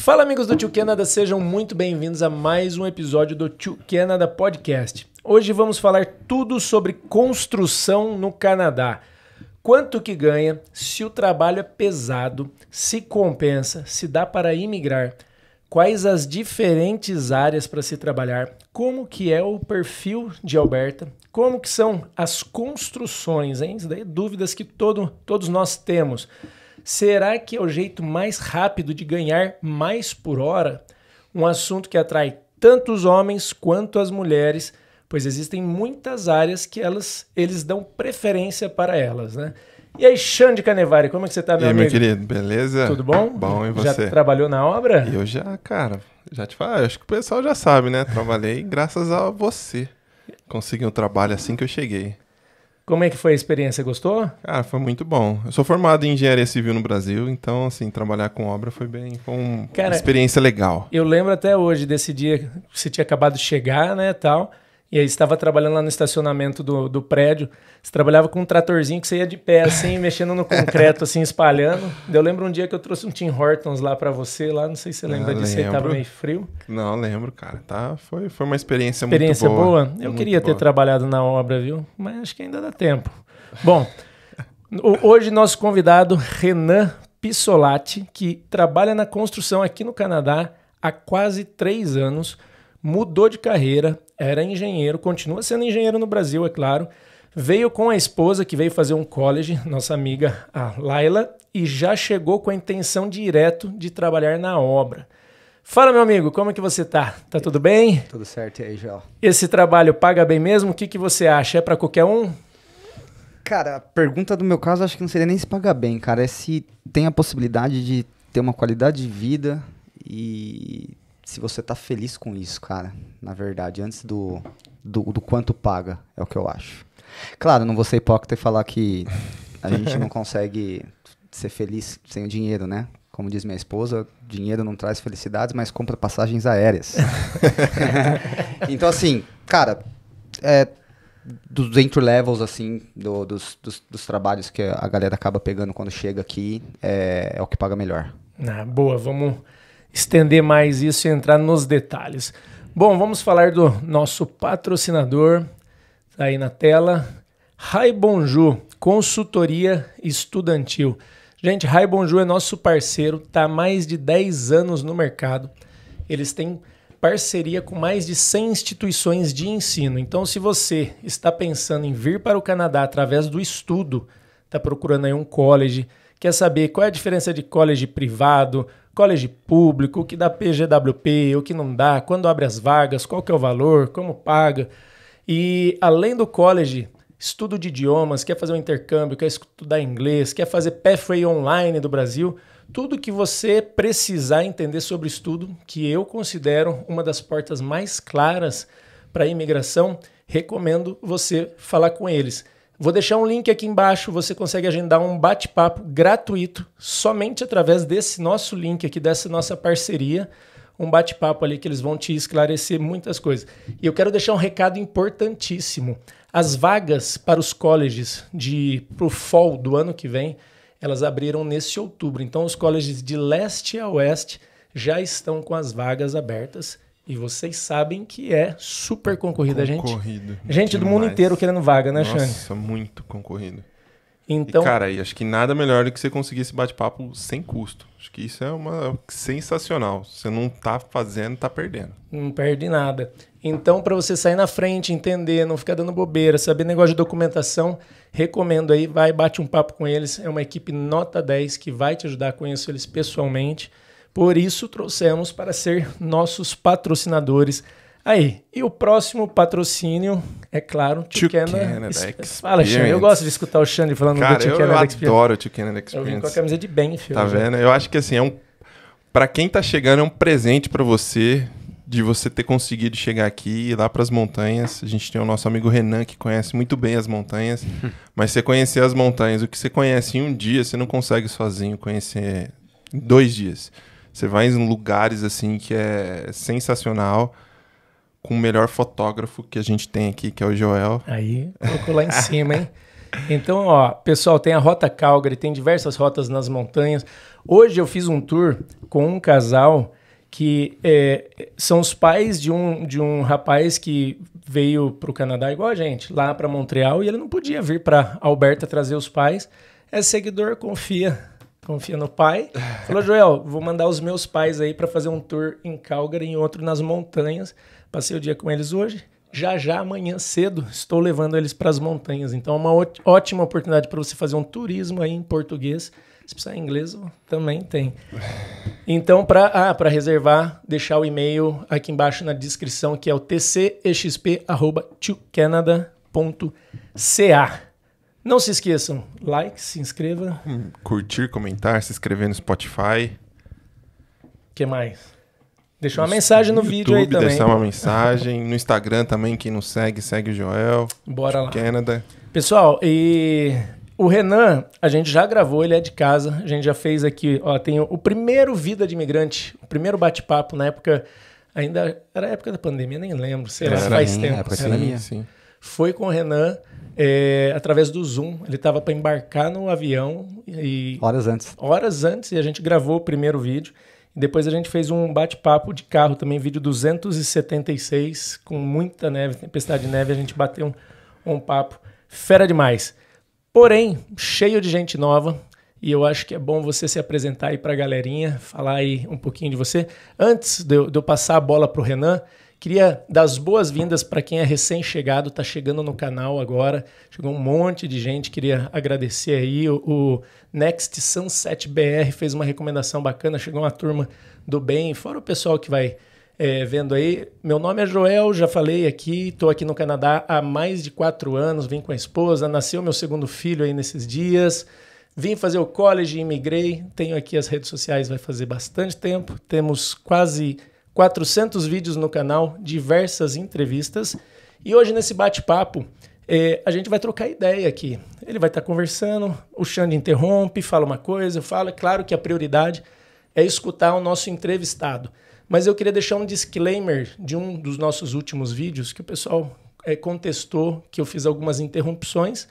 Fala amigos do Tio Canada, sejam muito bem-vindos a mais um episódio do Tio Canada Podcast. Hoje vamos falar tudo sobre construção no Canadá. Quanto que ganha, se o trabalho é pesado, se compensa, se dá para imigrar, quais as diferentes áreas para se trabalhar, como que é o perfil de Alberta, como que são as construções, hein? Isso daí é dúvidas que todo, todos nós temos. Será que é o jeito mais rápido de ganhar mais por hora? Um assunto que atrai tanto os homens quanto as mulheres, pois existem muitas áreas que elas eles dão preferência para elas, né? E aí, Xande Canevari, como é que você está meu e aí, meu querido, beleza? Tudo bom? Bom, e você? Já trabalhou na obra? Eu já, cara, já te falo, acho que o pessoal já sabe, né? Trabalhei graças a você. Consegui um trabalho assim que eu cheguei. Como é que foi a experiência? Gostou? Ah, foi muito bom. Eu sou formado em engenharia civil no Brasil, então, assim, trabalhar com obra foi bem. Foi uma Cara, experiência legal. Eu lembro até hoje desse dia que você tinha acabado de chegar, né, tal. E aí estava trabalhando lá no estacionamento do, do prédio. Você trabalhava com um tratorzinho que você ia de pé, assim, mexendo no concreto, assim, espalhando. Eu lembro um dia que eu trouxe um Tim Hortons lá para você, lá, não sei se você ah, lembra disso, lembro. estava meio frio. Não, lembro, cara. Tá, foi, foi uma experiência, experiência muito boa. Experiência boa? Eu queria boa. ter trabalhado na obra, viu? Mas acho que ainda dá tempo. Bom, hoje nosso convidado, Renan Pissolati, que trabalha na construção aqui no Canadá há quase três anos, mudou de carreira, era engenheiro, continua sendo engenheiro no Brasil, é claro. Veio com a esposa, que veio fazer um college, nossa amiga a Laila, e já chegou com a intenção direto de trabalhar na obra. Fala, meu amigo, como é que você tá? Tá tudo bem? Tudo certo e aí, Joel? Esse trabalho paga bem mesmo? O que, que você acha? É para qualquer um? Cara, a pergunta do meu caso acho que não seria nem se pagar bem, cara. É se tem a possibilidade de ter uma qualidade de vida e se você tá feliz com isso, cara. Na verdade, antes do, do, do quanto paga, é o que eu acho. Claro, não vou ser hipócrita e falar que a gente não consegue ser feliz sem o dinheiro, né? Como diz minha esposa, dinheiro não traz felicidade, mas compra passagens aéreas. então, assim, cara, é, dos entry levels, assim, do, dos, dos, dos, trabalhos que a galera acaba pegando quando chega aqui, é, é o que paga melhor. Ah, boa, vamos estender mais isso e entrar nos detalhes. Bom, vamos falar do nosso patrocinador, tá aí na tela, Rai Bonju, consultoria estudantil. Gente, Rai Bonju é nosso parceiro, está há mais de 10 anos no mercado. Eles têm parceria com mais de 100 instituições de ensino. Então, se você está pensando em vir para o Canadá através do estudo, está procurando aí um college, quer saber qual é a diferença de college privado, colégio público, o que dá PGWP, o que não dá, quando abre as vagas, qual que é o valor, como paga. E além do college, estudo de idiomas, quer fazer um intercâmbio, quer estudar inglês, quer fazer pathway online do Brasil, tudo que você precisar entender sobre estudo, que eu considero uma das portas mais claras para a imigração, recomendo você falar com eles. Vou deixar um link aqui embaixo, você consegue agendar um bate-papo gratuito somente através desse nosso link aqui, dessa nossa parceria. Um bate-papo ali que eles vão te esclarecer muitas coisas. E eu quero deixar um recado importantíssimo. As vagas para os colleges de pro fall do ano que vem, elas abriram nesse outubro. Então os colleges de leste a oeste já estão com as vagas abertas. E vocês sabem que é super tá concorrida, é gente. Concorrido. Né? Gente do mundo inteiro querendo vaga, né, Nossa, Xane? Nossa, muito concorrido. Então... E, cara, e acho que nada melhor do que você conseguir esse bate-papo sem custo. Acho que isso é uma é sensacional. Você não tá fazendo, tá perdendo. Não perde nada. Então, para você sair na frente, entender, não ficar dando bobeira, saber negócio de documentação, recomendo aí, vai, bate um papo com eles. É uma equipe nota 10 que vai te ajudar a conhecer eles pessoalmente. Por isso trouxemos para ser nossos patrocinadores aí. E o próximo patrocínio é claro, Tio Fala, Xander. Eu gosto de escutar o Xande falando Cara, do Tio Canada Experience. Eu adoro o Tio Canada Experience. Eu vim com a camisa de Benfield. Tá né? vendo? Eu acho que assim é um para quem tá chegando é um presente para você de você ter conseguido chegar aqui e lá para as montanhas. A gente tem o nosso amigo Renan que conhece muito bem as montanhas, mas você conhecer as montanhas, o que você conhece em um dia, você não consegue sozinho conhecer em dois dias. Você vai em lugares assim que é sensacional com o melhor fotógrafo que a gente tem aqui, que é o Joel. Aí, colocou lá em cima, hein? Então, ó, pessoal, tem a Rota Calgary, tem diversas rotas nas montanhas. Hoje eu fiz um tour com um casal que é, são os pais de um, de um rapaz que veio para o Canadá igual a gente, lá para Montreal, e ele não podia vir para Alberta trazer os pais. É seguidor, confia confia no pai. Falou, Joel, vou mandar os meus pais aí para fazer um tour em Calgary e outro nas montanhas. Passei o dia com eles hoje. Já já amanhã cedo estou levando eles para as montanhas. Então é uma ótima oportunidade para você fazer um turismo aí em português. Se precisar em inglês, também tem. Então, para ah, reservar, deixar o e-mail aqui embaixo na descrição, que é o tcexp.canada.ca. Não se esqueçam, like, se inscreva. Hum, curtir, comentar, se inscrever no Spotify. O que mais? Deixa uma no mensagem no YouTube, vídeo aí também. Deixa uma mensagem. no Instagram também, quem não segue, segue o Joel. Bora lá. Canada. Pessoal, e o Renan, a gente já gravou, ele é de casa. A gente já fez aqui, ó, tem o primeiro Vida de Imigrante, o primeiro bate-papo na época. Ainda era época da pandemia, nem lembro. Será que faz tempo. Época era, sim. Foi com o Renan é, através do Zoom. Ele estava para embarcar no avião e horas antes. Horas antes e a gente gravou o primeiro vídeo. Depois a gente fez um bate-papo de carro também, vídeo 276, com muita neve, tempestade de neve, a gente bateu um, um papo fera demais. Porém, cheio de gente nova, e eu acho que é bom você se apresentar aí para a galerinha, falar aí um pouquinho de você. Antes de eu, de eu passar a bola para o Renan, Queria dar as boas-vindas para quem é recém-chegado, está chegando no canal agora. Chegou um monte de gente, queria agradecer aí. O, o Next Sunset BR fez uma recomendação bacana, chegou uma turma do bem, fora o pessoal que vai é, vendo aí. Meu nome é Joel, já falei aqui, estou aqui no Canadá há mais de quatro anos, vim com a esposa, nasceu meu segundo filho aí nesses dias. Vim fazer o college, imigrei, tenho aqui as redes sociais, vai fazer bastante tempo. Temos quase 400 vídeos no canal, diversas entrevistas. E hoje, nesse bate-papo, é, a gente vai trocar ideia aqui. Ele vai estar tá conversando, o Xande interrompe, fala uma coisa, eu falo. É claro que a prioridade é escutar o nosso entrevistado. Mas eu queria deixar um disclaimer de um dos nossos últimos vídeos que o pessoal é, contestou que eu fiz algumas interrupções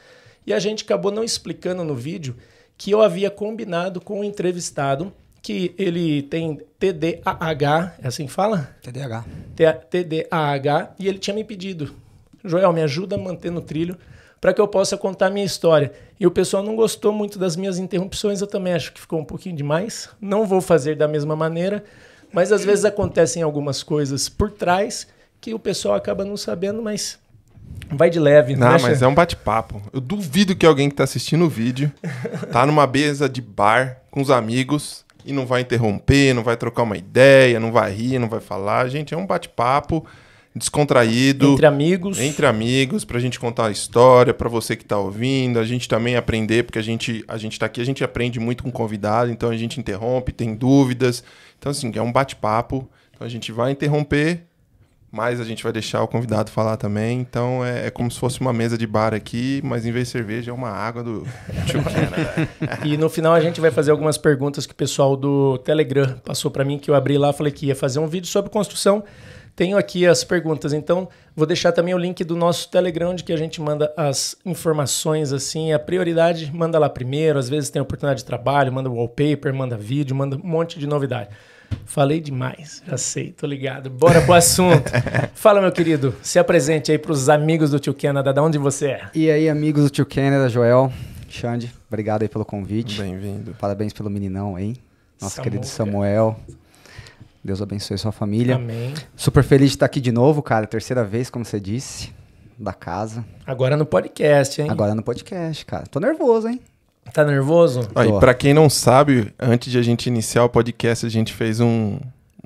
e a gente acabou não explicando no vídeo que eu havia combinado com o entrevistado que ele tem TDAH, é assim que fala? TDAH. TDAH, e ele tinha me pedido, Joel, me ajuda a manter no trilho para que eu possa contar a minha história. E o pessoal não gostou muito das minhas interrupções, eu também acho que ficou um pouquinho demais. Não vou fazer da mesma maneira, mas às vezes acontecem algumas coisas por trás que o pessoal acaba não sabendo, mas vai de leve. Não, mas é um bate-papo. Eu duvido que alguém que está assistindo o vídeo tá numa mesa de bar com os amigos e não vai interromper, não vai trocar uma ideia, não vai rir, não vai falar. Gente, é um bate-papo descontraído. Entre amigos. Entre amigos, para a gente contar a história, para você que está ouvindo, a gente também aprender, porque a gente, a gente tá aqui, a gente aprende muito com convidado, então a gente interrompe, tem dúvidas. Então, assim, é um bate-papo. Então a gente vai interromper, mas a gente vai deixar o convidado falar também. Então é, é, como se fosse uma mesa de bar aqui, mas em vez de cerveja é uma água do Tio E no final a gente vai fazer algumas perguntas que o pessoal do Telegram passou para mim, que eu abri lá, falei que ia fazer um vídeo sobre construção. Tenho aqui as perguntas, então vou deixar também o link do nosso Telegram, de que a gente manda as informações assim, a prioridade, manda lá primeiro, às vezes tem oportunidade de trabalho, manda wallpaper, manda vídeo, manda um monte de novidade. Falei demais, já sei, tô ligado. Bora pro assunto. Fala, meu querido, se apresente aí pros amigos do Tio Canada, de onde você é. E aí, amigos do Tio Canada, Joel, Xande, obrigado aí pelo convite. Bem-vindo. Parabéns pelo meninão hein? nosso Samuel. querido Samuel. Deus abençoe sua família. Amém. Super feliz de estar aqui de novo, cara, terceira vez, como você disse, da casa. Agora no podcast, hein? Agora no podcast, cara. Tô nervoso, hein? Tá nervoso? Ah, e para quem não sabe, antes de a gente iniciar o podcast, a gente fez um,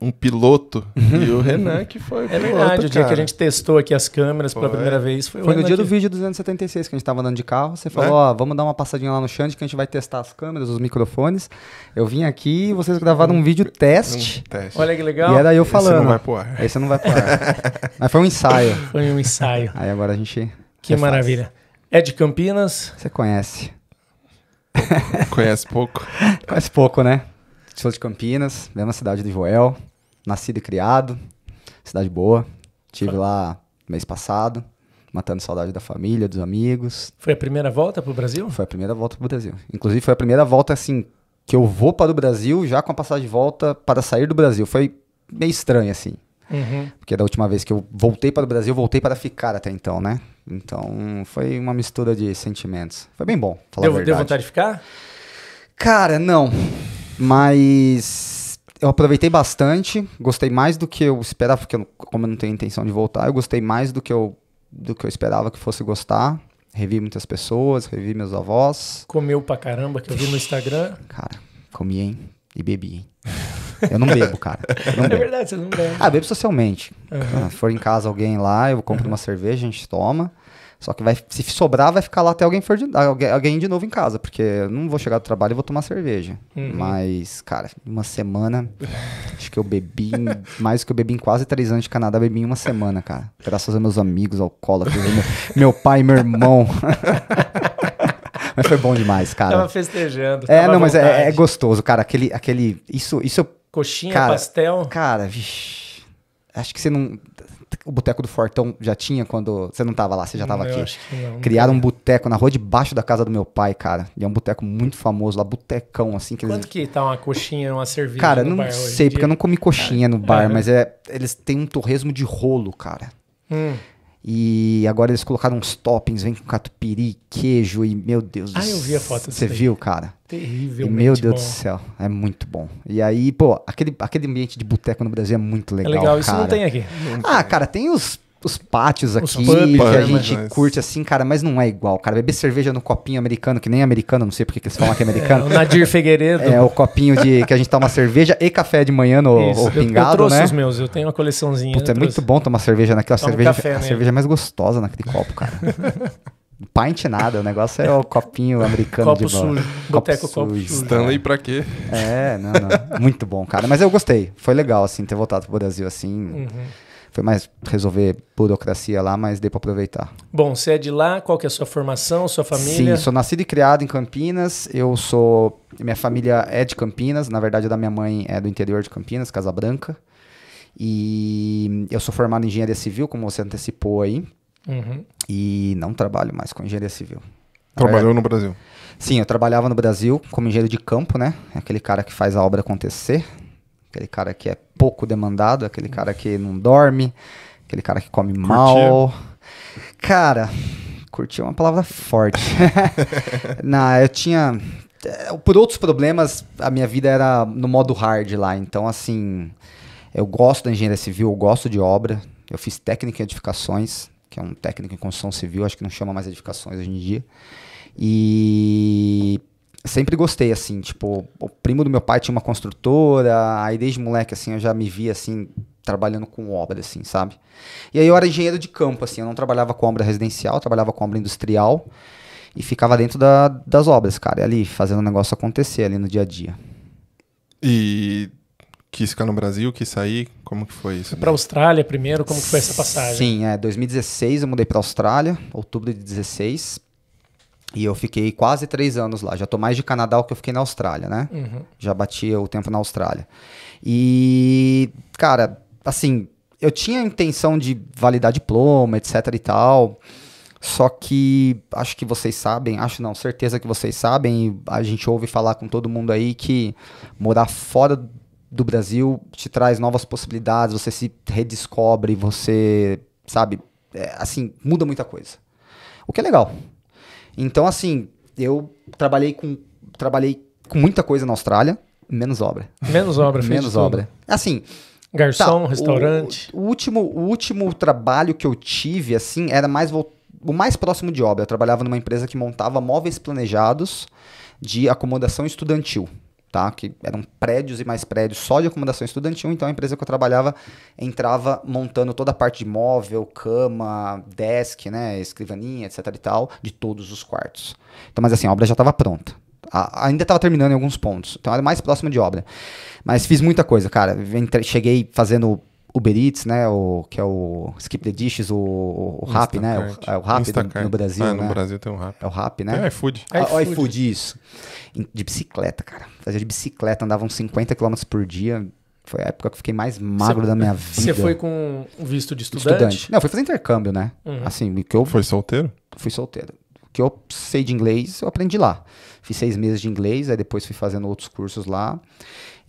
um piloto. Uhum. e o Renan que foi. É piloto, verdade, cara. o dia que a gente testou aqui as câmeras foi. pela primeira vez foi o Foi Renan no dia que... do vídeo 276 que a gente tava andando de carro. Você falou: é? Ó, é? vamos dar uma passadinha lá no Xande que a gente vai testar as câmeras, os microfones. Eu vim aqui e vocês gravaram um, vídeo teste. Um teste. Olha que legal. E era eu falando. Aí você não vai pro ar. Aí você não vai pro ar. Mas foi um ensaio. Foi um ensaio. Aí agora a gente. Que maravilha. É de Campinas. Você conhece. Conhece pouco? Conhece pouco, né? Sou de Campinas, mesma cidade de Joel. Nascido e criado. Cidade boa. Tive lá mês passado, matando saudade da família, dos amigos. Foi a primeira volta pro Brasil? Foi a primeira volta pro Brasil. Inclusive, foi a primeira volta, assim, que eu vou para o Brasil já com a passagem de volta para sair do Brasil. Foi meio estranho, assim. Uhum. Porque da última vez que eu voltei para o Brasil, voltei para ficar até então, né? Então foi uma mistura de sentimentos. Foi bem bom, falar deu, a verdade. Deu vontade de ficar? Cara, não. Mas eu aproveitei bastante, gostei mais do que eu esperava, porque eu, como eu não tenho intenção de voltar, eu gostei mais do que eu, do que eu esperava que fosse gostar. Revi muitas pessoas, revi meus avós. Comeu pra caramba, que eu vi no Instagram. Cara, comi, hein? E bebi, hein? Eu não bebo, cara. Não é bebo. É verdade, você não bebe. Ah, bebo socialmente. Uhum. Ah, se for em casa alguém lá, eu compro uhum. uma cerveja, a gente toma. Só que vai, se sobrar, vai ficar lá até alguém, for de, alguém, de novo em casa, porque eu não vou chegar do trabalho e vou tomar cerveja. Uhum. Mas, cara, uma semana, acho que eu bebi, mais do que eu bebi em quase três anos de Canadá, bebi em uma semana, cara. Graças aos meus amigos alcoólatras, meu, meu pai e meu irmão. mas foi bom demais, cara. Tava festejando. É, não, mas é, é, gostoso, cara. Aquele, aquele, isso, isso eu Coxinha, cara, pastel. Cara, vixi, acho que você não. O Boteco do Fortão já tinha quando. Você não tava lá, você já tava não, aqui. Não, Criaram um boteco na rua debaixo da casa do meu pai, cara. E é um boteco muito famoso lá, botecão, assim. Que Quanto eles... que tá uma coxinha, uma cerveja? Cara, não sei, porque dia? eu não comi coxinha no bar, é. mas é, eles têm um torresmo de rolo, cara. Hum. E agora eles colocaram uns toppings, vem com catupiry, queijo e meu Deus do céu. Ah, eu vi a foto Você viu, cara? Terrível. Meu Deus bom. do céu, é muito bom. E aí, pô, aquele, aquele ambiente de boteco no Brasil é muito legal. É legal, cara. isso não tem aqui. Não ah, tem. cara, tem os os pátios aqui, os que a né, gente curte assim, cara, mas não é igual, cara. Beber cerveja no copinho americano, que nem é americano, não sei porque que eles falam que é americano. É, o Nadir Figueiredo. É, o copinho de que a gente toma cerveja e café de manhã no pingado, eu, eu trouxe né? os meus, eu tenho uma coleçãozinha. Puta, é muito bom tomar cerveja naquela cerveja. café, a né? cerveja mais gostosa naquele copo, cara. Pint nada, o negócio é o copinho americano copo de bola. Sujo. Copo Boteco, sujo. Copo sujo. Stanley pra quê? É, não, não. Muito bom, cara. Mas eu gostei. Foi legal, assim, ter voltado pro Brasil, assim. Uhum. Foi mais resolver burocracia lá, mas deu para aproveitar. Bom, você é de lá, qual que é a sua formação, sua família? Sim, sou nascido e criado em Campinas. Eu sou. Minha família é de Campinas, na verdade, a da minha mãe é do interior de Campinas, Casa Branca. E eu sou formado em engenharia civil, como você antecipou aí. Uhum. E não trabalho mais com engenharia civil. Trabalhou no Brasil? Sim, eu trabalhava no Brasil como engenheiro de campo, né? Aquele cara que faz a obra acontecer aquele cara que é pouco demandado, aquele cara que não dorme, aquele cara que come Curtiu. mal. Cara, curtiu é uma palavra forte. não, eu tinha. Eh, por outros problemas, a minha vida era no modo hard lá. Então, assim, eu gosto da engenharia civil, eu gosto de obra. Eu fiz técnica em edificações, que é um técnico em construção civil, acho que não chama mais edificações hoje em dia. E sempre gostei, assim, tipo, o primo do meu pai tinha uma construtora, aí desde moleque, assim, eu já me via, assim, trabalhando com obra, assim, sabe? E aí eu era engenheiro de campo, assim, eu não trabalhava com obra residencial, trabalhava com obra industrial e ficava dentro da, das obras, cara, ali, fazendo o negócio acontecer ali no dia a dia. E quis ficar no Brasil, quis sair, como que foi isso? Né? Para Austrália primeiro, como que foi essa passagem? Sim, é, 2016 eu mudei para Austrália, outubro de 16 e eu fiquei quase três anos lá. Já tô mais de Canadá do que eu fiquei na Austrália, né? Uhum. Já batia o tempo na Austrália. E, cara, assim, eu tinha a intenção de validar diploma, etc e tal. Só que acho que vocês sabem, acho não, certeza que vocês sabem, a gente ouve falar com todo mundo aí que morar fora do Brasil te traz novas possibilidades, você se redescobre, você, sabe, é, assim, muda muita coisa. O que é legal, então, assim, eu trabalhei com, trabalhei com muita coisa na Austrália, menos obra. Menos obra, fez Menos tudo. obra. Assim. Garçom, tá, restaurante. O, o, último, o último trabalho que eu tive, assim, era mais o mais próximo de obra. Eu trabalhava numa empresa que montava móveis planejados de acomodação estudantil tá? Que eram prédios e mais prédios só de acomodação estudantil, então a empresa que eu trabalhava entrava montando toda a parte de móvel, cama, desk, né, escrivaninha, etc e tal, de todos os quartos. Então, mas assim, a obra já estava pronta. A, ainda estava terminando em alguns pontos, então era mais próxima de obra. Mas fiz muita coisa, cara. cheguei fazendo Uber Eats, né? O, que é o Skip the Dishes, o, o Rap, né? O, é o Rap no Brasil. Ah, né? no Brasil tem um Rap. É o Rap, né? o é, iFood. Ah, o, o iFood, isso. De bicicleta, cara. Fazia de bicicleta, andavam 50 km por dia. Foi a época que eu fiquei mais magro você, da minha vida. Você foi com visto de estudante? Estudante. Não, foi fazer intercâmbio, né? Uhum. Assim, que eu. Foi solteiro? Fui solteiro que eu sei de inglês, eu aprendi lá. Fiz seis meses de inglês, aí depois fui fazendo outros cursos lá.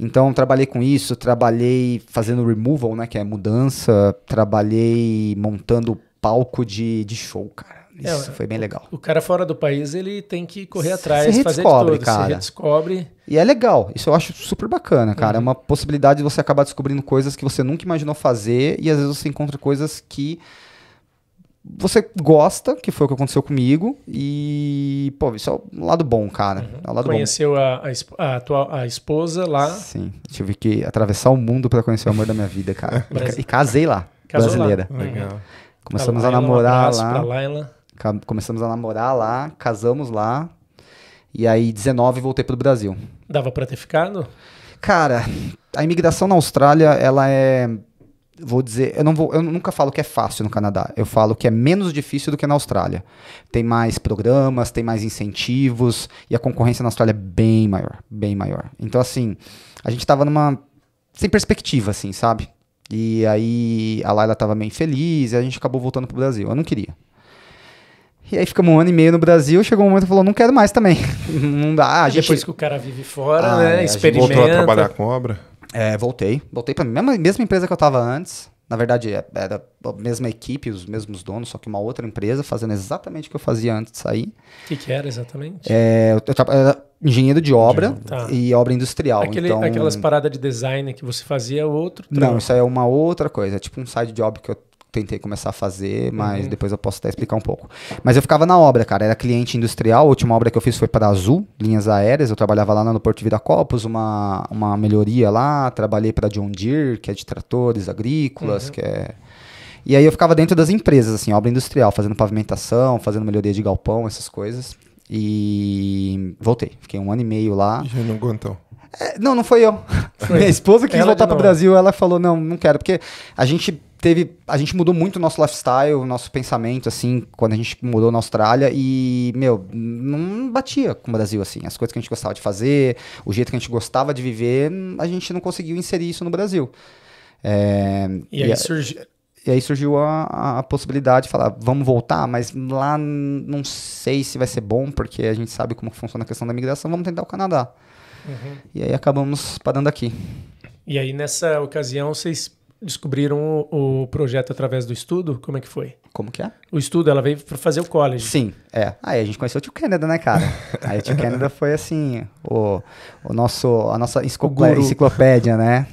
Então, trabalhei com isso, trabalhei fazendo removal, né, que é mudança, trabalhei montando palco de, de show, cara. É, isso é, foi bem legal. O cara fora do país, ele tem que correr atrás, se fazer de tudo, cara. se redescobre. E é legal, isso eu acho super bacana, cara. É uhum. É uma possibilidade de você acabar descobrindo coisas que você nunca imaginou fazer e às vezes você encontra coisas que você gosta, que foi o que aconteceu comigo, e, pô, isso é um lado bom, cara. Uhum. É lado Conheceu bom. A, a, a, tua a esposa lá. Sim, tive que atravessar o mundo para conhecer o amor da minha vida, cara. e casei lá, Casou brasileira. Lá. Legal. Uhum. Começamos a, Laila, a namorar um lá. Pra Laila. Começamos a namorar lá, casamos lá. E aí, 19, voltei pro Brasil. Dava para ter ficado? Cara, a imigração na Austrália, ela é vou dizer, eu não vou, eu nunca falo que é fácil no Canadá. Eu falo que é menos difícil do que na Austrália. Tem mais programas, tem mais incentivos e a concorrência na Austrália é bem maior, bem maior. Então assim, a gente tava numa sem perspectiva assim, sabe? E aí a Laila tava meio infeliz e a gente acabou voltando pro Brasil. Eu não queria. E aí ficamos um ano e meio no Brasil, chegou um momento e falou, não quero mais também. não dá. A gente... Depois que o cara vive fora, ah, né? É, experimenta. Voltou a trabalhar com obra. É, voltei. Voltei para a mesma, mesma empresa que eu estava antes. Na verdade, é, era a mesma equipe, os mesmos donos, só que uma outra empresa, fazendo exatamente o que eu fazia antes de sair. O que, que, era exatamente? É, eu, era engenheiro de obra de... Tá. e obra industrial. Aquele, então... Aquelas paradas de design que você fazia é outro? Não, isso aí é uma outra coisa. É tipo um side job que eu tentei começar a fazer, uhum. mas uhum. depois eu posso até explicar um pouco. Mas eu ficava na obra, cara, era cliente industrial, a última obra que eu fiz foi para Azul, linhas aéreas, eu trabalhava lá no aeroporto de Viracopos, uma, uma melhoria lá, trabalhei para John Deere, que é de tratores agrícolas, uhum. que é... E aí eu ficava dentro das empresas, assim, obra industrial, fazendo pavimentação, fazendo melhoria de galpão, essas coisas. E voltei, fiquei um ano e meio lá. Já não aguentou. É, não, não foi eu. Foi. Minha esposa quis ela voltar para o Brasil, ela falou: não, não quero, porque a gente teve. A gente mudou muito o nosso lifestyle, o nosso pensamento, assim, quando a gente mudou na Austrália. E, meu, não batia com o Brasil, assim. As coisas que a gente gostava de fazer, o jeito que a gente gostava de viver, a gente não conseguiu inserir isso no Brasil. É, e aí e a, surgiu. E aí surgiu a, a possibilidade de falar, vamos voltar, mas lá não sei se vai ser bom, porque a gente sabe como funciona a questão da migração, vamos tentar o Canadá. Uhum. E aí acabamos parando aqui. E aí, nessa ocasião, vocês descobriram o, o, projeto através do estudo? Como é que foi? Como que é? O estudo, ela veio para fazer o college. Sim, é. Aí a gente conheceu o Tio Canada, né, cara? Aí o Tio Canada foi assim, o, o nosso, a nossa enciclopédia, né?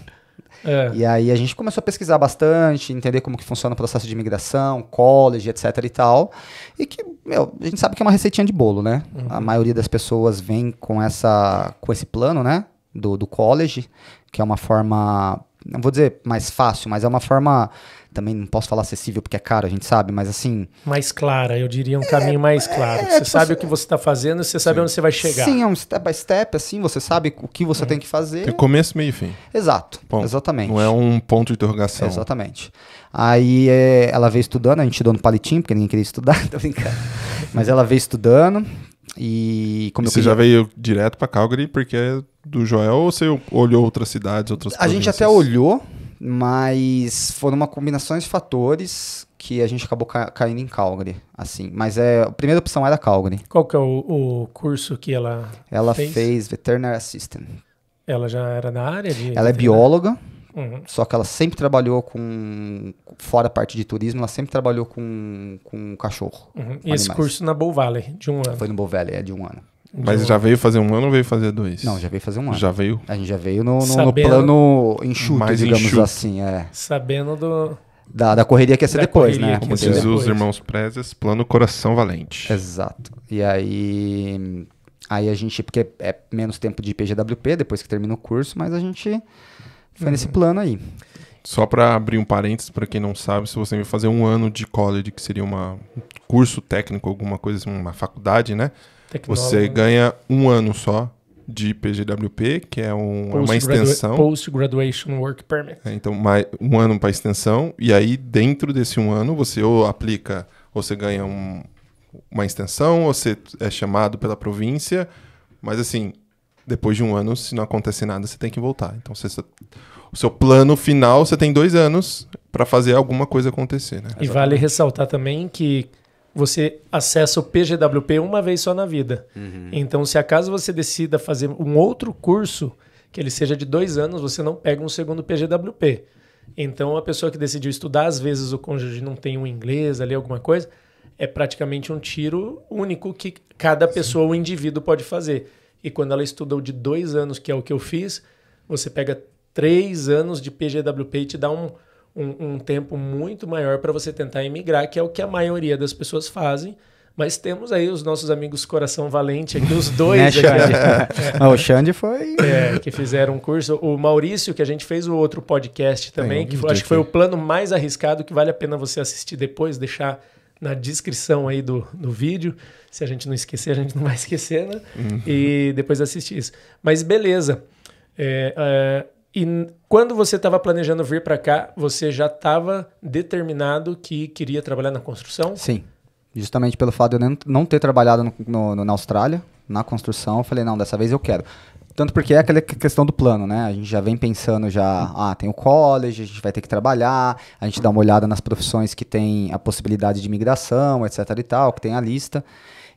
É. E aí a gente começou a pesquisar bastante, entender como que funciona o processo de imigração, college, etc e tal. E que, meu, a gente sabe que é uma receitinha de bolo, né? Uhum. A maioria das pessoas vem com, essa, com esse plano, né? Do, do college, que é uma forma não vou dizer mais fácil, mas é uma forma também não posso falar acessível porque é caro, a gente sabe, mas assim. Mais clara, eu diria um é, caminho mais claro. É, você é, tipo, sabe assim, o que você está fazendo, você sabe sim. onde você vai chegar. Sim, é um step by step, assim, você sabe o que você é. tem que fazer. Tem é começo, meio e fim. Exato, Bom, exatamente. Não é um ponto de interrogação. Exatamente. Aí é, ela veio estudando, a gente deu no palitinho, porque ninguém queria estudar, tô brincando. mas ela veio estudando. E como e você queria... já veio direto para Calgary porque do Joel ou você olhou outras cidades, outras A gente até olhou, mas foram uma combinação de fatores que a gente acabou ca caindo em Calgary, assim. Mas é, a primeira opção era Calgary. Qual que é o, o curso que ela Ela fez? fez Veterinary Assistant. Ela já era da área de... Ela é bióloga, uhum. só que ela sempre trabalhou com... Fora a parte de turismo, ela sempre trabalhou com, com cachorro. Uhum. E esse curso na Bow Valley, de um ano? Foi no Bow Valley, é de um ano. Mas então, já veio fazer um ano ou veio fazer dois? Não, já veio fazer um ano. Já veio? A gente já veio no, no, Sabendo- no plano enxuto, Mais digamos enxuto. assim, é. Sabendo do. Da, da correria que ia ser Da depois, né? Como diz os irmãos Prezes, plano coração valente. Exato. E aí. Aí a gente, porque é menos tempo de PGWP depois que termina o curso, mas a gente foi nesse uhum. plano aí. Só pra abrir um parênteses, pra quem não sabe, se você me fazer um ano de college, que seria uma, um curso técnico, alguma coisa assim, uma faculdade, né? Tecnólogo. Você ganha um ano só de PGWP, que é um, Post é uma extensão. Post-Graduation Work Permit. É, então, mais, um ano para extensão. E aí, dentro desse um ano, você ou aplica, ou você ganha um, uma extensão, ou você é chamado pela província. Mas, assim, depois de um ano, se não acontecer nada, você tem que voltar. Então, você, o seu plano final, você tem dois anos para fazer alguma coisa acontecer. Né? E Exatamente. vale ressaltar também que você acessa o PGWP uma vez só na vida. Uhum. Então, se acaso você decida fazer um outro curso, que ele seja de dois anos, você não pega um segundo PGWP. Então, a pessoa que decidiu estudar, às vezes o cônjuge não tem um inglês ali, alguma coisa, é praticamente um tiro único que cada pessoa, o indivíduo, pode fazer. E quando ela estuda o de dois anos, que é o que eu fiz, você pega três anos de PGWP e te dá um, um, um tempo muito maior para você tentar emigrar, que é o que a maioria das pessoas fazem. Mas temos aí os nossos amigos Coração Valente aqui, os dois. né, Xande? é. O Xande foi. É, que fizeram um curso. O Maurício, que a gente fez o outro podcast também, que foi, acho que foi o plano mais arriscado, que vale a pena você assistir depois, deixar na descrição aí do, do vídeo. Se a gente não esquecer, a gente não vai esquecer, né? Uhum. E depois assistir isso. Mas beleza. É, é e quando você estava planejando vir para cá, você já estava determinado que queria trabalhar na construção? Sim. Justamente pelo fato de eu não ter trabalhado no, no, na Austrália, na construção, eu falei, não, dessa vez eu quero. Tanto porque é aquela questão do plano, né? A gente já vem pensando já, ah, tem o college, a gente vai ter que trabalhar, a gente dá uma olhada nas profissões que tem a possibilidade de migração, etc e tal, que tem a lista.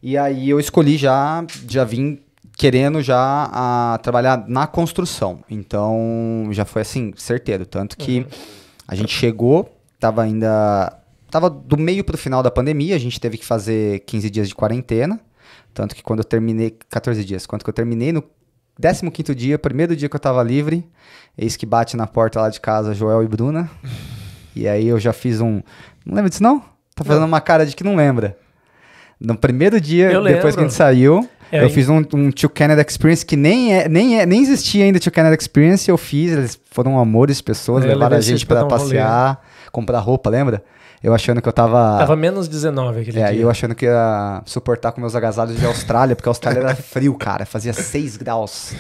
E aí eu escolhi já, já vim querendo já a, trabalhar na construção. Então, já foi assim, certeiro. Tanto que uhum. a gente chegou, tava ainda. Tava do meio pro final da pandemia, a gente teve que fazer 15 dias de quarentena. Tanto que quando eu terminei. 14 dias. Quanto que eu terminei no 15 dia, primeiro dia que eu tava livre, eis que bate na porta lá de casa Joel e Bruna. e aí eu já fiz um. Não lembra disso, não? Tá fazendo não. uma cara de que não lembra. No primeiro dia, depois que a gente saiu. É, eu fiz um, um Tio Canada Experience que nem, é, nem, é, nem existia ainda Tio Canada Experience, eu fiz, eles foram amores, pessoas, é, levaram a gente para passear, comprar roupa, lembra? Eu achando que eu tava. Tava menos 19 aquele é, dia. eu achando que ia suportar com meus agasalhos de Austrália, porque a Austrália era frio, cara. Fazia 6 graus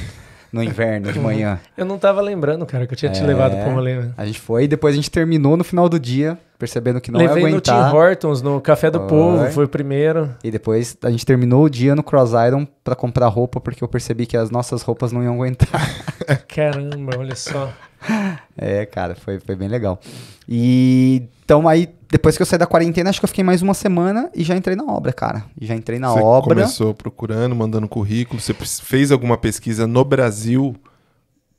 no inverno de manhã. Eu não tava lembrando, cara, que eu tinha te levado pro é, rolê. Né? A gente foi e depois a gente terminou no final do dia, percebendo que não Levei ia aguentar. Levei no Tim Hortons, no Café do foi. Povo, foi o primeiro. E depois a gente terminou o dia no Cross Iron pra comprar roupa, porque eu percebi que as nossas roupas não iam aguentar. Caramba, olha só. é, cara, foi, foi bem legal. E então aí, depois que eu saí da quarentena, acho que eu fiquei mais uma semana e já entrei na obra, cara. Já entrei na você obra. Começou procurando, mandando currículo. Você fez alguma pesquisa no Brasil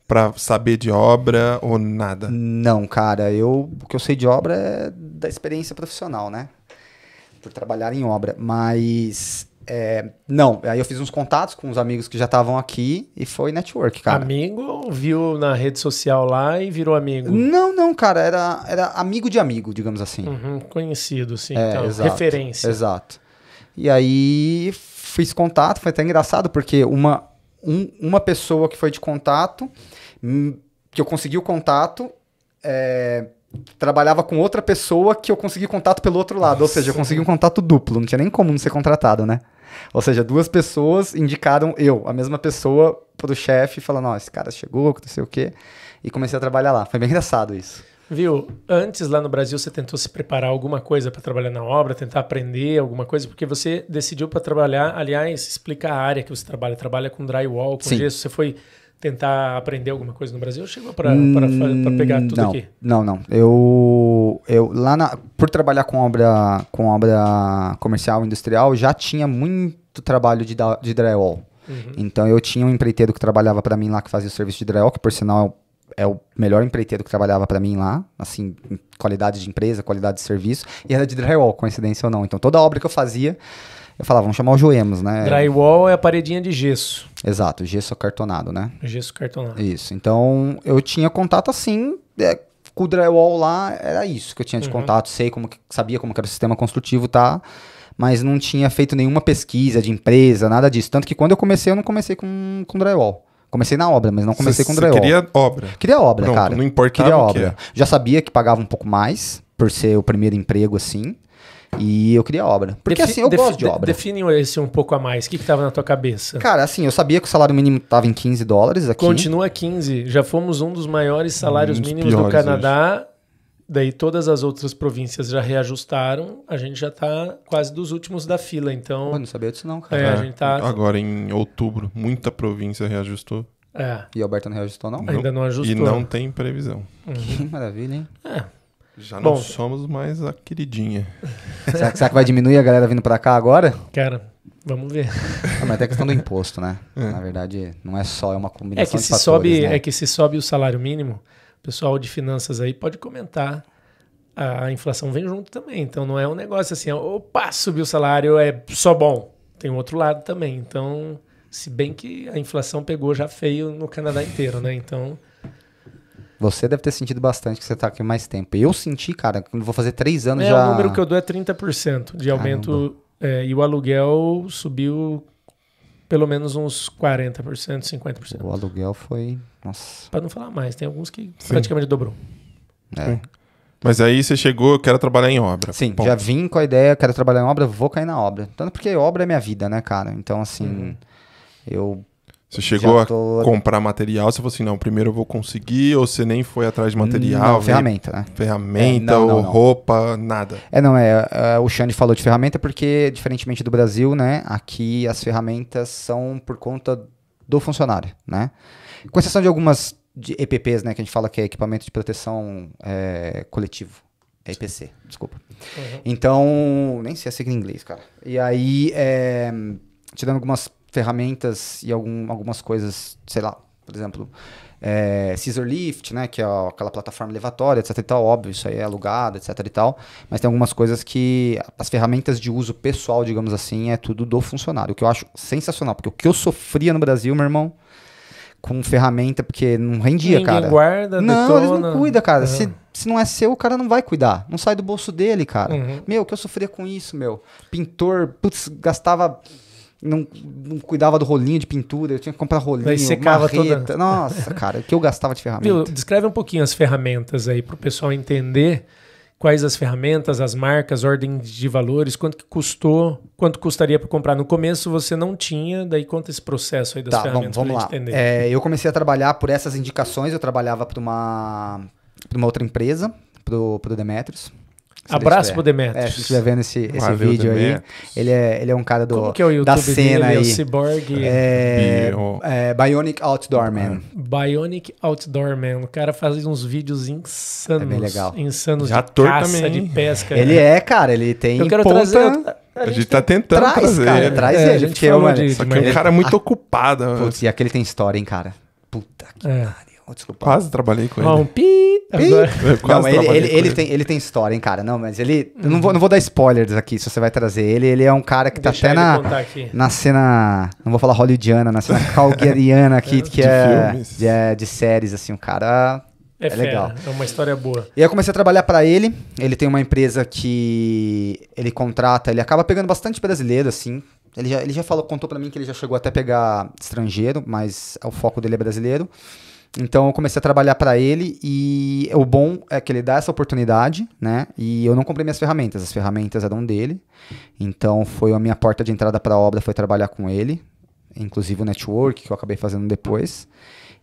para saber de obra ou nada? Não, cara. Eu o que eu sei de obra é da experiência profissional, né? Por trabalhar em obra, mas é, não, aí eu fiz uns contatos com uns amigos que já estavam aqui e foi network, cara. Amigo viu na rede social lá e virou amigo? Não, não, cara, era, era amigo de amigo, digamos assim. Uhum, conhecido, sim, é, então, exato, referência. Exato. E aí fiz contato, foi até engraçado, porque uma, um, uma pessoa que foi de contato, hum, que eu consegui o contato, é, trabalhava com outra pessoa que eu consegui contato pelo outro lado. Nossa. Ou seja, eu consegui um contato duplo. Não tinha nem como não ser contratado, né? Ou seja, duas pessoas indicaram eu, a mesma pessoa, pro chefe, falando: ó, esse cara chegou, não sei o quê. E comecei a trabalhar lá. Foi bem engraçado isso. Viu, antes lá no Brasil você tentou se preparar alguma coisa para trabalhar na obra, tentar aprender alguma coisa, porque você decidiu para trabalhar, aliás, explica a área que você trabalha, trabalha com drywall, com Sim. gesso, você foi tentar aprender alguma coisa no Brasil? Chegou para pegar tudo não, aqui? Não, não. Eu, eu lá na, por trabalhar com obra, com obra comercial, industrial, já tinha muito trabalho de, de drywall. Uhum. Então eu tinha um empreiteiro que trabalhava para mim lá que fazia o serviço de drywall, que por sinal é o é melhor empreiteiro que trabalhava para mim lá, assim, qualidade de empresa, qualidade de serviço, e era de drywall, coincidência ou não. Então toda obra que eu fazia, eu falava, vamos chamar o Joemos, né? Drywall é a paredinha de gesso. Exato, gesso cartonado, né? Gesso cartonado. Isso. Então, eu tinha contato assim, é, com o drywall lá, era isso que eu tinha de uhum. contato, sei como que, sabia como que era o sistema construtivo, tá? Mas não tinha feito nenhuma pesquisa de empresa, nada disso. Tanto que quando eu comecei, eu não comecei com, com drywall. Comecei na obra, mas não comecei cê, com drywall. Você queria obra? Queria obra, Pronto, cara. Não importava queria obra. Que é. Já sabia que pagava um pouco mais, por ser o primeiro emprego, assim. E eu queria obra. Porque Defi assim, eu gosto de obra. Define esse um pouco a mais. O que estava na tua cabeça? Cara, assim, eu sabia que o salário mínimo estava em 15 dólares aqui. Continua 15. Já fomos um dos maiores salários um dos mínimos do Canadá. Daí todas as outras províncias já reajustaram, a gente já está quase dos últimos da fila, então... Eu não sabia disso não, cara. É, a é, gente tá... Agora em outubro, muita província reajustou. É. E Alberta não reajustou não? Ainda não ajustou. E não tem previsão. Que maravilha, hein? É. Já não Bom, somos mais a queridinha. Será que, será que vai diminuir a galera vindo para cá agora? Cara, vamos ver. Não, ah, mas é questão do imposto, né? É. Na verdade, não é só, é uma é combinação é que se fatores, Sobe, né? É que se sobe o salário mínimo, o pessoal de finanças aí pode comentar a inflação vem junto também. Então não é um negócio assim, opa, subiu o salário, é só bom. Tem um outro lado também. Então, se bem que a inflação pegou já feio no Canadá inteiro, né? Então, você deve ter sentido bastante que você tá aqui mais tempo. Eu senti, cara, que vou fazer três anos é, já. O número que eu dou é 30% de aumento. É, e o aluguel subiu pelo menos uns 40%, 50%. O aluguel foi. Nossa. Para não falar mais, tem alguns que Sim. praticamente dobrou. É. Sim. Mas aí você chegou, eu quero trabalhar em obra. Sim, ponto. já vim com a ideia, quero trabalhar em obra, vou cair na obra. Tanto porque obra é minha vida, né, cara? Então, assim, hum. eu você chegou a tô... comprar material, você falou assim, não, primeiro eu vou conseguir, ou você nem foi atrás de material? Não, ferramenta, né? Ferramenta, é, não, não, roupa, nada. É, não, é, é. o Xande falou de ferramenta porque, diferentemente do Brasil, né? Aqui as ferramentas são por conta do funcionário, né? Com exceção de algumas de EPPs, né? Que a gente fala que é equipamento de proteção é, coletivo. É IPC, desculpa. Uhum. Então, nem sei a sigla em inglês, cara. E aí, é, eh, te dando algumas ferramentas e algum, algumas coisas, sei lá, por exemplo, é, Scissor Lift, né, que é aquela plataforma elevatória, etc e tal, óbvio, isso aí é alugado, etc e tal, mas tem algumas coisas que as ferramentas de uso pessoal, digamos assim, é tudo do funcionário, o que eu acho sensacional, porque o que eu sofria no Brasil, meu irmão, com ferramenta, porque não rendia, Ninguém cara. guarda, Não, detona. eles não cuidam, cara. Uhum. Se, se não é seu, o cara não vai cuidar. Não sai do bolso dele, cara. Uhum. Meu, que eu sofria com isso, meu. Pintor, putz, gastava não, não, cuidava do rolinho de pintura, eu tinha que comprar rolinho, Mas secava marreta. Toda... Nossa, cara, o que eu gastava de ferramenta. descreve um pouquinho as ferramentas aí para o pessoal entender quais as ferramentas, as marcas, ordem de valores, quanto que custou, quanto custaria para comprar. No começo você não tinha, daí conta esse processo aí das tá, ferramentas vamos, vamos lá. entender. É, eu comecei a trabalhar por essas indicações, eu trabalhava para uma, pra uma outra empresa, para o Demetrius. Abraço pro Demetrius. É, se estiver vendo esse, esse vídeo aí, ele é, ele é um cara do, que é o YouTube da cena dele? aí. É o Cyborg. É, é, Bionic Outdoor Man. Bionic Outdoor Man. O cara faz uns vídeos insanos. É bem legal. Insanos Já de caça, também. de pesca. Ele né? é, cara. Ele tem Eu quero ponta... trazer... A, a gente, tá tentando traz, trazer. Cara, traz é, ele. é uma, de, só que é um cara muito a... ocupado. Né? Putz, e aquele tem história, hein, cara. Puta que é. pariu. Desculpa. Quase trabalhei com ele. Um pi. pi. Não, mas ele, ele, ele tem, ele tem história, hein, cara. Não, mas ele. Uhum. Eu não uhum. vou, não vou dar spoilers aqui se você vai trazer ele. Ele é um cara que Deixa tá até na, na cena. Não vou falar hollywoodiana, na cena calgariana aqui, é. que de é, filmes. de, é de séries, assim. Um cara. É, é legal. É uma história boa. E eu comecei a trabalhar para ele. Ele tem uma empresa que ele contrata, ele acaba pegando bastante brasileiro, assim. Ele já, ele já falou, contou para mim que ele já chegou até pegar estrangeiro, mas é, o foco dele é brasileiro. Então eu comecei a trabalhar para ele e o bom é que ele dá essa oportunidade, né? E eu não comprei minhas ferramentas, as ferramentas eram dele. Então foi a minha porta de entrada para a obra foi trabalhar com ele, inclusive o network que eu acabei fazendo depois.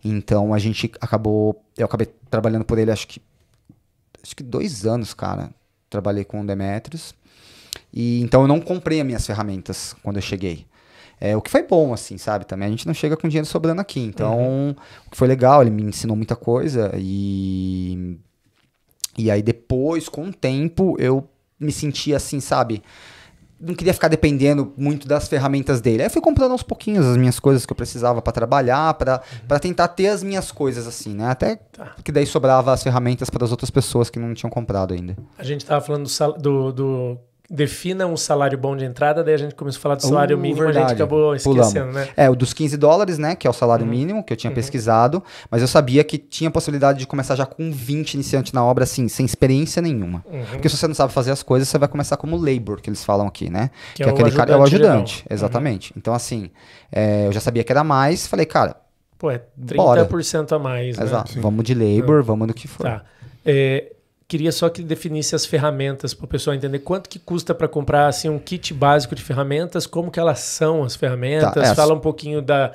Então a gente acabou, eu acabei trabalhando por ele acho que acho que dois anos, cara. Trabalhei com o Demetrius. E então eu não comprei as minhas ferramentas quando eu cheguei. É, o que foi bom, assim, sabe? Também a gente não chega com dinheiro sobrando aqui. Então, uhum. o que foi legal, ele me ensinou muita coisa e. E aí depois, com o tempo, eu me sentia assim, sabe? Não queria ficar dependendo muito das ferramentas dele. Aí eu fui comprando aos pouquinhos as minhas coisas que eu precisava para trabalhar, para uhum. tentar ter as minhas coisas assim, né? Até tá. que daí sobrava as ferramentas para as outras pessoas que não tinham comprado ainda. A gente estava falando do, do, do defina um salário bom de entrada, daí a gente começou a falar do salário uh, mínimo, verdade. a gente acabou esquecendo, Pulamos. né? É, o dos 15 dólares, né, que é o salário uhum. mínimo que eu tinha uhum. pesquisado, mas eu sabia que tinha possibilidade de começar já com 20 iniciante na obra, assim, sem experiência nenhuma. Uhum. Porque se você não sabe fazer as coisas, você vai começar como labor, que eles falam aqui, né? Que, que é, é aquele cara, é o ajudante, né, uhum. exatamente. Então, assim, é, eu já sabia que era mais, falei, cara, Pô, é 30% Bora. a mais, né? Exato. Sim. Vamos de labor, tá. vamos no que for. Tá. É, queria só que definisse as ferramentas para o pessoal entender quanto que custa para comprar assim um kit básico de ferramentas, como que elas são as ferramentas, tá, é, fala um pouquinho da,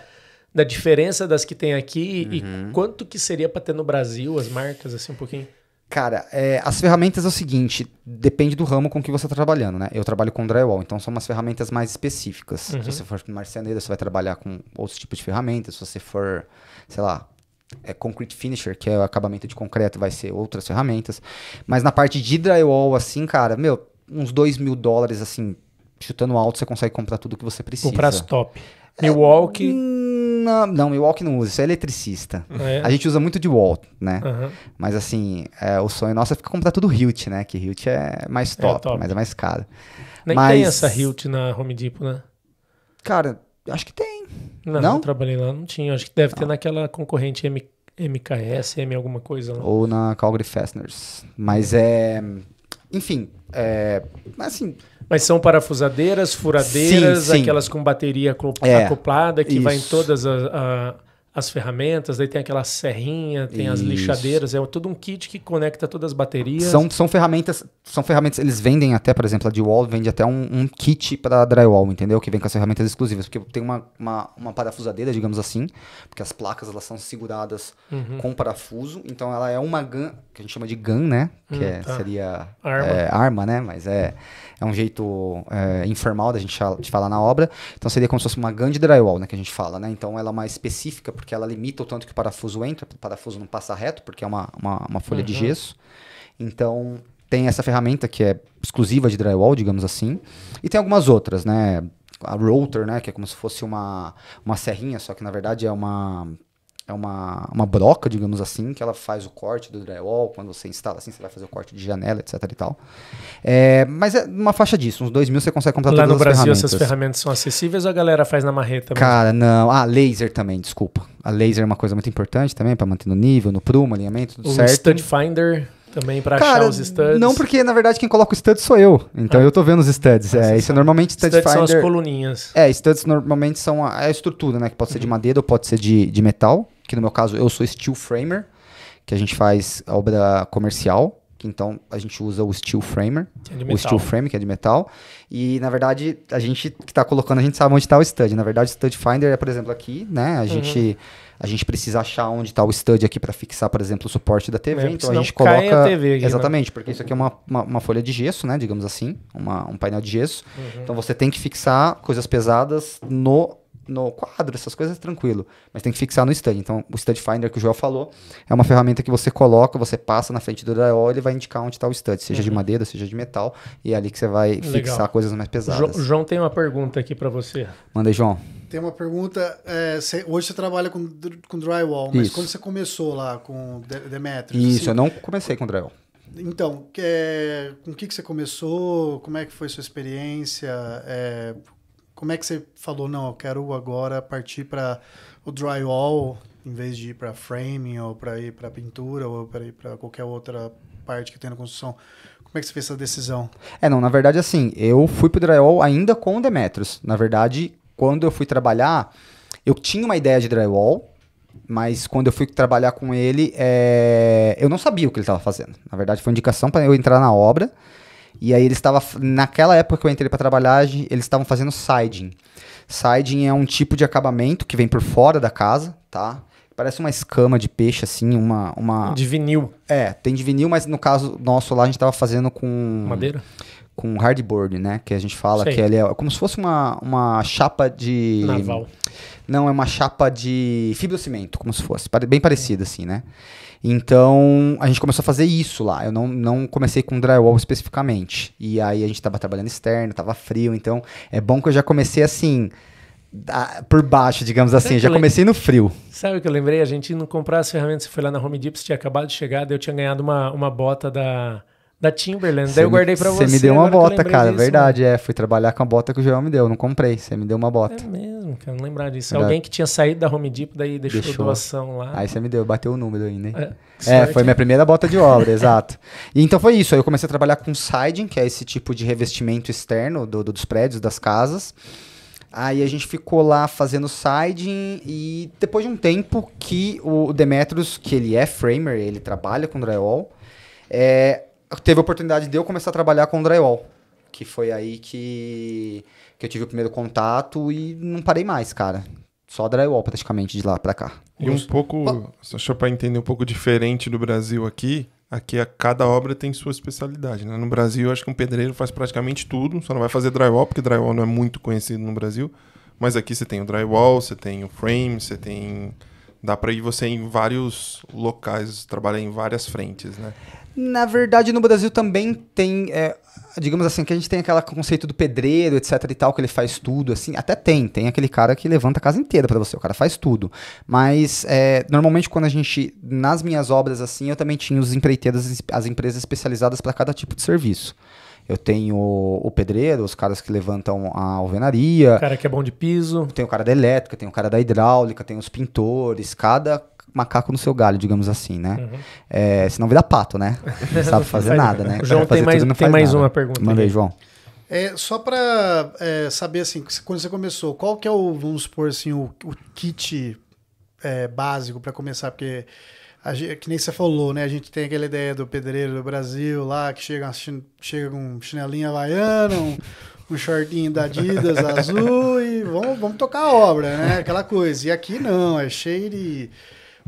da diferença das que tem aqui uhum. e quanto que seria para ter no Brasil as marcas assim um pouquinho. Cara, é, as ferramentas é o seguinte, depende do ramo com que você está trabalhando, né? Eu trabalho com drywall, então são umas ferramentas mais específicas. Uhum. Se você for marceneiro, você vai trabalhar com outros tipos de ferramentas. Se você for, sei lá, é concrete finisher, que é o acabamento de concreto, vai ser outras ferramentas. Mas na parte de drywall, assim, cara, meu, uns 2 mil dólares, assim, chutando alto, você consegue comprar tudo que você precisa. Comprar top. É, Milwaukee. É, não, não, Milwaukee não usa, isso é eletricista. É. A gente usa muito de wall, né? Uhum. Mas assim, é, o sonho nosso é ficar comprar tudo Hilt, né? Que Hilt é mais é top, top, mas é mais caro. Nem mas... tem essa Hilt na Home Depot, né? Cara, acho que tem. Não, não? trabalhei lá, não tinha. Acho que deve ter ah. naquela concorrente M, MKS, M alguma coisa. Lá. Né? Ou na Calgary Fasteners. Mas é... Enfim, é... Assim... Mas são parafusadeiras, furadeiras, sim, sim. aquelas com bateria é, acoplada que isso. vai em todas as... A as ferramentas, daí tem aquela serrinha, tem Isso. as lixadeiras, é todo um kit que conecta todas as baterias. São, são ferramentas, são ferramentas, eles vendem até, por exemplo, a DeWall vende até um, um kit para drywall, entendeu? Que vem com as ferramentas exclusivas, porque tem uma, uma, uma parafusadeira, digamos assim, porque as placas elas são seguradas uhum. com parafuso, então ela é uma que a gente chama de gun, né? Que hum, é, tá. seria arma. É, arma. né? Mas é, é um jeito é, informal da gente de falar na obra. Então seria como se fosse uma gun de drywall, né? Que a gente fala, né? Então ela é mais específica porque ela limita o tanto que o parafuso entra, o parafuso não passa reto, porque é uma, uma, uma folha uhum. de gesso. Então tem essa ferramenta que é exclusiva de drywall, digamos assim. E tem algumas outras, né? A router, né? Que é como se fosse uma, uma serrinha, só que na verdade é uma é uma, uma broca, digamos assim, que ela faz o corte do drywall. Quando você instala assim, você vai fazer o corte de janela, etc e tal. É, mas é uma faixa disso, uns dois mil você consegue comprar Lá todas as Brasil, ferramentas. Lá no Brasil essas ferramentas são acessíveis ou a galera faz na marreta? Mesmo? Cara, não. Ah, laser também, desculpa. A laser é uma coisa muito importante também, para manter no nível, no prumo, alinhamento, tudo o certo. O stud finder... Também para achar os studs? Não, porque na verdade quem coloca o stud sou eu. Então ah. eu tô vendo os studs. é, ah, isso é normalmente stud studs finder. são as coluninhas. É, studs normalmente são a, é a estrutura, né? Que pode uhum. ser de uhum. madeira ou pode ser de, de metal que no meu caso eu sou steel framer, que a gente faz obra comercial, que então a gente usa o steel framer, é o steel frame que é de metal, e na verdade a gente que está colocando, a gente sabe onde está o stud. Na verdade o stud finder é, por exemplo, aqui, né? A uhum. gente a gente precisa achar onde está o stud aqui para fixar, por exemplo, o suporte da TV. É, então a gente coloca. A TV aqui, né? Exatamente, né? porque isso aqui é uma, uma, uma, folha de gesso, né? Digamos assim, uma, um painel de gesso. Uhum. Então você tem que fixar coisas pesadas no no quadro, essas coisas tranquilo, mas tem que fixar no stand. Então, o stand finder que o Joel falou é uma ferramenta que você coloca, você passa na frente do drywall, ele vai indicar onde está o stand, seja uhum. de madeira, seja de metal, e é ali que você vai Legal. fixar coisas mais pesadas. João tem uma pergunta aqui para você. Manda aí, João. Tem uma pergunta. É, cê, hoje você trabalha com, com drywall, mas Isso. quando você começou lá com Demetrius? Assim? Isso, assim, eu não comecei com drywall. Então, é, com o que, que você começou? Como é que foi sua experiência? É, como é que você falou, não, eu quero agora partir para o drywall em vez de ir para framing ou para ir para pintura ou para ir para qualquer outra parte que tem na construção? Como é que você fez essa decisão? É, não, na verdade, assim, eu fui para o drywall ainda com o Demetros. Na verdade, quando eu fui trabalhar, eu tinha uma ideia de drywall, mas quando eu fui trabalhar com ele, é... eu não sabia o que ele estava fazendo. Na verdade, foi indicação para eu entrar na obra. E aí ele estava. Naquela época que eu entrei para trabalhar, eles estavam fazendo siding. Siding é um tipo de acabamento que vem por fora da casa, tá? Parece uma escama de peixe, assim, uma, uma. De vinil. É, tem de vinil, mas no caso nosso lá a gente estava fazendo com. Madeira? Com hardboard, né? Que a gente fala Sei. que ele é como se fosse uma, uma chapa de. Naval. Não, é uma chapa de fibrocimento, como se fosse. Bem parecida, assim, né? Então, a gente começou a fazer isso lá. Eu não, não comecei com drywall especificamente. E aí a gente estava trabalhando externo, estava frio, então é bom que eu já comecei assim, da, por baixo, digamos assim. Eu já comecei no frio. Sabe o que eu lembrei? A gente não comprar as ferramentas, você foi lá na Home Depot, você tinha acabado de chegar, daí eu tinha ganhado uma, uma bota da da Timberland. Daí eu guardei pra você. Você me deu uma bota, cara. Disso, verdade, mano. Né? é. Fui trabalhar com a bota que o João me deu. Não comprei. Você me deu uma bota. É mesmo, cara. Não lembrar disso. Verdade. Alguém que tinha saído da Home Depot, daí deixou, deixou. doação lá. Aí você me deu. Bateu o número ainda, né? É, é foi minha né? primeira bota de obra, exato. E então foi isso. Aí eu comecei a trabalhar com siding, que é esse tipo de revestimento externo do, do dos prédios, das casas. Aí a gente ficou lá fazendo siding e depois de um tempo que o Demetrius, que ele é framer, ele trabalha com drywall, é, teve a oportunidade de eu começar a trabalhar com drywall. Que foi aí que, que eu tive o primeiro contato e não parei mais, cara. Só drywall praticamente de lá para cá. E um pouco, só para entender um pouco diferente do Brasil aqui, aqui a cada obra tem sua especialidade. Né? No Brasil, eu acho que um pedreiro faz praticamente tudo, só não vai fazer drywall, porque drywall não é muito conhecido no Brasil. Mas aqui você tem o drywall, você tem o frame, você tem. Dá para ir você em vários locais, trabalhar em várias frentes, né? Na verdade, no Brasil também tem, é, digamos assim, que a gente tem aquele conceito do pedreiro, etc e tal, que ele faz tudo, assim, até tem, tem aquele cara que levanta a casa inteira para você, o cara faz tudo. Mas, é, normalmente, quando a gente, nas minhas obras, assim, eu também tinha os empreiteiros, as empresas especializadas para cada tipo de serviço. Eu tenho o pedreiro, os caras que levantam a alvenaria. O cara que é bom de piso. Tem o cara da elétrica, tem o cara da hidráulica, tem os pintores. Cada macaco no seu galho, digamos assim, né? Uhum. É, senão vira pato, né? Não sabe fazer nada, né? O João tem mais, tudo, tem mais uma pergunta. Manda aí, João. É, só para é, saber, assim, quando você começou, qual que é o, vamos supor assim, o, o kit é, básico para começar? Porque, a, que nem você falou, né? A gente tem aquela ideia do pedreiro do Brasil lá, que chega, chega com chinelinha havaiana, um, um shortinho da Adidas azul e vamos, vamos tocar a obra, né? Aquela coisa. E aqui não, é cheio de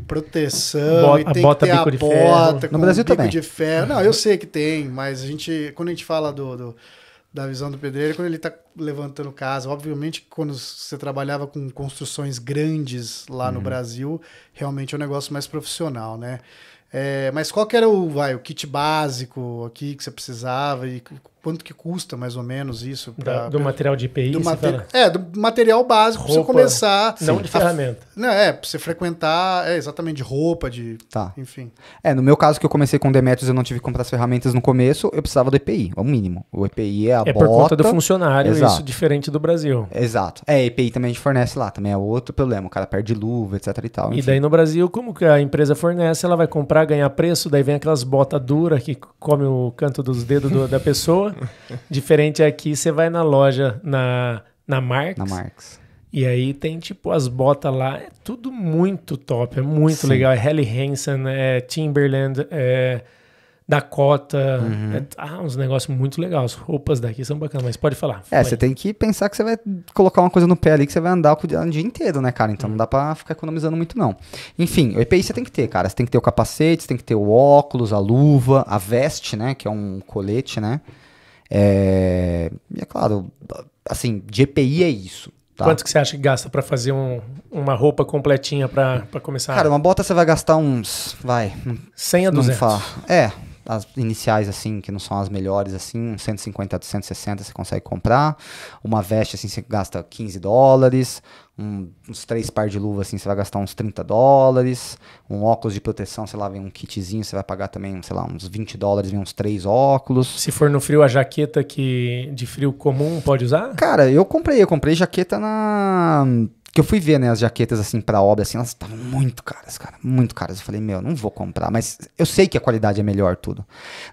proteção, bota, tem bota, que ter bico a de bota, ferro. no Brasil bico também. de ferro. Não, eu sei que tem, mas a gente, quando a gente fala do, do da visão do pedreiro, quando ele está levantando casa, obviamente quando você trabalhava com construções grandes lá no uhum. Brasil, realmente é um negócio mais profissional, né? É, mas qual que era o, vai, o kit básico aqui que você precisava e quanto que custa mais ou menos isso? Pra, do pra, material de IPI? Do mater... É, do material básico para você começar. Não sim. de ferramenta. A, é, para você frequentar, é, exatamente, de roupa, de. Tá. Enfim. É, no meu caso, que eu comecei com Demetrius, eu não tive que comprar as ferramentas no começo, eu precisava do EPI, ao mínimo. O EPI é a É bota. por conta do funcionário, Exato. isso diferente do Brasil. Exato. É, EPI também a gente fornece lá, também é outro problema. O cara perde luva, etc e tal. Enfim. E daí no Brasil, como que a empresa fornece? Ela vai comprar, ganhar preço, daí vem aquelas botas duras que come o canto dos dedos do, da pessoa. Diferente aqui, você vai na loja, na, na Marx. Na Marx. E aí tem tipo as botas lá, é tudo muito top, é muito Sim. legal. É Helly Hansen, é Timberland, é Dakota, uhum. é, ah, uns negócios muito legais. As roupas daqui são bacanas, mas pode falar. É, você tem que pensar que você vai colocar uma coisa no pé ali que você vai andar o dia inteiro, né, cara? Então uhum. não dá pra ficar economizando muito, não. Enfim, o EPI você tem que ter, cara. Você tem que ter o capacete, você tem que ter o óculos, a luva, a veste, né? Que é um colete, né? É, e é claro, assim, de EPI é isso. Tá? Quanto que você acha que gasta para fazer um, uma roupa completinha para começar? Cara, uma bota você vai gastar uns, vai... 100 a 200. Falar. É, as iniciais, assim, que não são as melhores, assim, 150 a 160 você consegue comprar. Uma veste, assim, você gasta 15 dólares um, uns três par de luva, assim, você vai gastar uns 30 dólares. Um óculos de proteção, sei lá, vem um kitzinho, você vai pagar também, sei lá, uns 20 dólares, vem uns três óculos. Se for no frio, a jaqueta que de frio comum pode usar? Cara, eu comprei, eu comprei jaqueta na que eu fui ver, né, as jaquetas assim para obra assim, elas estavam muito caras, cara, muito caras. Eu falei, meu, não vou comprar, mas eu sei que a qualidade é melhor tudo.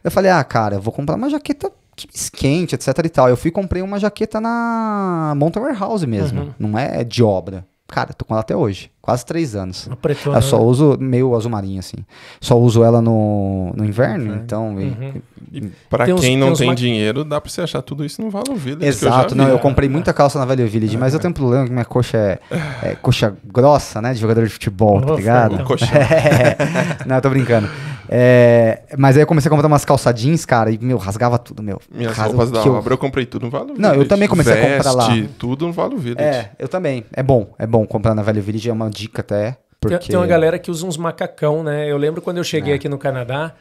Eu falei, ah, cara, eu vou comprar uma jaqueta que esquente, etc e tal. Eu fui e comprei uma jaqueta na Mountain Warehouse mesmo. Uhum. Não é de obra. Cara, tô com ela até hoje. Quase três anos. Pretona, eu só né? uso meio azul marinho, assim. Só uso ela no, no inverno, então. Uhum. E, e pra tem quem uns, não tem, tem dinheiro, dá pra você achar tudo isso no Value Village. Exato, eu não. Eu comprei muita calça na Value Village, é, mas eu tenho um problema que minha coxa é, é coxa grossa, né? De jogador de futebol, tá Nossa, tá ligado? Então. Coxa. É. não, tô brincando. É, mas aí eu comecei a comprar umas calçadinhas, cara, e, meu, rasgava tudo, meu. Minhas Rasga, roupas da obra eu... comprei tudo no Valo Village. Não, eu também comecei Veste, a comprar lá. tudo no Valo Village. É, eu também. É bom, é bom comprar na Vale Village, é uma dica até. Porque... Tem, tem uma galera que usa uns macacão, né? Eu lembro quando eu cheguei é. aqui no Canadá,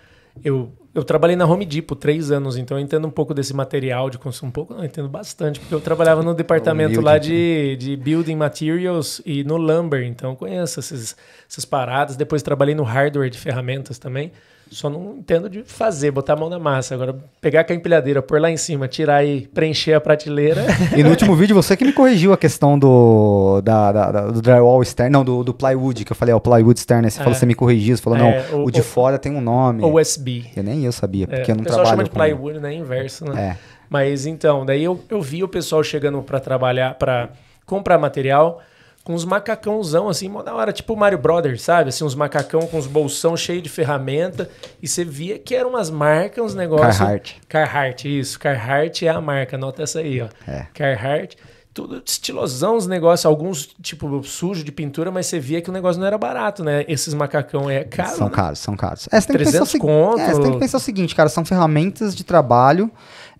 eu, eu trabalhei na Home Depot três anos, então eu entendo um pouco desse material de consumo. Um pouco, não, eu entendo bastante, porque eu trabalhava no departamento lá de, de Building Materials e no Lumber, então conheço essas, essas paradas. Depois trabalhei no hardware de ferramentas também. Só não entendo de fazer, botar a mão na massa. Agora, pegar com a empilhadeira, pôr lá em cima, tirar e preencher a prateleira. E no último vídeo, você que me corrigiu a questão do, da, da, da do drywall externo, não, do, do, plywood, que eu falei, ó, é plywood externo. você, é. falou, você me corrigiu, você falou, é, não, o, o de o, fora tem um nome. OSB. Eu nem eu sabia, é, porque é, eu não trabalho chama de com... plywood, né? Inverso, né? É. Mas então, daí eu, eu vi o pessoal chegando para trabalhar, para comprar material com uns macacãozão, assim, mó da hora, tipo Mario Brothers, sabe? Assim, uns macacão com uns bolsão cheio de ferramenta. E você via que eram umas marcas, uns negócios. Carhartt. Carhartt, isso. Carhartt é a marca, anota essa aí, ó. É. Carhartt. Tudo estilosão os negócios, alguns, tipo, sujo de pintura, mas você via que o negócio não era barato, né? Esses macacão é caro. São né? caros, são caros. É, você tem que pensar seguinte. É, você tem que pensar o seguinte, cara, são ferramentas de trabalho.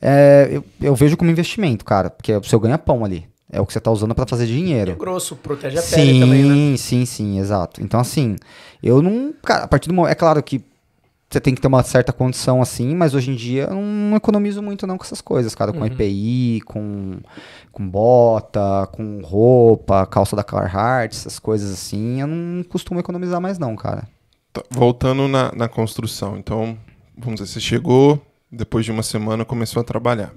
É, eu, eu vejo como investimento, cara, porque é o seu ganha-pão ali. É o que você está usando para fazer dinheiro. E o grosso protege a sim, pele também, né? Sim, sim, sim, exato. Então, assim, eu não. Cara, a partir do momento. É claro que você tem que ter uma certa condição assim, mas hoje em dia eu não economizo muito não com essas coisas, cara, com uhum. EPI, com, com bota, com roupa, calça da Carhartt, essas coisas assim, eu não costumo economizar mais não, cara. Tá, voltando na, na construção, então, vamos dizer, você chegou, depois de uma semana começou a trabalhar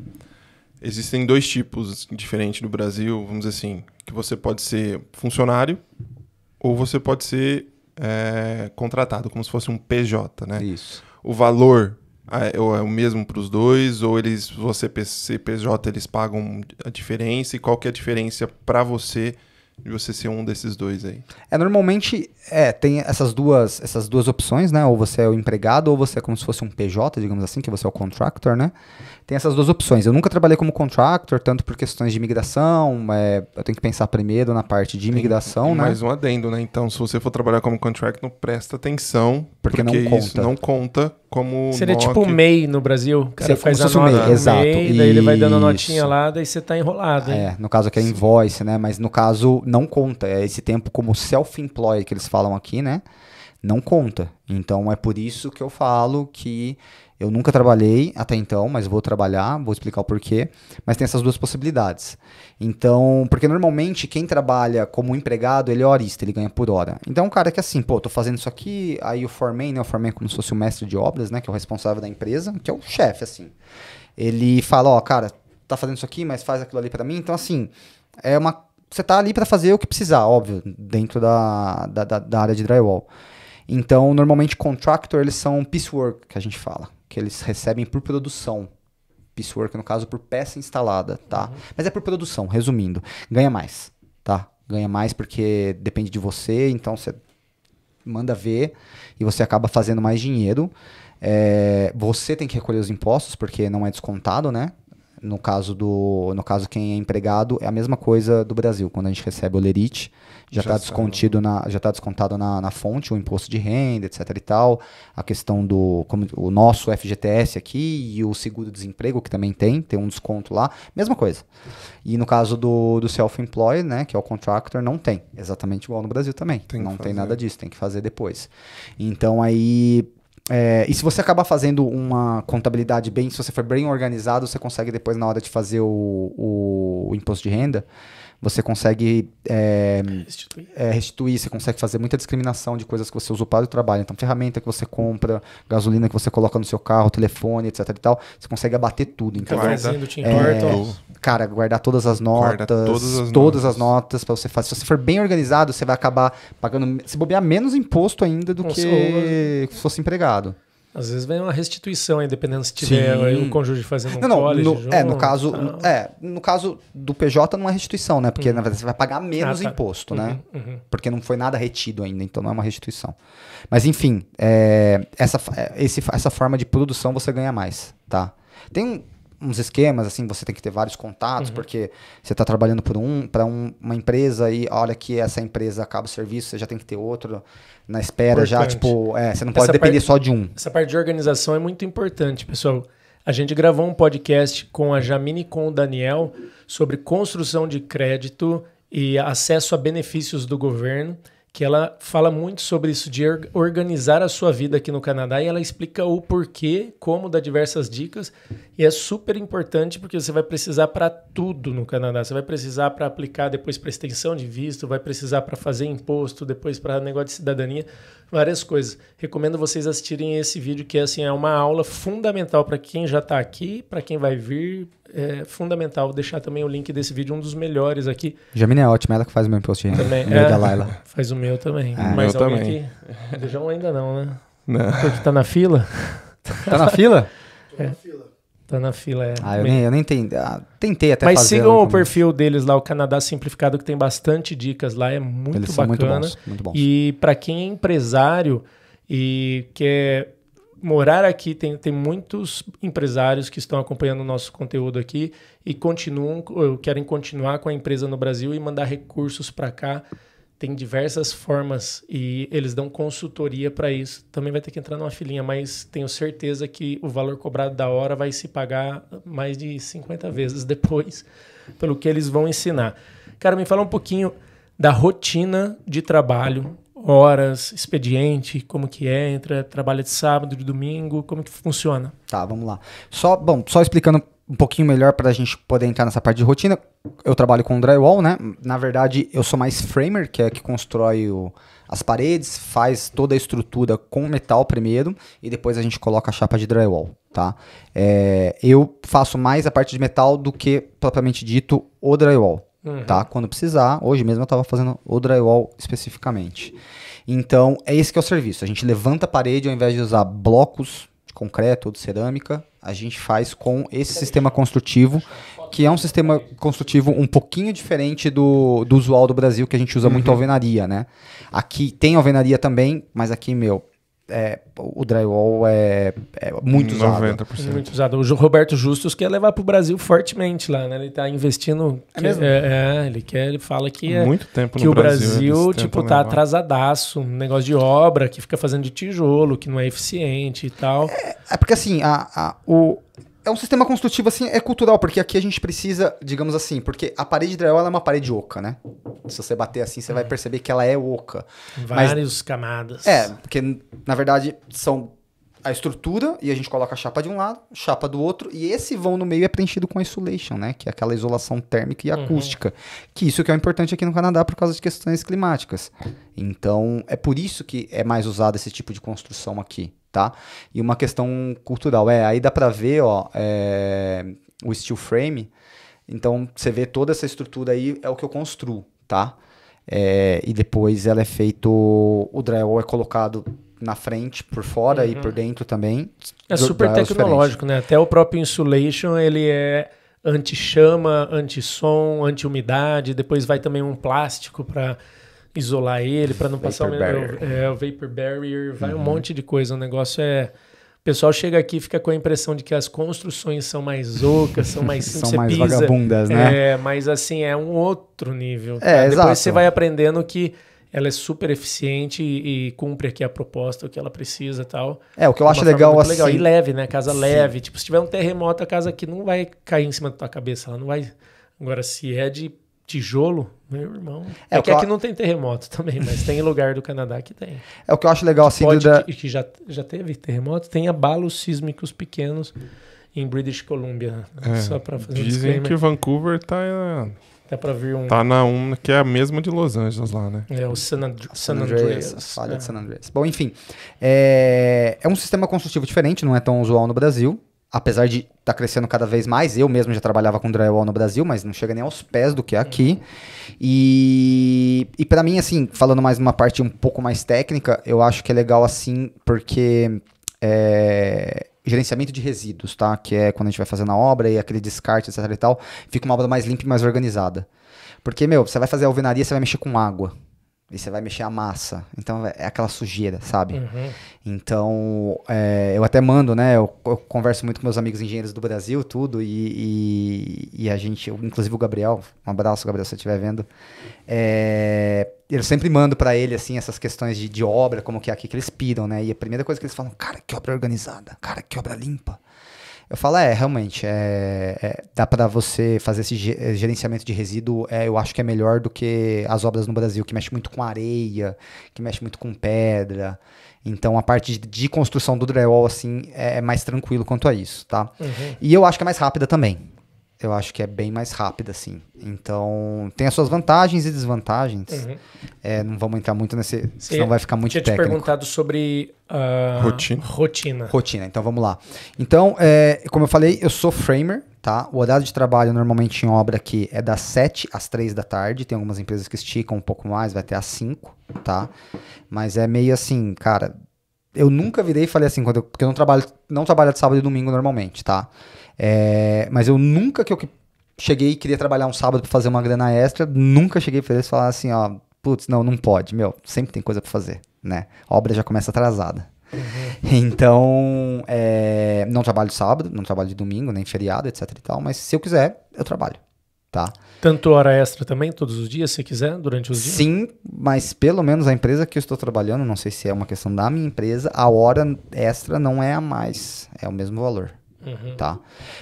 existem dois tipos diferentes no Brasil, vamos dizer assim, que você pode ser funcionário ou você pode ser é, contratado, como se fosse um PJ, né? Isso. O valor é, é o mesmo para os dois, ou eles, você ser PJ, eles pagam a diferença, e qual que é a diferença para você de você ser um desses dois aí? É, normalmente, é, tem essas duas, essas duas opções, né? Ou você é o empregado, ou você é como se fosse um PJ, digamos assim, que você é o contractor, né? tem essas duas opções. Eu nunca trabalhei como contractor, tanto por questões de imigração é, eu tenho que pensar primeiro na parte de tem, tem né? Mais um adendo, né? Então, se você for trabalhar como contractor, presta atenção, porque, porque não isso conta. não conta como Seria NOC. tipo o MEI no Brasil. O cara você faz como a nota MEI, exato. MEI, daí ele vai dando a notinha lá, daí você tá enrolado. Hein? É, no caso aqui é invoice, né? Mas no caso não conta. É esse tempo como self-employed que eles falam aqui, né? Não conta. Então é por isso que eu falo que eu nunca trabalhei até então, mas vou trabalhar, vou explicar o porquê. Mas tem essas duas possibilidades. Então, porque normalmente quem trabalha como empregado, ele é horista, ele ganha por hora. Então, é um cara que é assim, pô, tô fazendo isso aqui, aí o foreman, né? O foreman é como se fosse o mestre de obras, né? Que é o responsável da empresa, que é o chefe, assim. Ele fala, ó, cara, tá fazendo isso aqui, mas faz aquilo ali para mim. Então, assim, é uma... Você tá ali para fazer o que precisar, óbvio, dentro da, da, da área de drywall. Então, normalmente, contractor, eles são piecework, que a gente fala que eles recebem por produção. Piecework, no caso, por peça instalada, tá? Uhum. Mas é por produção, resumindo. Ganha mais, tá? Ganha mais porque depende de você, então você manda ver e você acaba fazendo mais dinheiro. É, você tem que recolher os impostos porque não é descontado, né? No caso do, no caso quem é empregado é a mesma coisa do Brasil. Quando a gente recebe o Lerite, já está descontido na, já tá descontado na, na, fonte o imposto de renda, etc e tal, a questão do como, o nosso FGTS aqui e o seguro-desemprego que também tem, tem um desconto lá, mesma coisa. E no caso do, do self-employed, né, que é o contractor, não tem, exatamente igual no Brasil também, tem não tem nada disso, tem que fazer depois. Então aí é, e se você acabar fazendo uma contabilidade bem, se você for bem organizado, você consegue depois, na hora de fazer o, o, o imposto de renda, você consegue é, restituir. É, restituir. você consegue fazer muita discriminação de coisas que você usa para o trabalho. Então, ferramenta que você compra, gasolina que você coloca no seu carro, telefone, etc e tal, você consegue abater tudo. Então, Guarda, é, cara, guardar todas as notas, todas as todas notas, notas para você fazer. Se você for bem organizado, você vai acabar pagando, se bobear menos imposto ainda do que se fosse empregado. Às vezes vem uma restituição aí, dependendo se tiver o cônjuge fazendo um não, não, college. No, junto, é, no caso, tá. é, no caso do PJ não é restituição, né? Porque uhum. na verdade você vai pagar menos ah, tá. imposto, né? uhum, né? Uhum. Porque não foi nada retido ainda, então não é uma restituição. Mas enfim, é, essa, é, esse, essa forma de produção você ganha mais, tá? Tem um uns esquemas, assim, você tem que ter vários contatos, uhum. porque você está trabalhando por um, para um, uma empresa e a hora que essa empresa acaba o serviço, você já tem que ter outro na espera, importante. já, tipo, é, você não pode depender parte, só de um. Essa parte de organização é muito importante, pessoal. A gente gravou um podcast com a Jamine e com o Daniel sobre construção de crédito e acesso a benefícios do governo que ela fala muito sobre isso de organizar a sua vida aqui no Canadá e ela explica o porquê, como, dá diversas dicas. E é super importante porque você vai precisar para tudo no Canadá. Você vai precisar para aplicar depois para extensão de visto, vai precisar para fazer imposto, depois para negócio de cidadania várias coisas. Recomendo vocês assistirem esse vídeo que assim é uma aula fundamental para quem já está aqui, para quem vai vir. É fundamental deixar também o link desse vídeo, um dos melhores aqui. Jamina é ótima, ela que faz o meu postinho. Também. é, da Laila. Faz o meu também. É, Mas eu também. Aqui? Do João ainda não, né? Não. Porque tá na fila. Tá na fila? Tô na fila. Tá na fila, é. Ah, eu nem, eu nem entendi. Ah, tentei até Mas fazer. Mas sigam o perfil deles lá, o Canadá Simplificado, que tem bastante dicas lá, é muito Eles bacana. Muito bons, muito bons. E para quem é empresário e quer morar aqui, tem, tem muitos empresários que estão acompanhando o nosso conteúdo aqui e continuam, querem continuar com a empresa no Brasil e mandar recursos para cá tem diversas formas e eles dão consultoria para isso. Também vai ter que entrar numa filinha, mas tenho certeza que o valor cobrado da hora vai se pagar mais de 50 vezes depois pelo que eles vão ensinar. Cara, me fala um pouquinho da rotina de trabalho, horas, expediente, como que é, entra, trabalha de sábado, de domingo, como que funciona? Tá, vamos lá. Só, bom, só explicando um pouquinho melhor para a gente poder entrar nessa parte de rotina. Eu trabalho com drywall, né? Na verdade, eu sou mais framer, que é que constrói o, as paredes, faz toda a estrutura com metal primeiro e depois a gente coloca a chapa de drywall, tá? É, eu faço mais a parte de metal do que propriamente dito o drywall, uhum. tá? Quando precisar, hoje mesmo eu estava fazendo o drywall especificamente. Então, é esse que é o serviço. A gente levanta a parede ao invés de usar blocos de concreto ou de cerâmica, a gente faz com esse sistema construtivo, que é um sistema construtivo um pouquinho diferente do, do usual do Brasil, que a gente usa uhum. muito alvenaria, né? Aqui tem alvenaria também, mas aqui, meu, é, o drywall é, é muito 90%. usado. Muito usado. O Roberto Justus quer levar para o Brasil fortemente lá, né? Ele está investindo. É, que, É, é, ele quer, ele fala que é, muito tempo que o Brasil, Brasil é tipo né, tá levar. atrasadaço, um negócio de obra que fica fazendo de tijolo, que não é eficiente e tal. É, é porque assim a, a o é um sistema construtivo, assim, é cultural, porque aqui a gente precisa, digamos assim, porque a parede de drywall é uma parede oca, né? Se você bater assim, você é. vai uhum. perceber que ela é oca. Várias Mas, camadas. É, porque, na verdade, são a estrutura e a gente coloca a chapa de um lado, chapa do outro, e esse vão no meio é preenchido com insulation, né? Que é aquela isolação térmica e uhum. acústica. Que isso que é importante aqui no Canadá por causa de questões climáticas. Então, é por isso que é mais usado esse tipo de construção aqui tá? E uma questão cultural. É, aí dá para ver, ó, é, o steel frame. Então, você vê toda essa estrutura aí, é o que eu construo, tá? É, e depois ela é feito, o drywall é colocado na frente, por fora uhum. e por dentro também. É super é tecnológico, diferente. né? Até o próprio insulation, ele é anti-chama, anti-som, anti-umidade, depois vai também um plástico para isolar ele para não vapor passar o, é, o vapor barrier, vai uhum. um monte de coisa. O negócio é o pessoal chega aqui e fica com a impressão de que as construções são mais ocas, são mais simples, são mais pisa, vagabundas, né? É, mas assim é um outro nível. É, tá? exato. Depois você vai aprendendo que ela é super eficiente e, e cumpre aqui a proposta, o que ela precisa tal. É, o que eu acho legal assim. E leve, né? Casa Sim. leve. Tipo, se tiver um terremoto, a casa aqui não vai cair em cima da tua cabeça. Ela não vai. Agora, se é de tijolo, meu irmão. É, é que, eu... aqui não tem terremoto também, mas tem lugar do Canadá que tem. É o que eu acho legal assim. Pode, da... que, que já, já teve terremoto, tem abalos sísmicos pequenos em British Columbia. É, só para fazer Dizem que Vancouver tá. É, Dá pra vir um. Tá na um que é a mesma de Los Angeles lá, né? É, o San, And San Andreas. Andreas falha é. de San Andreas. Bom, enfim. É... é um sistema construtivo diferente, não é tão usual no Brasil apesar de estar tá crescendo cada vez mais, eu mesmo já trabalhava com drywall no Brasil, mas não chega nem aos pés do que é uhum. aqui. E, e para mim, assim, falando mais uma parte um pouco mais técnica, eu acho que é legal assim, porque é, gerenciamento de resíduos, tá? Que é quando a gente vai fazendo a obra e aquele descarte, etc e tal, fica uma obra mais limpa e mais organizada. Porque, meu, você vai fazer alvenaria, você vai mexer com água e você vai mexer a massa. Então é, é aquela sujeira, sabe? Uhum. Então é, eu até mando, né? Eu, eu, converso muito com meus amigos engenheiros do Brasil, tudo, e, e, e a gente, eu, inclusive o Gabriel, um abraço, Gabriel, se você estiver vendo. É, eu sempre mando para ele assim essas questões de, de obra, como que é aqui que eles piram, né? E a primeira coisa que eles falam, cara, que obra organizada, cara, que obra limpa. Eu falo, é, realmente, é, é dá para você fazer esse gerenciamento de resíduo, é, eu acho que é melhor do que as obras no Brasil, que mexe muito com areia, que mexe muito com pedra. Então a parte de, de construção do drywall, assim, é, é mais tranquilo quanto a isso, tá? Uhum. E eu acho que é mais rápida também eu acho que é bem mais rápida, assim. Então, tem as suas vantagens e desvantagens. Uhum. É, não vamos entrar muito nesse, Sim. senão vai ficar muito tinha técnico. Tinha te perguntado sobre uh, rotina. rotina. Rotina, então vamos lá. Então, é, como eu falei, eu sou framer, tá? O horário de trabalho normalmente em obra aqui é das 7 às 3 da tarde. Tem algumas empresas que esticam um pouco mais, vai até às 5, tá? Mas é meio assim, cara... Eu nunca virei e falei assim, quando eu, porque eu não trabalho, não trabalho de sábado e domingo normalmente, tá? É, mas eu nunca que eu cheguei e queria trabalhar um sábado para fazer uma grana extra, nunca cheguei para eles falar assim, ó, putz, não, não pode, meu, sempre tem coisa para fazer, né? A obra já começa atrasada. Uhum. Então, é, não trabalho sábado, não trabalho de domingo, nem feriado, etc e tal, mas se eu quiser, eu trabalho, tá? Tanto hora extra também, todos os dias, se quiser, durante os dias? Sim, mas pelo menos a empresa que eu estou trabalhando, não sei se é uma questão da minha empresa, a hora extra não é a mais, é o mesmo valor. Uhum. Tá?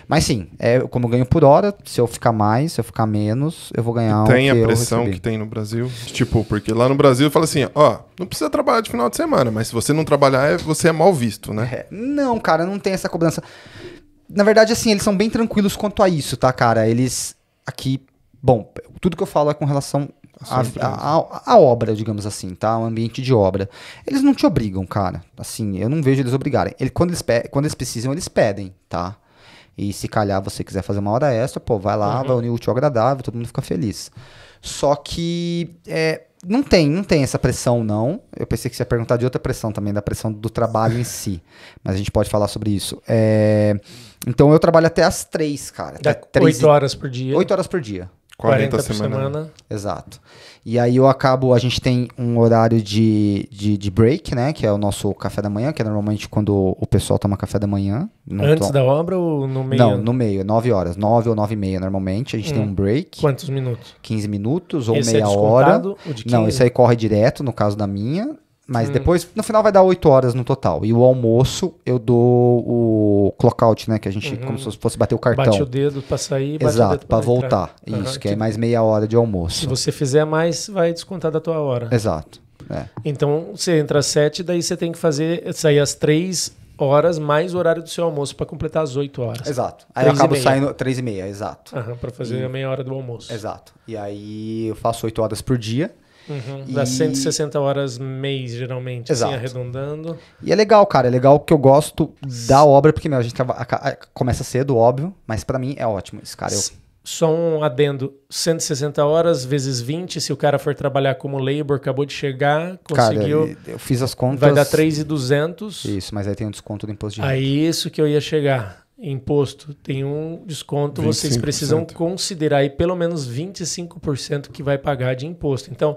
Mas sim, é, como eu ganho por hora, se eu ficar mais, se eu ficar menos, eu vou ganhar e tem o a pressão que tem no Brasil? Tipo, porque lá no Brasil fala assim, ó, não precisa trabalhar de final de semana, mas se você não trabalhar, é, você é mal visto, né? É, não, cara, não tem essa cobrança. Na verdade, assim, eles são bem tranquilos quanto a isso, tá, cara? Eles aqui, bom, tudo que eu falo é com relação a, a, a, obra, digamos assim, tá? o ambiente de obra. Eles não te obrigam, cara. Assim, eu não vejo eles obrigarem. Ele, quando, eles quando eles precisam, eles pedem, tá? E se calhar você quiser fazer uma hora extra, pô, vai lá, uhum. vai unir o útil ao agradável, todo mundo fica feliz. Só que é, não tem, não tem essa pressão, não. Eu pensei que você ia perguntar de outra pressão também, da pressão do trabalho em si. Mas a gente pode falar sobre isso. É, então eu trabalho até as três, cara. Até três oito horas por dia. Oito horas por dia. 40, 40 semana. semana. Exato. E aí eu acabo, a gente tem um horário de, de, de, break, né? Que é o nosso café da manhã, que é normalmente quando o pessoal toma café da manhã. Antes to... da obra ou no meio? Não, no meio, 9 horas, 9 ou 9 e meia normalmente. A gente hum. tem um break. Quantos minutos? 15 minutos ou esse é meia é hora. Ou de 15? Não, isso aí corre direto, no caso da minha. Mas hum. depois, no final vai dar 8 horas no total. E o almoço eu dou o clockout, né? Que a gente, uhum. como se fosse bater o cartão. Bate o dedo pra sair, bate Exato, pra, pra voltar. Entrar. Isso, uhum. que é mais meia hora de almoço. Se você fizer mais, vai descontar da tua hora. Exato. É. Então você entra às 7, daí você tem que fazer, sair às 3 horas mais o horário do seu almoço para completar as 8 horas. Exato. Aí eu acabo saindo três e meia, exato. Uhum, para fazer e... a meia hora do almoço. Exato. E aí eu faço 8 horas por dia. Uhum, e... Dá 160 horas mês, geralmente, assim, Exato. assim, arredondando. E é legal, cara. É legal que eu gosto da obra, porque meu, a gente começa cedo, óbvio, mas para mim é ótimo isso, cara. Eu... Só um adendo: 160 horas vezes 20, se o cara for trabalhar como labor, acabou de chegar, conseguiu. Cara, eu fiz as contas. Vai dar 3,200. Isso, mas aí tem um desconto do imposto de renda. Aí isso que eu ia chegar imposto tem um desconto, 25%. vocês precisam considerar aí pelo menos 25% que vai pagar de imposto. Então,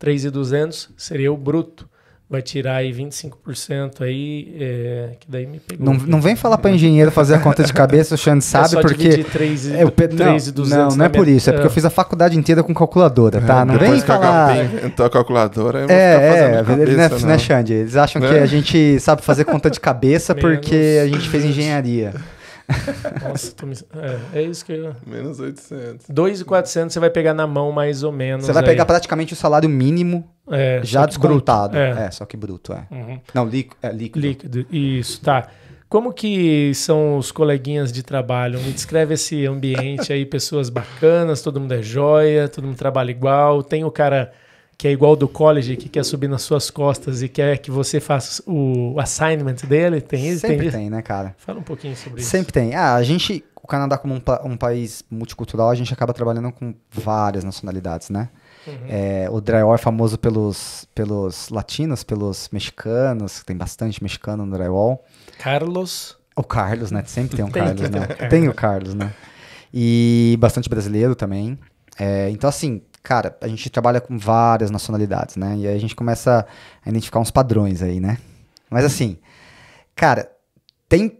3,200 seria o bruto. Vai tirar aí 25% aí, é, que daí me pegou. Não, não vem falar para engenheiro fazer a conta de cabeça, o Xande é sabe, é porque... 3 é o P... 3 não, não, não é por isso, é porque eu é. fiz a faculdade inteira com calculadora, tá? É, não vem falar... Então a calculadora, eu é, é, é, cabeça, né, Xande? Eles acham que né? a gente sabe fazer conta de cabeça porque a gente fez engenharia. Nossa, me... é, é, isso que eu... Menos 800. 2,400 você vai pegar na mão mais ou menos. Você vai aí. pegar praticamente o salário mínimo é, já descrutado. É. é. só que bruto, é. Uhum. Não, líquido. É líquido. Líquido, isso, tá. Como que são os coleguinhas de trabalho? Me descreve esse ambiente aí, pessoas bacanas, todo mundo é joia, todo mundo trabalha igual, tem o cara que é igual do college, que quer subir nas suas costas e quer que você faça o assignment dele? Tem isso? Sempre tem, tem né, cara? Fala um pouquinho sobre Sempre isso. Sempre tem. Ah, a gente, o Canadá como um, um, país multicultural, a gente acaba trabalhando com várias nacionalidades, né? Uhum. É, o drywall é famoso pelos, pelos latinos, pelos mexicanos, tem bastante mexicano no drywall. Carlos. O Carlos, né? Sempre tem um tem Carlos, né? Tem o Carlos, né? E bastante brasileiro também. É, então, assim, cara, a gente trabalha com várias nacionalidades, né? E aí a gente começa a identificar uns padrões aí, né? Mas assim, cara, tem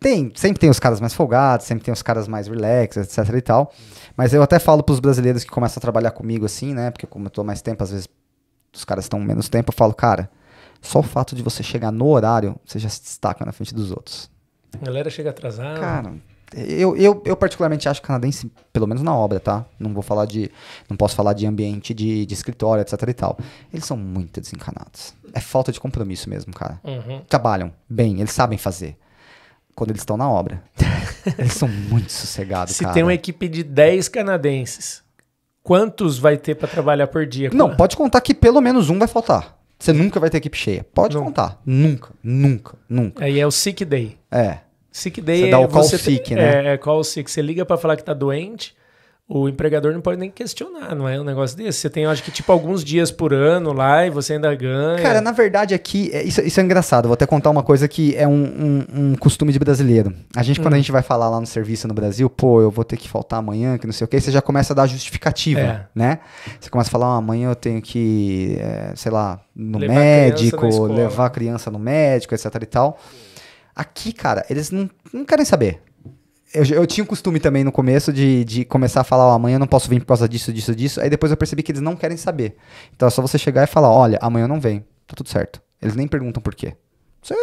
tem, sempre tem os caras mais folgados, sempre tem os caras mais relax, etc e tal. Mas eu até falo pros brasileiros que começam a trabalhar comigo assim, né? Porque como eu tô mais tempo, às vezes os caras estão menos tempo, eu falo, cara, só o fato de você chegar no horário, você já se destaca na frente dos outros. A galera chega atrasada. Cara, eu, eu, eu particularmente acho canadense, pelo menos na obra, tá? Não vou falar de. Não posso falar de ambiente de, de escritório, etc e tal. Eles são muito desencanados. É falta de compromisso mesmo, cara. Uhum. Trabalham bem, eles sabem fazer. Quando eles estão na obra. eles são muito sossegados, Se cara. Se tem uma equipe de 10 canadenses, quantos vai ter para trabalhar por dia? Não, pode contar que pelo menos um vai faltar. Você nunca vai ter equipe cheia. Pode nunca. contar. Nunca, nunca, nunca. Aí é o sick day. É. Sick day você dá o call você, sick, né? É, é, call sick. Você liga para falar que tá doente, o empregador não pode nem questionar, não é um negócio desse. Você tem, acho que, tipo, alguns dias por ano lá e você ainda ganha. Cara, na verdade aqui, é, isso, isso é engraçado. Vou até contar uma coisa que é um, um, um costume de brasileiro. A gente, hum. quando a hum. gente vai falar lá no serviço no Brasil, pô, eu vou ter que faltar amanhã, que não sei o quê, você já começa a dar justificativa, é. né? Você começa a falar, ah, amanhã eu tenho que, é, sei lá, no levar médico, levar a criança no médico, etc e tal. Aqui, cara, eles não, não querem saber. Eu, eu tinha o um costume também no começo de, de começar a falar, ó, oh, amanhã eu não posso vir por causa disso, disso, disso. Aí depois eu percebi que eles não querem saber. Então é só você chegar e falar, olha, amanhã eu não venho, tá tudo certo. Eles nem perguntam por quê. Você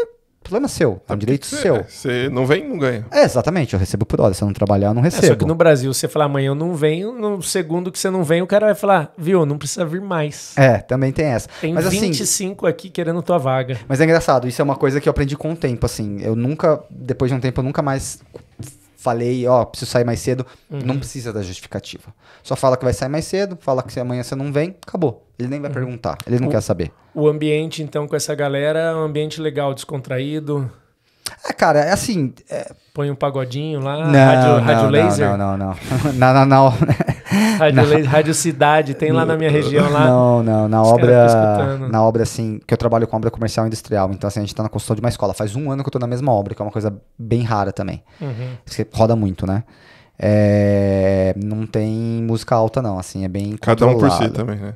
Problema é seu, é um direito você, seu. Né? Você não vem, não ganha. É, exatamente, eu recebo por hora. Se eu não trabalhar, eu não recebo. É, só que no Brasil, você falar amanhã eu não venho, no segundo que você não vem, o cara vai falar, viu, não precisa vir mais. É, também tem essa. Tem mas, 25 assim, aqui querendo tua vaga. Mas é engraçado, isso é uma coisa que eu aprendi com o tempo, assim. Eu nunca, depois de um tempo, eu nunca mais falei, ó, preciso sair mais cedo, uhum. não precisa da justificativa. Só fala que vai sair mais cedo, fala que amanhã você não vem, acabou. Ele nem vai uhum. perguntar, ele não o, quer saber. O ambiente, então, com essa galera é um ambiente legal, descontraído. É, cara, é assim. É... Põe um pagodinho lá, não, rádio, não, rádio não, laser. Não, não, não. não, não, não. Rádio, Rádio Cidade, tem lá na minha região lá. Não, não, na obra, na obra assim, que eu trabalho com obra comercial e industrial, então assim, a gente tá na construção de uma escola, faz um ano que eu tô na mesma obra, que é uma coisa bem rara também. Uhum. Você roda muito, né? É, não tem música alta não, assim, é bem Cada um por si também, né?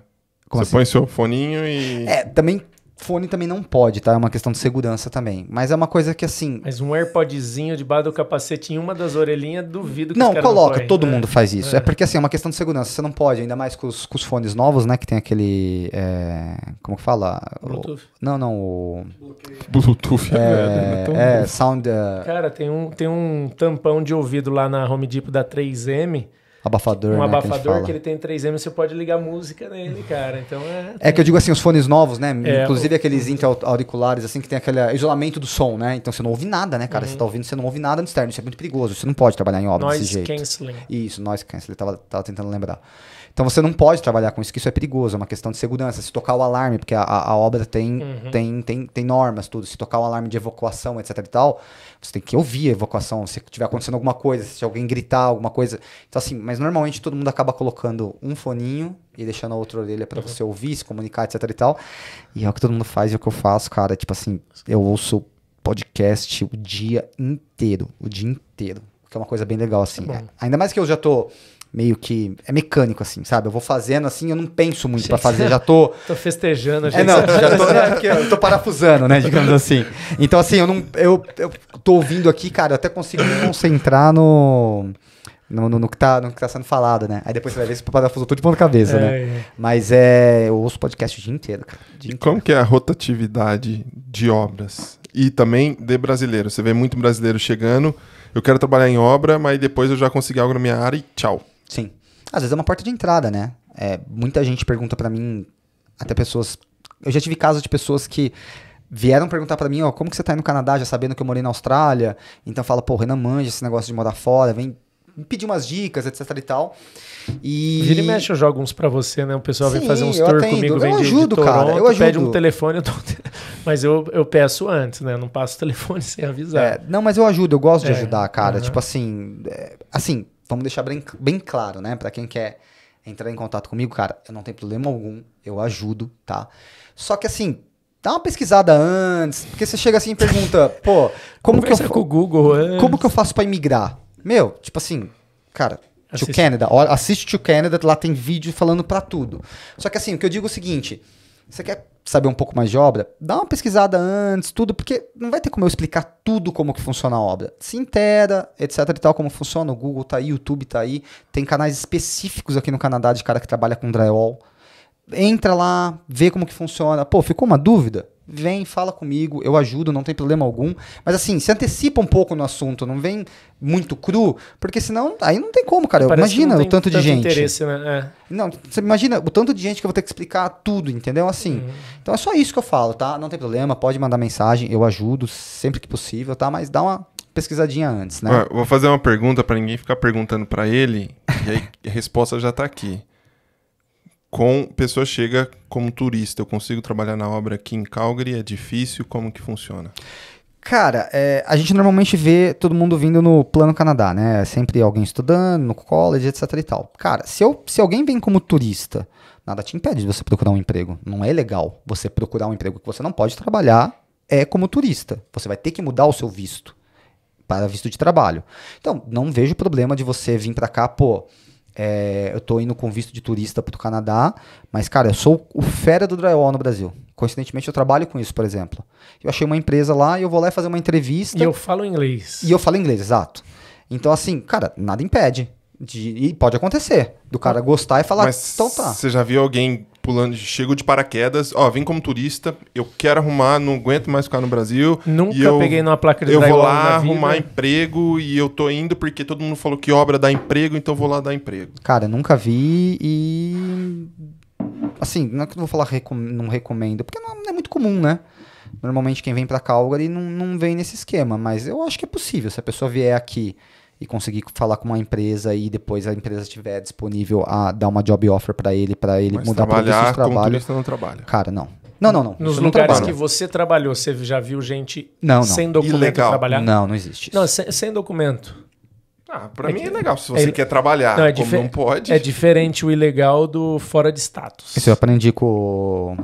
Como você assim? põe seu foninho e. É, também Fone também não pode, tá? É uma questão de segurança também. Mas é uma coisa que assim. Mas um AirPodzinho debaixo do capacete em uma das orelhinhas, duvido que Não, coloca, não todo mundo é. faz isso. É. é. porque assim, é uma questão de segurança. Você não pode, ainda mais com os, com os fones novos, né? Que tem aquele. É... Como que fala? Bluetooth. O... Não, não, o. Bluetooth, é. É, né? então, é sound. Uh... Cara, tem um, tem um tampão de ouvido lá na Home Depot da 3M Abafador, Um né, abafador que ele, que ele, tem 3M, você pode ligar música nele, cara. Então é. É que eu digo assim, os fones novos, né? É, Inclusive o... aqueles intra-auriculares, assim, que tem aquele isolamento do som, né? Então você não ouve nada, né, cara? Uhum. Você tá uhum. ouvindo, você não ouve nada no externo. Isso é muito perigoso. Você não pode trabalhar em obra noise desse jeito. Noise canceling. Isso, noise canceling. estava tava tentando lembrar. Então você não pode trabalhar com isso, que isso é perigoso, é uma questão de segurança. Se tocar o alarme, porque a, a obra tem, uhum. tem, tem, tem normas, tudo. Se tocar o alarme de evacuação, etc e tal, você tem que ouvir a evacuação. Se tiver acontecendo alguma coisa, se alguém gritar alguma coisa. Então, assim, mas normalmente todo mundo acaba colocando um foninho e deixando a outra orelha para uhum. você ouvir, se comunicar, etc e tal. E é o que todo mundo faz e é o que eu faço, cara. Tipo assim, eu ouço podcast o dia inteiro, o dia inteiro. Que é uma coisa bem legal, assim. É, ainda mais que eu já tô meio que é mecânico assim, sabe? Eu vou fazendo assim, eu não penso muito para fazer, já tô tô festejando, é, já. É, não, já tô, tô parafusando, né, digamos assim. Então assim, eu não eu, eu tô ouvindo aqui, cara, eu até consigo me concentrar no no, no, no, que tá, no que tá sendo falado, né? Aí depois você vai ver se o parafuso tudo de ponta cabeça, é, né? É. Mas é, eu ouço podcast o dia inteiro, cara. Dia e inteiro. como que é a rotatividade de obras? E também de brasileiro. Você vê muito brasileiro chegando, eu quero trabalhar em obra, mas depois eu já consegui algo na minha área e tchau. Sim. Às vezes é uma porta de entrada, né? É, muita gente pergunta para mim, até pessoas. Eu já tive casos de pessoas que vieram perguntar para mim, ó, como que você tá aí no Canadá, já sabendo que eu morei na Austrália? Então fala, pô, Renan manja esse negócio de morar fora, vem pedir umas dicas, etc e tal. E... ele mexe, eu jogo uns pra você, né? O pessoal Sim, vem fazer uns tour atendo. comigo, eu vem ajudo, de, Toronto, cara, eu ajudo. pede um telefone, eu tô... mas eu, eu peço antes, né? Eu não passo o telefone sem avisar. É, não, mas eu ajudo, eu gosto é, de ajudar, cara. Uh -huh. Tipo assim, é, assim, vamos deixar bem, bem claro, né? Para quem quer entrar em contato comigo, cara, eu não tenho problema algum, eu ajudo, tá? Só que assim, dá uma pesquisada antes, porque você chega assim e pergunta, pô, como Conversa que eu com o Google, antes. como que eu faço para imigrar? Meu, tipo assim, cara, assiste. to Canada, assiste to Canada, lá tem vídeo falando para tudo. Só que assim, o que eu digo é o seguinte, você quer saber um pouco mais de obra, dá uma pesquisada antes, tudo, porque não vai ter como eu explicar tudo como que funciona a obra. Se inteira, etc e tal, como funciona. O Google tá aí, o YouTube tá aí. Tem canais específicos aqui no Canadá de cara que trabalha com drywall. Entra lá, vê como que funciona. Pô, ficou uma dúvida? vem, fala comigo, eu ajudo, não tem problema algum. Mas assim, se antecipa um pouco no assunto, não vem muito cru, porque senão aí não tem como, cara. Parece imagina o tanto, tanto de gente. Interesse, né? É. Não, você imagina o tanto de gente que eu vou ter que explicar tudo, entendeu? Assim. Uhum. Então é só isso que eu falo, tá? Não tem problema, pode mandar mensagem, eu ajudo sempre que possível, tá? Mas dá uma pesquisadinha antes, né? Ó, vou fazer uma pergunta para ninguém ficar perguntando para ele, e aí a resposta já tá aqui com pessoa chega como turista. Eu consigo trabalhar na obra aqui em Calgary? É difícil? Como que funciona? Cara, é, a gente normalmente vê todo mundo vindo no Plano Canadá, né? É sempre alguém estudando, no college, etc e tal. Cara, se, eu, se alguém vem como turista, nada te impede de você procurar um emprego. Não é legal você procurar um emprego que você não pode trabalhar é como turista. Você vai ter que mudar o seu visto para visto de trabalho. Então, não vejo problema de você vir para cá, pô, é, eu tô indo com visto de turista pro Canadá, mas, cara, eu sou o fera do drywall no Brasil. Coincidentemente, eu trabalho com isso, por exemplo. Eu achei uma empresa lá e eu vou lá fazer uma entrevista. E eu falo inglês. E eu falo inglês, exato. Então, assim, cara, nada impede. De, e pode acontecer. Do cara gostar e falar, Mas então tá. Você já viu alguém pulando, chego de paraquedas, ó, vim como turista, eu quero arrumar, não aguento mais ficar no Brasil. Nunca eu, peguei numa placa de Eu vou lá arrumar emprego e eu tô indo porque todo mundo falou que obra dá emprego, então vou lá dar emprego. Cara, nunca vi e assim, não é que eu vou falar recom não recomendo, porque não, é, é muito comum, né? Normalmente quem vem para Calgary não, não vem nesse esquema, mas eu acho que é possível se a pessoa vier aqui e conseguir falar com uma empresa e depois a empresa estiver disponível a dar uma job offer para ele, para ele Mas mudar para outros trabalho Como não trabalha. Cara, não. Não, não, não. Nos não lugares que você trabalhou, você já viu gente não, não. sem documento Ilegal. trabalhar? Não, não existe. Isso. Não, sem, sem documento. Ah, é mim é que, é legal. Se você é, quer trabalhar, não, é como não pode. É diferente o ilegal do fora de status. Isso eu aprendi com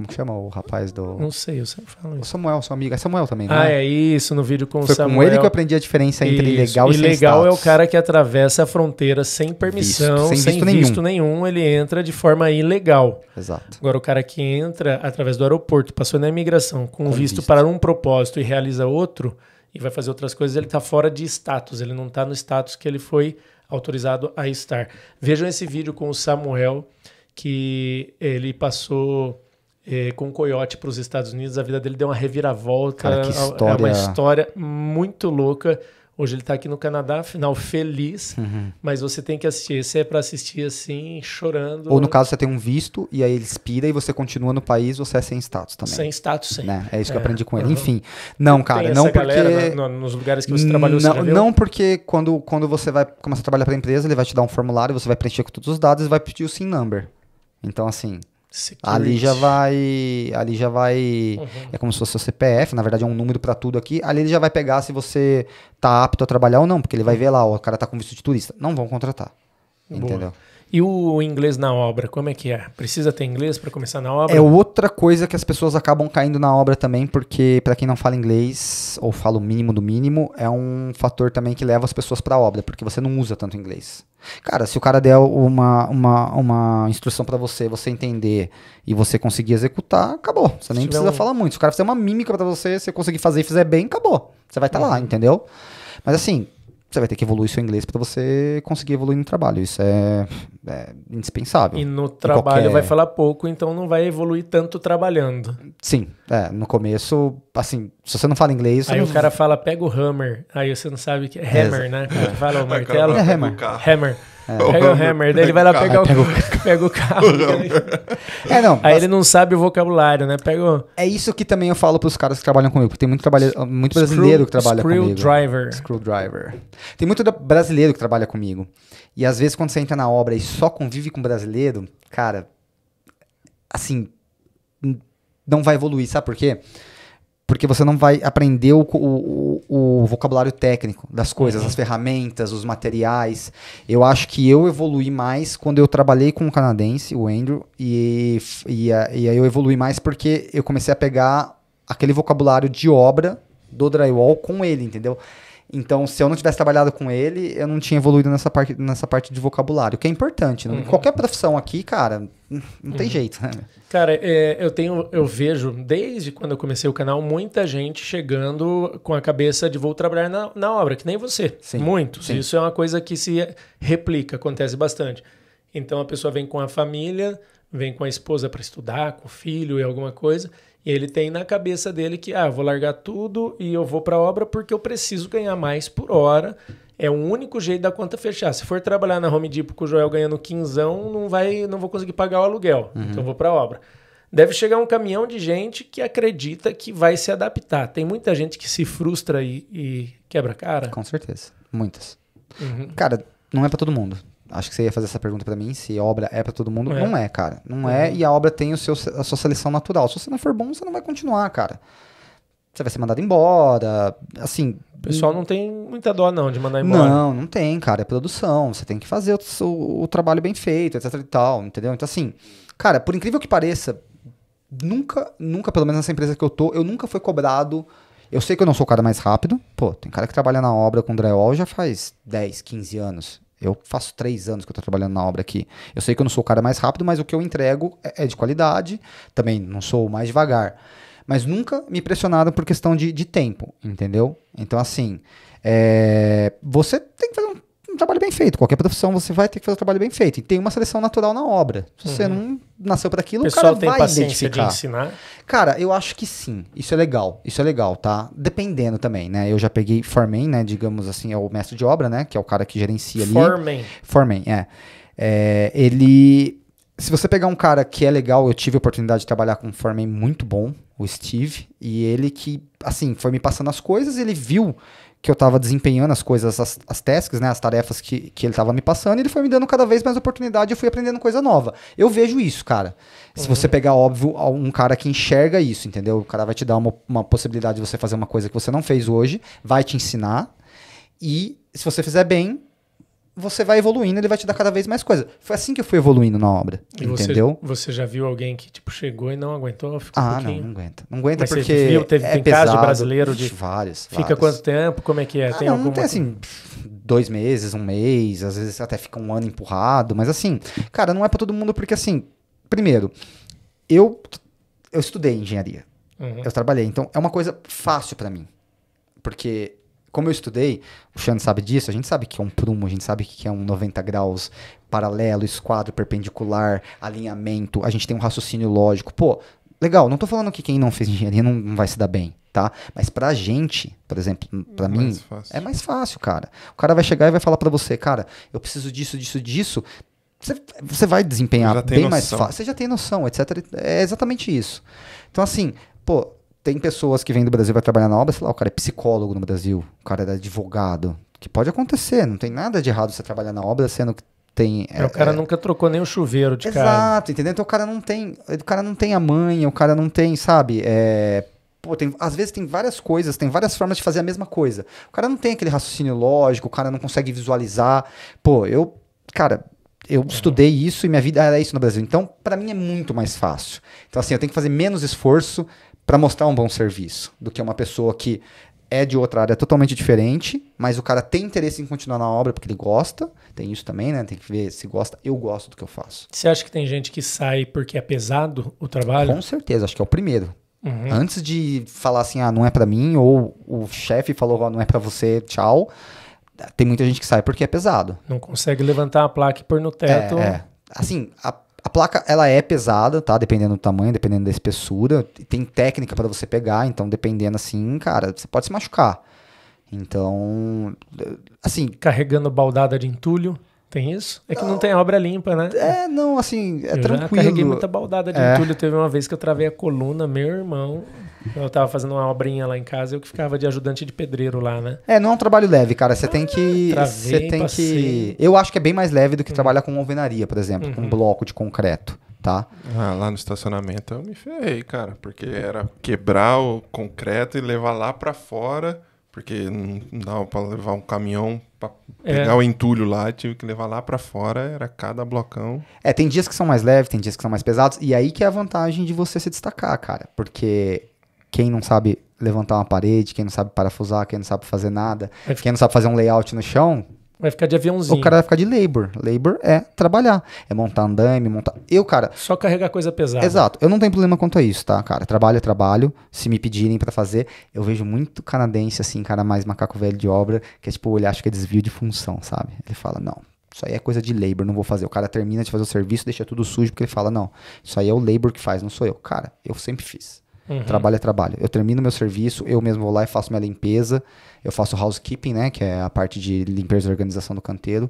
como que chama o rapaz do. Não sei, eu sempre falo isso. O Samuel, seu amigo. É Samuel também, né? Ah, é? é? isso, no vídeo com Foi o Samuel. Foi com ele que eu aprendi a diferença entre isso. e, ilegal sem legal é o cara que atravessa a fronteira sem permissão, visto. sem, sem visto, nenhum. visto, nenhum. Ele entra de forma ilegal. Exato. Agora, o cara que entra através do aeroporto, passou na imigração com, com visto, visto para um propósito e realiza outro e vai fazer outras coisas, ele está fora de status. Ele não está no status que ele foi autorizado a estar. Vejam esse vídeo com o Samuel que ele passou é, com o Coyote para os Estados Unidos. A vida dele deu uma reviravolta. Cara, que história. É, é uma história muito louca. Hoje ele está aqui no Canadá, final feliz, uhum. mas você tem que assistir. Esse é para assistir assim, chorando. Ou no caso, você tem um visto e aí ele expira e você continua no país, você é sem status também. Sem status, sim. Né? É isso é, que eu é. aprendi com ele. Uhum. Enfim, não, cara, não porque. no, nos lugares que você trabalhou, não, você não porque quando, quando você vai começar a trabalhar para a empresa, ele vai te dar um formulário, você vai preencher com todos os dados e vai pedir o SIM number. Então, assim, Security. Ali já vai. Ali já vai. Uhum. É como se fosse o CPF, na verdade é um número para tudo aqui. Ali ele já vai pegar se você tá apto a trabalhar ou não, porque ele vai uhum. ver lá, ó, o cara tá com visto de turista. Não vão contratar. Boa. Entendeu? E o inglês na obra, como é que é? Precisa ter inglês para começar na obra? É outra coisa que as pessoas acabam caindo na obra também, porque para quem não fala inglês ou fala o mínimo do mínimo, é um fator também que leva as pessoas para a obra, porque você não usa tanto inglês. Cara, se o cara der uma, uma, uma instrução para você, você entender e você conseguir executar, acabou. Você nem precisa um... falar muito. Se o cara fizer uma mímica para você, você conseguir fazer e fizer bem, acabou. Você vai estar tá uhum. lá, entendeu? Mas assim, você vai ter que evoluir seu inglês para você conseguir evoluir no trabalho. Isso é, é indispensável. E no trabalho qualquer... vai falar pouco, então não vai evoluir tanto trabalhando. Sim, é, no começo, assim, se você não fala inglês. Aí não... o cara fala, pega o hammer. Aí você não sabe que é hammer, é. né? Fala o martelo. É hammer. Hammer. É. Pega o Hammer, daí ele vai lá pegar o, pega o, pega o carro. O é, não. Aí mas... ele não sabe o vocabulário, né? Pega o... É isso que também eu falo para os caras que trabalham comigo, porque tem muito, trabalha... muito brasileiro que trabalha comigo. Screwdriver. Screwdriver. Tem muito brasileiro que trabalha comigo. E às vezes quando você entra na obra e só convive com brasileiro, cara, assim, não vai evoluir, sabe por quê? Porque você não vai aprender o, o, o, vocabulário técnico das coisas, uhum. as ferramentas, os materiais. Eu acho que eu evolui mais quando eu trabalhei com o canadense, o Andrew, e, e, e aí eu evolui mais porque eu comecei a pegar aquele vocabulário de obra do drywall com ele, entendeu? Então, se eu não tivesse trabalhado com ele, eu não tinha evoluído nessa parte, nessa parte de vocabulário, que é importante. Né? Uhum. Qualquer profissão aqui, cara, não uhum. tem jeito. Né? Cara, é, eu tenho, eu vejo desde quando eu comecei o canal muita gente chegando com a cabeça de vou trabalhar na, na obra, que nem você. Sim. Muitos. Sim. Isso é uma coisa que se replica, acontece bastante. Então a pessoa vem com a família, vem com a esposa para estudar, com o filho e alguma coisa. E ele tem na cabeça dele que, ah, vou largar tudo e eu vou para a obra porque eu preciso ganhar mais por hora. É o único jeito da conta fechar. Se for trabalhar na Home Depot com o Joel ganhando quinzão, não vai, não vou conseguir pagar o aluguel. Uhum. Então eu vou para a obra. Deve chegar um caminhão de gente que acredita que vai se adaptar. Tem muita gente que se frustra e, e quebra cara. Com certeza, muitas. Uhum. Cara, não é para todo mundo acho que você ia fazer essa pergunta para mim, se obra é para todo mundo. Não é. não é, cara. Não é, é, e a obra tem o seu, a sua seleção natural. Se você não for bom, você não vai continuar, cara. Você vai ser mandado embora, assim... O pessoal não tem muita dó, não, de mandar embora. Não, não tem, cara. É produção. Você tem que fazer o, o, o trabalho bem feito, etc e tal, entendeu? Então, assim, cara, por incrível que pareça, nunca, nunca, pelo menos nessa empresa que eu tô, eu nunca fui cobrado... Eu sei que eu não sou o cara mais rápido. Pô, tem cara que trabalha na obra com drywall já faz 10, 15 anos. Eu faço três anos que eu estou trabalhando na obra aqui. Eu sei que eu não sou o cara mais rápido, mas o que eu entrego é, é de qualidade. Também não sou mais devagar. Mas nunca me pressionaram por questão de, de tempo, entendeu? Então, assim, é, você tem que fazer um um trabalho bem feito. Qualquer profissão você vai ter que fazer um trabalho bem feito. E tem uma seleção natural na obra. Se uhum. você não nasceu para aquilo, o, cara tem vai paciência identificar. De ensinar? Cara, eu acho que sim. Isso é legal. Isso é legal, tá? Dependendo também, né? Eu já peguei foreman, né? Digamos assim, é o mestre de obra, né? Que é o cara que gerencia ali. Foreman. Foreman, é. é ele se você pegar um cara que é legal, eu tive a oportunidade de trabalhar com um foreman muito bom, o Steve, e ele que, assim, foi me passando as coisas, ele viu que eu estava desempenhando as coisas, as, as tasks, né, as tarefas que, que ele estava me passando, e ele foi me dando cada vez mais oportunidade, eu fui aprendendo coisa nova. Eu vejo isso, cara. Uhum. Se você uhum. pegar, óbvio, um cara que enxerga isso, entendeu? O cara vai te dar uma, uma possibilidade de você fazer uma coisa que você não fez hoje, vai te ensinar, e se você fizer bem, você vai evoluindo, ele vai te dar cada vez mais coisa. Foi assim que eu fui evoluindo na obra, e entendeu? Você, você, já viu alguém que tipo chegou e não aguentou? Ficou ah, um não, não aguenta. Não aguenta Mas porque você viu, teve, é tem pesado, caso brasileiro de vários. Fica quanto tempo? Como é que é? Ah, tem não, alguma... não tem assim dois meses, um mês, às vezes até fica um ano empurrado, mas assim, cara, não é para todo mundo porque assim, primeiro, eu eu estudei engenharia, uhum. eu trabalhei, então é uma coisa fácil para mim, porque como eu estudei, o Xande sabe disso, a gente sabe que é um prumo, a gente sabe que é um 90 graus paralelo, esquadro, perpendicular, alinhamento, a gente tem um raciocínio lógico. Pô, legal, não tô falando que quem não fez engenharia não, não vai se dar bem, tá? Mas pra gente, por exemplo, pra é mim, mais é mais fácil, cara. O cara vai chegar e vai falar para você, cara, eu preciso disso, disso, disso. Você, vai desempenhar bem noção. mais fácil. Você já tem noção, etc. É exatamente isso. Então, assim, pô, tem pessoas que vêm do Brasil para trabalhar na obra, sei lá, o cara é psicólogo no Brasil, o cara é advogado, que pode acontecer, não tem nada de errado você trabalhar na obra sendo que tem é, o é, cara é, nunca trocou nem o chuveiro de exato, casa. Exato, entendeu? Então o cara não tem, o cara não tem a mãe, o cara não tem, sabe, é, Pô, tem, às vezes tem várias coisas, tem várias formas de fazer a mesma coisa. O cara não tem aquele raciocínio lógico, o cara não consegue visualizar. Pô, eu, cara, eu uhum. estudei isso e minha vida era isso no Brasil. Então, para mim é muito mais fácil. Então, assim, eu tenho que fazer menos esforço para mostrar um bom serviço do que uma pessoa que é de outra área totalmente diferente, mas o cara tem interesse em continuar na obra porque ele gosta. Tem isso também, né? Tem que ver se gosta. Eu gosto do que eu faço. Você acha que tem gente que sai porque é pesado o trabalho? Com certeza, acho que é o primeiro. Uhum. Antes de falar assim, ah, não é para mim, ou o chefe falou, ah, não é para você, tchau. Tem muita gente que sai porque é pesado. Não consegue levantar a placa e pôr no teto. É, é. Assim, a a placa ela é pesada, tá? Dependendo do tamanho, dependendo da espessura. Tem técnica para você pegar, então dependendo assim, cara, você pode se machucar. Então, assim. Carregando baldada de entulho. Tem isso? É que não, não tem obra limpa, né? É, não, assim, é eu tranquilo. carreguei muita baldada de é. entulho. Teve uma vez que eu travei a coluna, meu irmão. Eu tava fazendo uma obrinha lá em casa, eu que ficava de ajudante de pedreiro lá, né? É, não é um trabalho leve, cara. Você tem que. Você tem passei. que. Eu acho que é bem mais leve do que uhum. trabalhar com alvenaria, por exemplo, uhum. com um bloco de concreto. Tá? Ah, lá no estacionamento eu me ferrei, cara, porque era quebrar o concreto e levar lá para fora, porque não dava para levar um caminhão é. pegar é. o entulho lá, tive que levar lá para fora, era cada blocão. É, tem dias que são mais leves, tem dias que são mais pesados, e aí que é a vantagem de você se destacar, cara, porque quem não sabe levantar uma parede, quem não sabe parafusar, quem não sabe fazer nada, ficar... quem não sabe fazer um layout no chão. Vai ficar de aviãozinho. O cara vai ficar de labor. Labor é trabalhar. É montar andame, montar. Eu, cara. Só carregar coisa pesada. Exato. Eu não tenho problema quanto a isso, tá, cara? Trabalho é trabalho. Se me pedirem para fazer, eu vejo muito canadense, assim, cara mais macaco velho de obra, que é tipo, ele acha que é desvio de função, sabe? Ele fala, não, isso aí é coisa de labor, não vou fazer. O cara termina de fazer o serviço, deixa tudo sujo, porque ele fala, não, isso aí é o labor que faz, não sou eu. Cara, eu sempre fiz. Uhum. Trabalho é trabalho. Eu termino meu serviço, eu mesmo vou lá e faço minha limpeza. Eu faço housekeeping, né? Que é a parte de limpeza e organização do canteiro.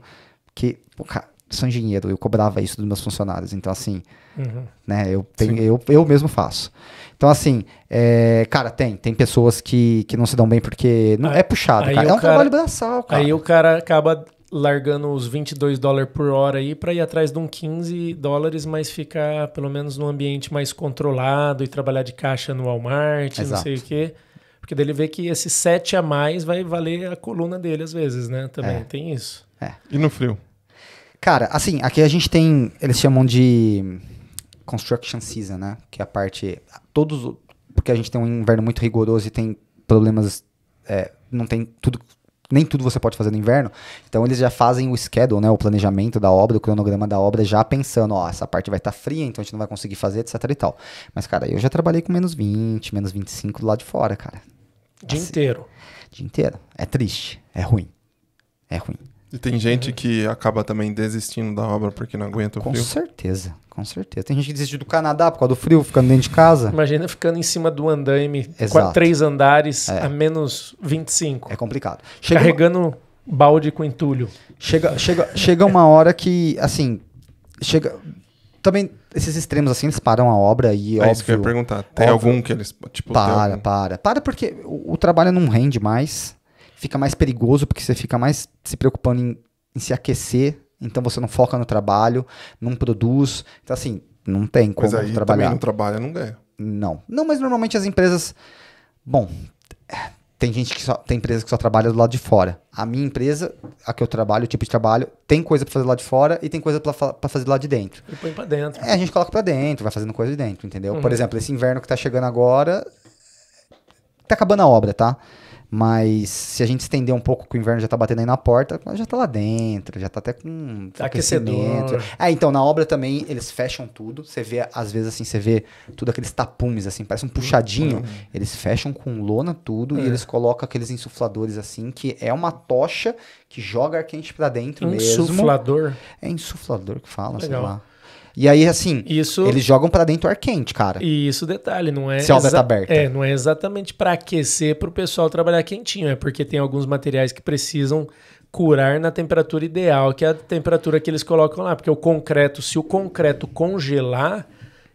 Que, pô, cara, sou engenheiro, eu cobrava isso dos meus funcionários. Então, assim, uhum. né? Eu, tenho, eu, eu mesmo faço. Então, assim, é, cara, tem. Tem pessoas que, que não se dão bem porque não, aí, é puxado, cara. É um cara, trabalho braçal, cara. Aí o cara acaba largando os 22 dólares por hora aí para ir atrás de um 15 dólares, mas ficar pelo menos num ambiente mais controlado e trabalhar de caixa no Walmart, Exato. não sei o quê. Porque daí ele vê que esse 7 a mais vai valer a coluna dele às vezes, né? Também é. tem isso. É. E no frio? Cara, assim, aqui a gente tem, eles chamam de construction season, né? Que é a parte todos porque a gente tem um inverno muito rigoroso e tem problemas é, não tem tudo nem tudo você pode fazer no inverno. Então eles já fazem o schedule, né, o planejamento da obra, o cronograma da obra, já pensando, ó, essa parte vai estar tá fria, então a gente não vai conseguir fazer, etc e tal. Mas, cara, eu já trabalhei com menos 20, menos 25 do lado de fora, cara. Dia assim, inteiro. Dia inteiro. É triste, é ruim. É ruim. E tem gente uhum. que acaba também desistindo da obra porque não aguenta o com frio. Com certeza, com certeza. Tem gente que desiste do Canadá por causa do frio, ficando dentro de casa. Imagina ficando em cima do andaime, quatro, três andares é. a menos 25. É complicado. Chega Carregando uma... balde com entulho. Chega, chega, chega uma hora que, assim, chega também esses extremos assim, eles param a obra e é óbvio, isso que eu ia perguntar. Tem óbvio, algum que eles tipo para, para, para porque o, o, trabalho não rende mais fica mais perigoso porque você fica mais se preocupando em, em se aquecer, então você não foca no trabalho, não produz. Então, assim, não tem como mas aí trabalhar. Também não trabalha, não ganha. Não. Não, mas normalmente as empresas. Bom, tem gente que só. Tem empresa que só trabalha do lado de fora. A minha empresa, a que eu trabalho, o tipo de trabalho, tem coisa pra fazer lá de fora e tem coisa pra, fazer lá de dentro. E põe pra dentro. É, a gente coloca pra dentro, vai fazendo coisa de dentro, entendeu? Uhum. Por exemplo, esse inverno que tá chegando agora. Tá acabando a obra, tá? Mas se a gente estender um pouco, que o inverno já tá batendo aí na porta, já tá lá dentro, já tá até com tá aquecimento. Aquecedor. É, então, na obra também eles fecham tudo. Você vê, às vezes, assim, você vê tudo aqueles tapumes, assim, parece um puxadinho. Uhum. Eles fecham com lona tudo é. e eles colocam aqueles insufladores, assim, que é uma tocha que joga ar quente pra dentro insuflador. mesmo. Insuflador? É insuflador que fala, Legal. sei lá. E aí, assim, isso... eles jogam para dentro ar quente, cara. E isso, detalhe, não é. Selva tá exa... tá aberta. É, não é exatamente para aquecer para o pessoal trabalhar quentinho, é porque tem alguns materiais que precisam curar na temperatura ideal, que é a temperatura que eles colocam lá. Porque o concreto, se o concreto congelar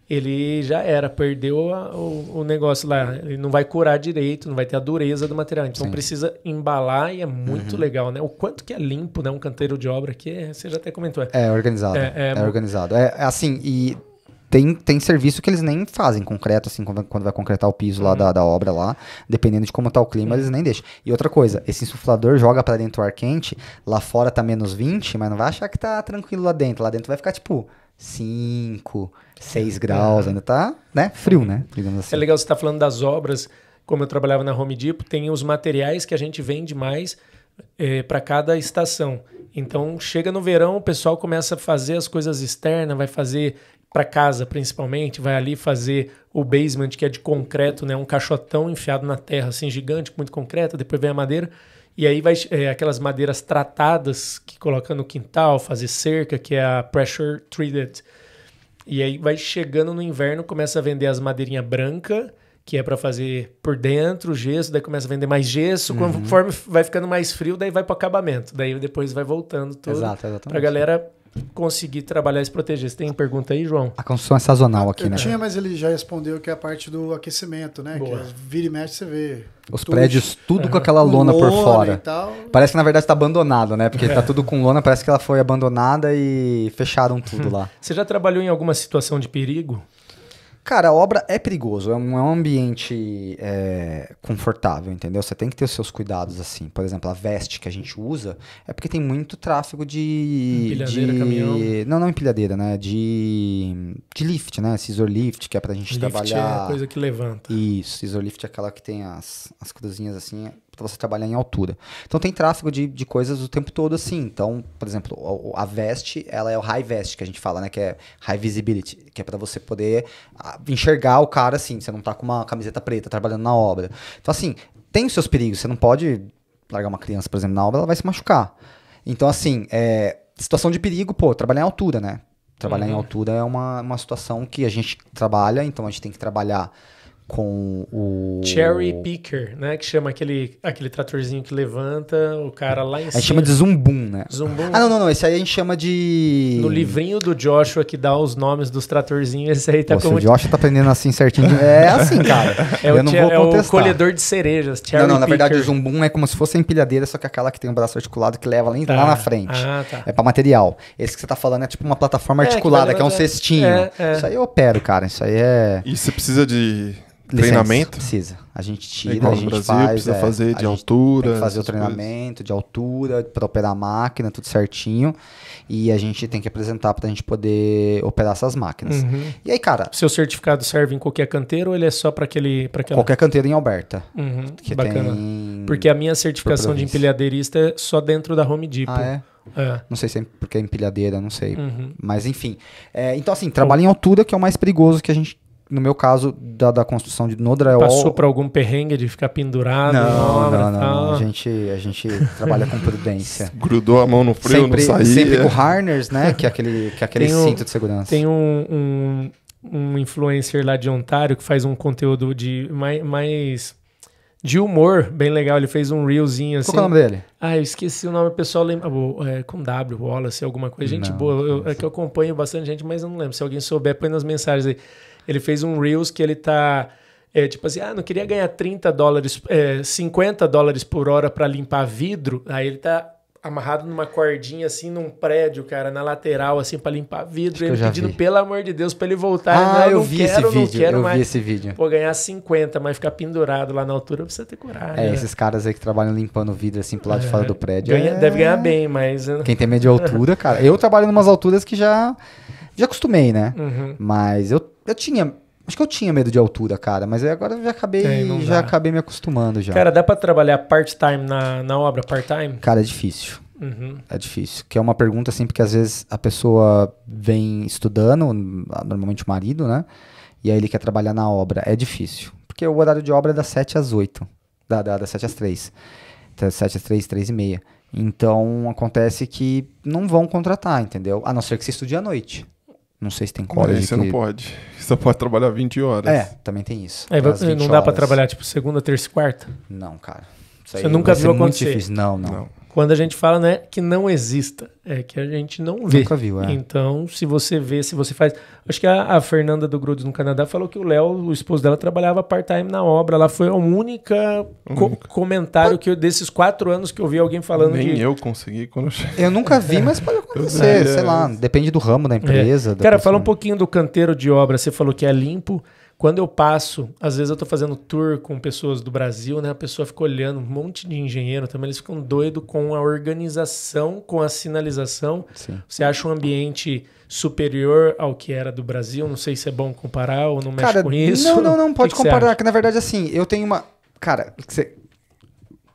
ele já era, perdeu a, o, o, negócio lá. Ele não vai curar direito, não vai ter a dureza do material. Então Sim. precisa embalar e é muito uhum. legal, né? O quanto que é limpo, né? Um canteiro de obra que é, você já até comentou. É, é organizado. É, é, é organizado. É, é assim, e tem, tem serviço que eles nem fazem concreto, assim, quando, quando vai concretar o piso uhum. lá da, uhum. da, obra lá, dependendo de como tá o clima, uhum. eles nem deixam. E outra coisa, esse insuflador joga para dentro o ar quente, lá fora tá menos 20, mas não vai achar que tá tranquilo lá dentro. Lá dentro vai ficar, tipo, 5, 6 tá. graus, ainda tá, né? Frio, né? Digamos assim. É legal você estar tá falando das obras. Como eu trabalhava na Home Depot, tem os materiais que a gente vende mais é, para cada estação. Então, chega no verão, o pessoal começa a fazer as coisas externas, vai fazer para casa principalmente, vai ali fazer o basement, que é de concreto, né? um caixotão enfiado na terra, assim, gigante, muito concreto, depois vem a madeira. E aí vai é, aquelas madeiras tratadas que coloca no quintal, fazer cerca, que é a pressure treated. E aí vai chegando no inverno, começa a vender as madeirinha branca, que é para fazer por dentro o gesso, daí começa a vender mais gesso, uhum. conforme vai ficando mais frio, daí vai para acabamento, daí depois vai voltando tudo. Exato, exatamente. Pra galera conseguir trabalhar e se proteger. Você tem pergunta aí, João? A construção é sazonal aqui, Eu né? Tinha, mas ele já respondeu que é a parte do aquecimento, né? Boa. Que é vira e mexe, você vê. Os tudo, prédios, tudo uhum. com aquela lona, por fora. Parece que na verdade está abandonado, né? Porque tá é. tá tudo com lona, parece que ela foi abandonada e fecharam tudo lá. Você já trabalhou em alguma situação de perigo? Cara, a obra é perigoso, é um, é um ambiente é, confortável, entendeu? Você tem que ter os seus cuidados, assim. Por exemplo, a veste que a gente usa é porque tem muito tráfego de. Empilhadeira, de, caminhão. Não, não empilhadeira, né? De, de lift, né? Scissor lift, que é pra gente lift é trabalhar. Lift é a coisa que levanta. Isso, scissor lift é aquela que tem as, as cruzinhas assim. É para você trabalhar em altura. Então tem tráfego de, de coisas o tempo todo assim. Então, por exemplo, a, a veste, ela é o high vest que a gente fala, né, que é high visibility, que é para você poder ah, enxergar o cara assim, você não tá com uma camiseta preta trabalhando na obra. Então assim, tem os seus perigos, você não pode largar uma criança, por exemplo, na obra, ela vai se machucar. Então assim, é, situação de perigo, pô, trabalhar em altura, né? Trabalhar uhum. em altura é uma, uma situação que a gente trabalha, então a gente tem que trabalhar com o. Cherry Picker, né? Que chama aquele, aquele tratorzinho que levanta o cara lá em cima. A gente chama de zumbum, né? Zumbum. Ah, não, não, não. Esse aí a gente chama de. No livrinho do Joshua que dá os nomes dos tratorzinhos, esse aí tá Nossa, como. O Joshua tá aprendendo assim certinho. é assim, cara. É Eu o, não vou contestar. É o colhedor de cerejas, Cherry Não, não, na verdade o zumbum é como se fosse a empilhadeira, só que aquela que tem um braço articulado que leva lá, tá. lá na frente. Ah, tá. É pra material. Esse que você tá falando é tipo uma plataforma articulada, é, que, que, é um cestinho. É, é. Isso aí eu opero, cara. Isso aí é. E você precisa de Licença, treinamento? Precisa. A gente tira, é a gente Brasil, faz. Precisa é, fazer de altura. Tem que fazer o treinamento coisas. de altura, para operar a máquina, tudo certinho. E a gente tem que apresentar para a gente poder operar essas máquinas. Uhum. E aí, cara. Seu certificado serve em qualquer canteiro ou ele é só para aquele. Pra aquela... Qualquer canteiro em Alberta. Uhum. Bacana. Tem... Porque a minha certificação de empilhadeirista é só dentro da Home Depot. Ah, é? É. Não sei se é porque é empilhadeira, não sei. Uhum. Mas enfim. É, então, assim, trabalho em altura, que é o mais perigoso que a gente no meu caso, da, da construção de no drywall... Passou por algum perrengue de ficar pendurado? Não, não, não. A gente, a gente trabalha com prudência. Grudou a mão no frio, sempre, não saía. Sempre com harness, né? Que é aquele, que é aquele tem cinto um, de segurança. Tem um, um, um, influencer lá de Ontário que faz um conteúdo de mais, mais de humor, bem legal. Ele fez um reelzinho assim. Qual é o nome dele? Ah, eu esqueci o nome, o pessoal lembra. É, com W, Wallace, alguma coisa. Gente não, boa, eu, é que eu acompanho bastante gente, mas eu não lembro. Se alguém souber, põe nas mensagens aí. Ele fez um Reels que ele tá. É, tipo assim, ah, não queria ganhar 30 dólares, é, 50 dólares por hora para limpar vidro. Aí ele tá amarrado numa cordinha assim num prédio, cara, na lateral assim para limpar vidro, ele pedindo vi. pelo amor de Deus para ele voltar. Ah, não, eu não vi quero, esse não vídeo, quero eu mais. vi esse vídeo. Pô, ganhar 50, mas ficar pendurado lá na altura precisa ter coragem. É, né? esses caras aí que trabalham limpando vidro assim pro lado é. de fora é. do prédio. Ganha, é... Deve ganhar bem, mas né? Quem tem medo de altura, cara. Eu trabalho em umas alturas que já já acostumei, né? Uhum. Mas eu eu tinha. Acho que eu tinha medo de altura, cara, mas agora já acabei, é, já acabei me acostumando já. Cara, dá para trabalhar part-time na, na obra part-time? Cara, é difícil. Uhum. É difícil. Que é uma pergunta assim, porque às vezes a pessoa vem estudando, normalmente o marido, né? E aí ele quer trabalhar na obra. É difícil. Porque o horário de obra é das 7 às 8. Da, da, das 7 às 3. Das 7 às 3, 3 e meia. Então acontece que não vão contratar, entendeu? A não ser que você estude à noite. Não sei se tem é, college. Não, você que... não pode. Você pode trabalhar 20 horas. É, também tem isso. É, não dá para trabalhar tipo segunda, terça e quarta? Não, cara. Isso você nunca viu acontecer? Não, não, não. Quando a gente fala, né, que não exista, é que a gente não vê. Nunca viu, é. Então, se você vê, se você faz. Acho que a, a Fernanda do Grudes no Canadá falou que o Léo, o esposo dela, trabalhava part-time na obra. Lá foi a única, co comentário que eu, desses quatro anos que eu vi alguém falando Nem de... eu consegui quando eu cheguei. Eu nunca vi, mas pode acontecer, sei é. lá. Depende do ramo da é. empresa. É. Da Cara, pessoa. fala um pouquinho do canteiro de obra. Você falou que é limpo. Quando eu passo, às vezes eu estou fazendo tour com pessoas do Brasil, né? A pessoa fica olhando, um monte de engenheiro também, eles ficam doido com a organização, com a sinalização. Sim. Você acha um ambiente superior ao que era do Brasil? Não sei se é bom comparar ou não mexe Cara, com isso. Não, não, não, pode que comparar, que, que na verdade assim, eu tenho uma... Cara,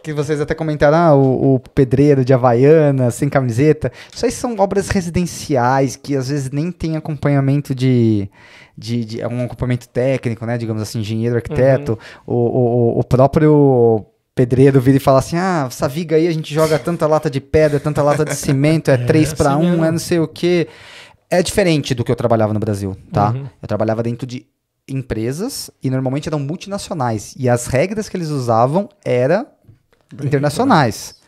que vocês até comentaram, ah, o, o, pedreiro de Havaiana, sem camiseta. Isso aí são obras residenciais que às vezes nem tem acompanhamento de, de, de é um acompanhamento técnico, né? Digamos assim, engenheiro, arquiteto, uhum. o, o, o próprio pedreiro vira e fala assim: ah, essa viga aí a gente joga tanta lata de pedra, tanta lata de cimento, é, é três para assim um, é. é não sei o quê. É diferente do que eu trabalhava no Brasil, tá? Uhum. Eu trabalhava dentro de empresas e normalmente eram multinacionais. E as regras que eles usavam eram internacionais.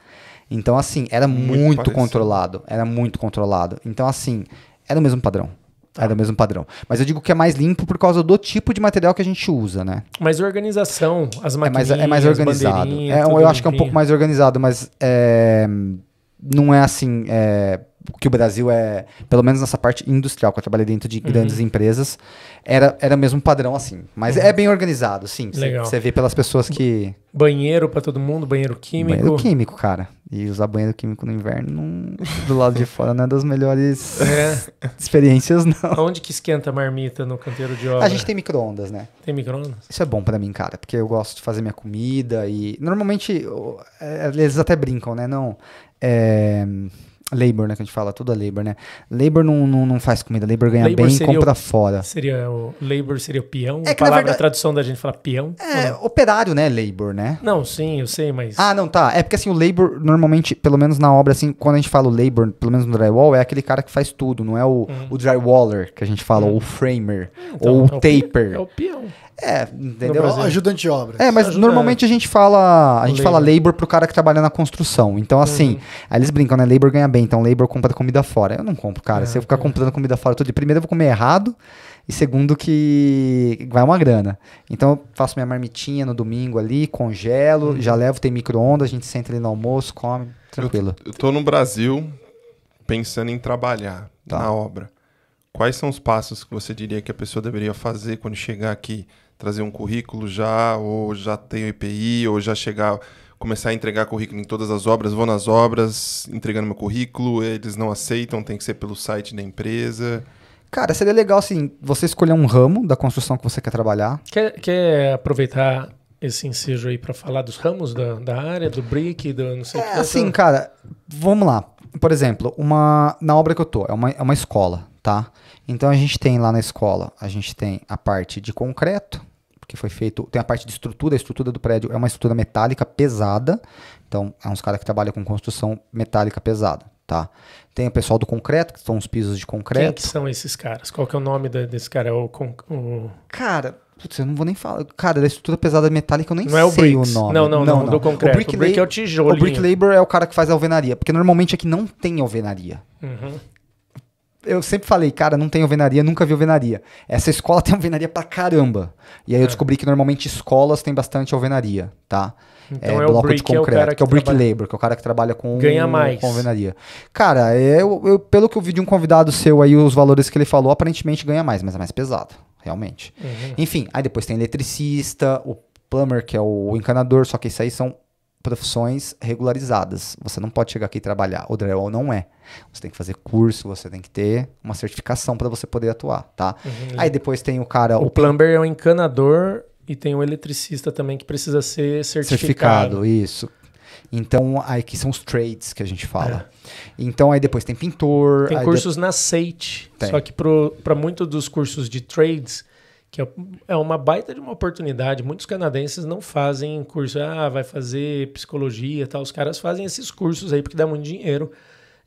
Então, assim, era muito, muito controlado. Era muito controlado. Então, assim, era o mesmo padrão. Tá. É do mesmo padrão. Mas eu digo que é mais limpo por causa do tipo de material que a gente usa, né? Mas organização, as maquininhas, É mais, é mais organizado. É, eu acho limpinho. que é um pouco mais organizado, mas é, não é assim... É, que o Brasil é, pelo menos nessa parte industrial, que eu trabalhei dentro de uhum. grandes empresas, era, era mesmo padrão assim. Mas uhum. é bem organizado, sim. Você vê pelas pessoas que. Banheiro para todo mundo, banheiro químico. Banheiro químico, cara. E usar banheiro químico no inverno não, do lado de fora não é das melhores é. experiências, não. Onde que esquenta a marmita no canteiro de obra? A gente tem micro-ondas, né? Tem micro-ondas? Isso é bom para mim, cara, porque eu gosto de fazer minha comida e. Normalmente, é, eles até brincam, né? Não. É Labor, né? Que a gente fala, tudo é labor, né? Labor não, não, não faz comida, labor ganha labor bem e compra o, fora. Seria o labor seria o peão? É a palavra, verdade, a tradução da gente fala peão? É, operário, né? Labor, né? Não, sim, eu sei, mas. Ah, não, tá. É porque assim, o labor, normalmente, pelo menos na obra, assim, quando a gente fala o labor, pelo menos no drywall, é aquele cara que faz tudo, não é o, hum. o drywaller que a gente fala, hum. ou o framer, então, ou o é taper. O, é o peão. É, entendeu? Brasil, ajudante de obra. É, mas normalmente a gente fala, a gente labor. fala labor pro cara que trabalha na construção. Então uhum. assim, uhum. aí eles brincam, né? Labor ganha bem, então labor compra comida fora. Eu não compro, cara. É, Se eu ficar é. comprando comida fora todo dia, primeiro eu vou comer errado e segundo que vai uma grana. Então eu faço minha marmitinha no domingo ali, congelo, uhum. já levo, tem micro-ondas, a gente senta ali no almoço, come, tranquilo. Eu, eu tô no Brasil pensando em trabalhar tá. na obra. Quais são os passos que você diria que a pessoa deveria fazer quando chegar aqui? trazer um currículo já, ou já tenho EPI, ou já chegar, começar a entregar currículo em todas as obras, vou nas obras, entregando meu currículo, eles não aceitam, tem que ser pelo site da empresa. Cara, seria legal assim, você escolher um ramo da construção que você quer trabalhar. Quer, quer aproveitar esse ensejo aí para falar dos ramos da, da área, do brick, do não sei o é, que? Assim, tô... cara, vamos lá. Por exemplo, uma na obra que eu tô, é uma, é uma escola, tá? Então a gente tem lá na escola, a gente tem a parte de concreto, que foi feito. Tem a parte de estrutura, a estrutura do prédio é uma estrutura metálica pesada. Então, é uns caras que trabalham com construção metálica pesada, tá? Tem o pessoal do concreto, que são os pisos de é concreto. Quem que são esses caras? Qual que é o nome desse cara? É o, o... Cara, Putz, eu não vou nem falar. Cara, da estrutura pesada metálica eu nem não é o sei bricks. o nome. Não, não, não, não, não. do concreto. O brick, o brick é o tijolo. O brick labor é o cara que faz a alvenaria. Porque normalmente aqui é não tem alvenaria. Uhum eu sempre falei, cara, não tem alvenaria, nunca vi alvenaria. Essa escola tem alvenaria pra caramba. E aí é. eu descobri que normalmente escolas têm bastante alvenaria, tá? Então é, é bloco de é concreto, é que é o, que que é o brick labor, que é o cara que trabalha com, Ganha mais. com alvenaria. Cara, eu, eu, pelo que eu vi de um convidado seu aí, os valores que ele falou, aparentemente ganha mais, mas é mais pesado, realmente. Uhum. Enfim, aí depois tem eletricista, o plumber, que é o encanador, só que isso aí são profissões regularizadas. Você não pode chegar aqui e trabalhar. O drywall não é. Você tem que fazer curso, você tem que ter uma certificação para você poder atuar, tá? Uhum, uhum. Aí depois tem o cara... O, o plumber é um encanador e tem o eletricista também que precisa ser certificado. Certificado, isso. Então, aí que são os trades que a gente fala. É. Então, aí depois tem pintor. Tem cursos de... na SEIT. Só que para muitos dos cursos de trades, que é, é uma baita de uma oportunidade. Muitos canadenses não fazem curso, ah, vai fazer psicologia, tal. Os caras fazem esses cursos aí porque dá muito dinheiro.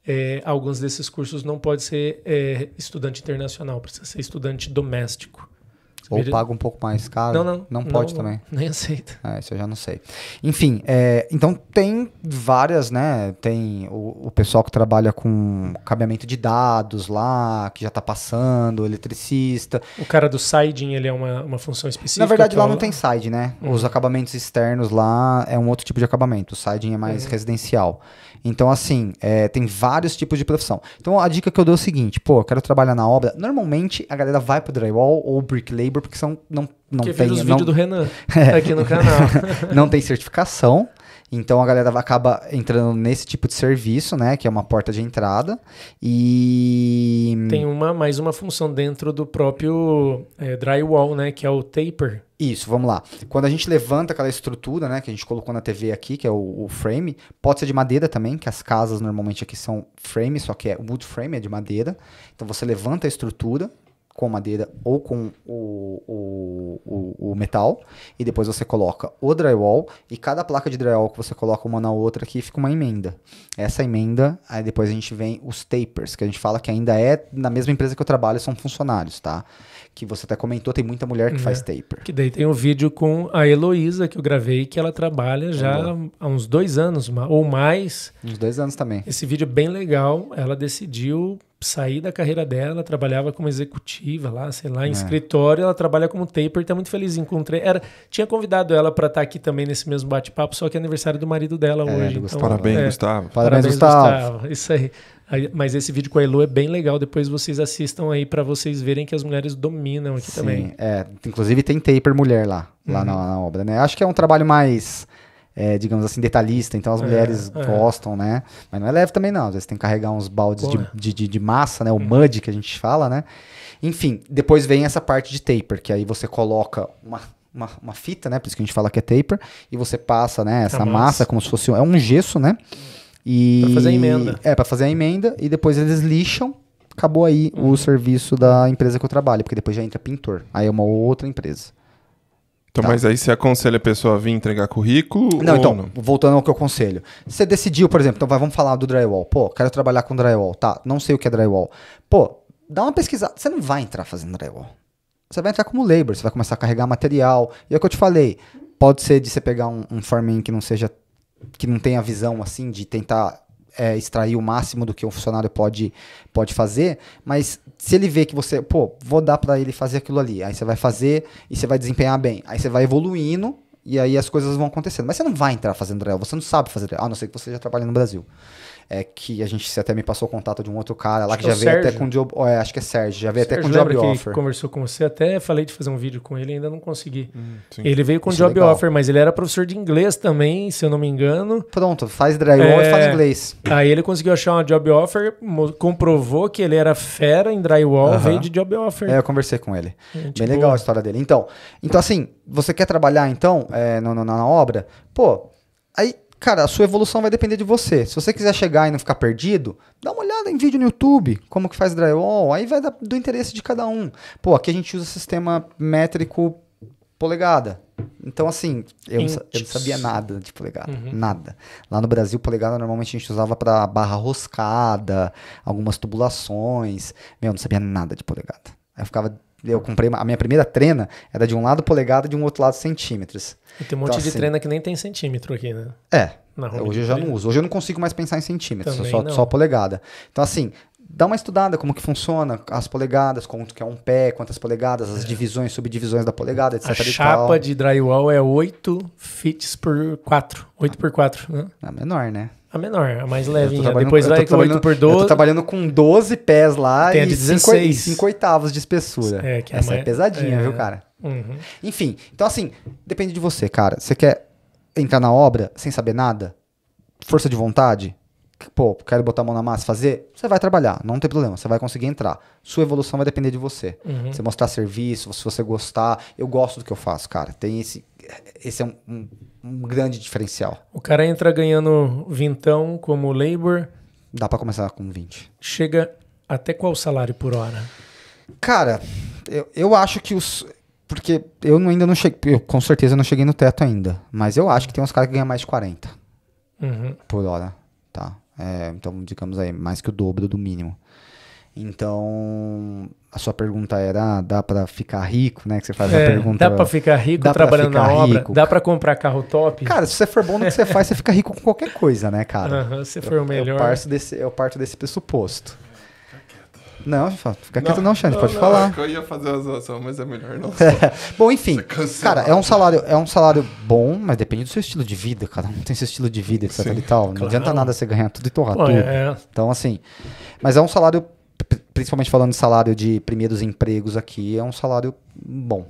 É, alguns desses cursos não pode ser é, estudante internacional, precisa ser estudante doméstico. Ou paga um pouco mais caro. Não, não. Não pode não, também. Nem aceita. É, isso eu já não sei. Enfim, é, então tem várias, né? Tem o, o, pessoal que trabalha com cabeamento de dados lá, que já tá passando, o eletricista. O cara do siding, ele é uma, uma função específica? Na verdade, lá não tem side, né? Uhum. Os acabamentos externos lá é um outro tipo de acabamento. O siding é mais uhum. residencial. Então, assim, é, tem vários tipos de profissão. Então, a dica que eu dou é o seguinte: pô, eu quero trabalhar na obra. Normalmente, a galera vai pro drywall ou brick labor, porque são, não, não que tem. Os não, vídeos do Renan é. aqui no canal. não tem certificação. Então a galera acaba entrando nesse tipo de serviço, né? Que é uma porta de entrada. E. Tem uma mais uma função dentro do próprio é, drywall, né? Que é o taper. Isso, vamos lá. Quando a gente levanta aquela estrutura, né, que a gente colocou na TV aqui, que é o, o, frame, pode ser de madeira também, que as casas normalmente aqui são frame, só que é wood frame, é de madeira. Então você levanta a estrutura, com madeira ou com o, o, o, o, metal, e depois você coloca o drywall, e cada placa de drywall que você coloca uma na outra aqui fica uma emenda. Essa emenda, aí depois a gente vem os tapers, que a gente fala que ainda é na mesma empresa que eu trabalho, são funcionários, tá? Que você até comentou, tem muita mulher que é. faz taper. Que daí tem um vídeo com a Heloísa que eu gravei, que ela trabalha já há uns dois anos ou mais. Uns dois anos também. Esse vídeo é bem legal, ela decidiu saí da carreira dela, trabalhava como executiva lá, sei lá, em é. escritório, ela trabalha como taper, tá muito feliz. Encontrei, era, tinha convidado ela para estar tá aqui também nesse mesmo bate-papo, só que é aniversário do marido dela é, hoje. Então, parabéns, é, Gustavo. Parabéns, Gustavo. Isso aí. aí. Mas esse vídeo com a Elo é bem legal, depois vocês assistam aí para vocês verem que as mulheres dominam aqui Sim, também. É, inclusive tem taper mulher lá, lá uhum. na, na obra, né? Acho que é um trabalho mais é, digamos assim, detalhista, então as é, mulheres é, gostam, né? Mas não é leve também, não. Às vezes tem que carregar uns baldes de, é. de, de, de, massa, né? O uhum. mud que a gente fala, né? Enfim, depois vem essa parte de taper, que aí você coloca uma, uma, uma fita, né? Por isso que a gente fala que é taper, e você passa, né, essa massa. massa. como se fosse. É um gesso, né? E, pra fazer a emenda. É, para fazer a emenda, e depois eles lixam acabou aí uhum. o serviço da empresa que eu trabalho, porque depois já entra pintor. Aí é uma outra empresa. Então, tá. mas aí você aconselha a pessoa a vir entregar currículo? Não, então, não? voltando ao que eu aconselho. Você decidiu, por exemplo, então vai, vamos falar do drywall. Pô, quero trabalhar com drywall. Tá, não sei o que é drywall. Pô, dá uma pesquisada. Você não vai entrar fazendo drywall. Você vai entrar como labor, você vai começar a carregar material. E é o que eu te falei. Pode ser de você pegar um, um farming que não seja. que não tenha visão assim de tentar é, extrair o máximo do que um funcionário pode, pode fazer, mas se ele vê que você, pô, vou dar para ele fazer aquilo ali, aí você vai fazer e você vai desempenhar bem, aí você vai evoluindo e aí as coisas vão acontecendo. Mas você não vai entrar fazendo real, você não sabe fazer Drell, a não ser que você já trabalhe no Brasil é, que a gente até me passou o contato de um outro cara lá acho que, é já veio Sérgio. até com o job, é, acho que é Sérgio, já veio até com job offer. conversou com você, até falei de fazer um vídeo com ele, ainda não consegui. Hum, ele veio com Isso é job é offer, mas ele era professor de inglês também, se eu não me engano. Pronto, faz drywall é... e faz é, inglês. Aí ele conseguiu achar uma job offer, comprovou que ele era fera em drywall, e veio de job offer. É, eu conversei com ele. Gente, Bem boa. legal a história dele. Então, então assim, você quer trabalhar então é, na, na obra? Pô, aí cara, a sua evolução vai depender de você. Se você quiser chegar e não ficar perdido, dá uma olhada em vídeo no YouTube, como que faz drywall, aí vai do interesse de cada um. Pô, aqui a gente usa sistema métrico polegada. Então, assim, eu, não, eu não sabia nada de polegada. Uhum. Nada. Lá no Brasil, polegada normalmente a gente usava para barra roscada, algumas tubulações. Meu, eu não sabia nada de polegada. Aí eu ficava eu comprei a minha primeira trena, era de um lado polegada e de um outro lado centímetros. E tem um então, monte então, de assim, trena que nem tem centímetro aqui, né? É. Hoje eu já não uso. Hoje eu não consigo mais pensar em centímetros, só, só polegada. Então, assim, dá uma estudada como que funciona as polegadas, quanto que é um pé, quantas polegadas, as é. divisões, subdivisões da polegada, etc. A chapa de drywall é 8 fits por 4. 8 por 4, né? É menor, né? A menor, a mais levinha. Depois vai com 8 por 12. Eu tô trabalhando com 12 pés lá Tem e 16. 5 oitavos de espessura. É, que é Essa é mais... é pesadinha, é... viu, cara? Uhum. Enfim, então assim, depende de você, cara. Você quer entrar na obra sem saber nada? Força de vontade? Pô, quero botar a mão na massa fazer? Você vai trabalhar, não tem problema, você vai conseguir entrar. Sua evolução vai depender de você. Uhum. Você mostrar serviço, se você gostar. Eu gosto do que eu faço, cara. Tem esse. Esse é um, um um grande diferencial. O cara entra ganhando vintão como labor. Dá para começar com 20. Chega até qual salário por hora? Cara, eu, eu acho que os. Porque eu ainda não cheguei. Eu, com certeza não cheguei no teto ainda. Mas eu acho que tem uns caras que ganham mais de 40 uhum. por hora. Tá. É, então, digamos aí, mais que o dobro do mínimo. Então, a sua pergunta era, ah, dá para ficar rico, né? Que você faz é, a pergunta. Dá para ficar rico dá trabalhando ficar na obra? Rico. Dá para comprar carro top? Cara, se você for bom no que você faz, você fica rico com qualquer coisa, né, cara? Uhum, se for eu, o melhor. Eu parto desse, eu parto desse pressuposto. Não, fica quieto não, não Xande, pode não, falar. É eu ia fazer uma zoação, mas é melhor não. bom, enfim. Cara, é um salário, é um salário bom, mas depende do seu estilo de vida, cara. Não tem seu estilo de vida, etc Sim, e tal. Claro. Não adianta nada você ganhar tudo e torrar Pô, tudo. É. Então, assim, mas é um salário principalmente falando de salário de primeiros empregos aqui, é um salário bom.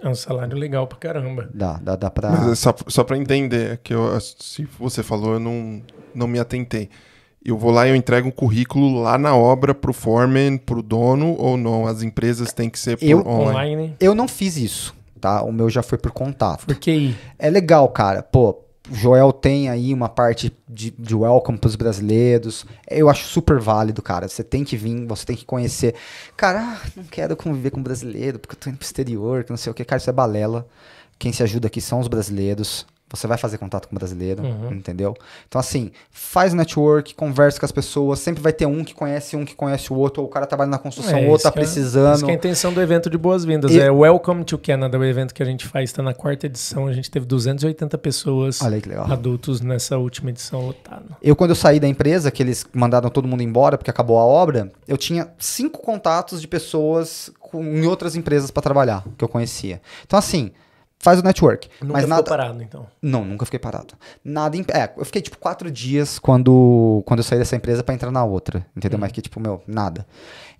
É um salário legal pra caramba. Dá, dá, dá pra. Mas é só, só pra entender, é que eu, se você falou, eu não, não me atentei. Eu vou lá e eu entrego um currículo lá na obra pro foreman, pro dono ou não? As empresas têm que ser por eu, online. online. Eu não fiz isso, tá? O meu já foi por contato. Por É legal, cara. Pô, Joel tem aí uma parte de, de welcome pros brasileiros. Eu acho super válido, cara. Você tem que vir, você tem que conhecer. Cara, ah, não quero conviver com brasileiro porque eu tô indo pro exterior, que não sei o que. Cara, isso é balela. Quem se ajuda aqui são os brasileiros você vai fazer contato com o brasileiro, uhum. entendeu? Então, assim, faz network, conversa com as pessoas, sempre vai ter um que conhece um que conhece o outro, ou o cara trabalha na construção, é, o outro tá é- precisando. É, isso que é a intenção do evento de boas-vindas. E... É Welcome to Canada, o evento que a gente faz, está na quarta edição, a gente teve 280 pessoas Olha que legal. adultos nessa última edição lotada. Eu, quando eu saí da empresa, que eles mandaram todo mundo embora porque acabou a obra, eu tinha cinco contatos de pessoas com, em outras empresas para trabalhar, que eu conhecia. Então, assim, faz o network. Nunca mas ficou nada... parado, então? Não, nunca fiquei parado. Nada. Imp... É, eu fiquei tipo quatro dias quando, quando eu saí dessa empresa para entrar na outra, entendeu? Uhum. Mas que tipo, meu, nada.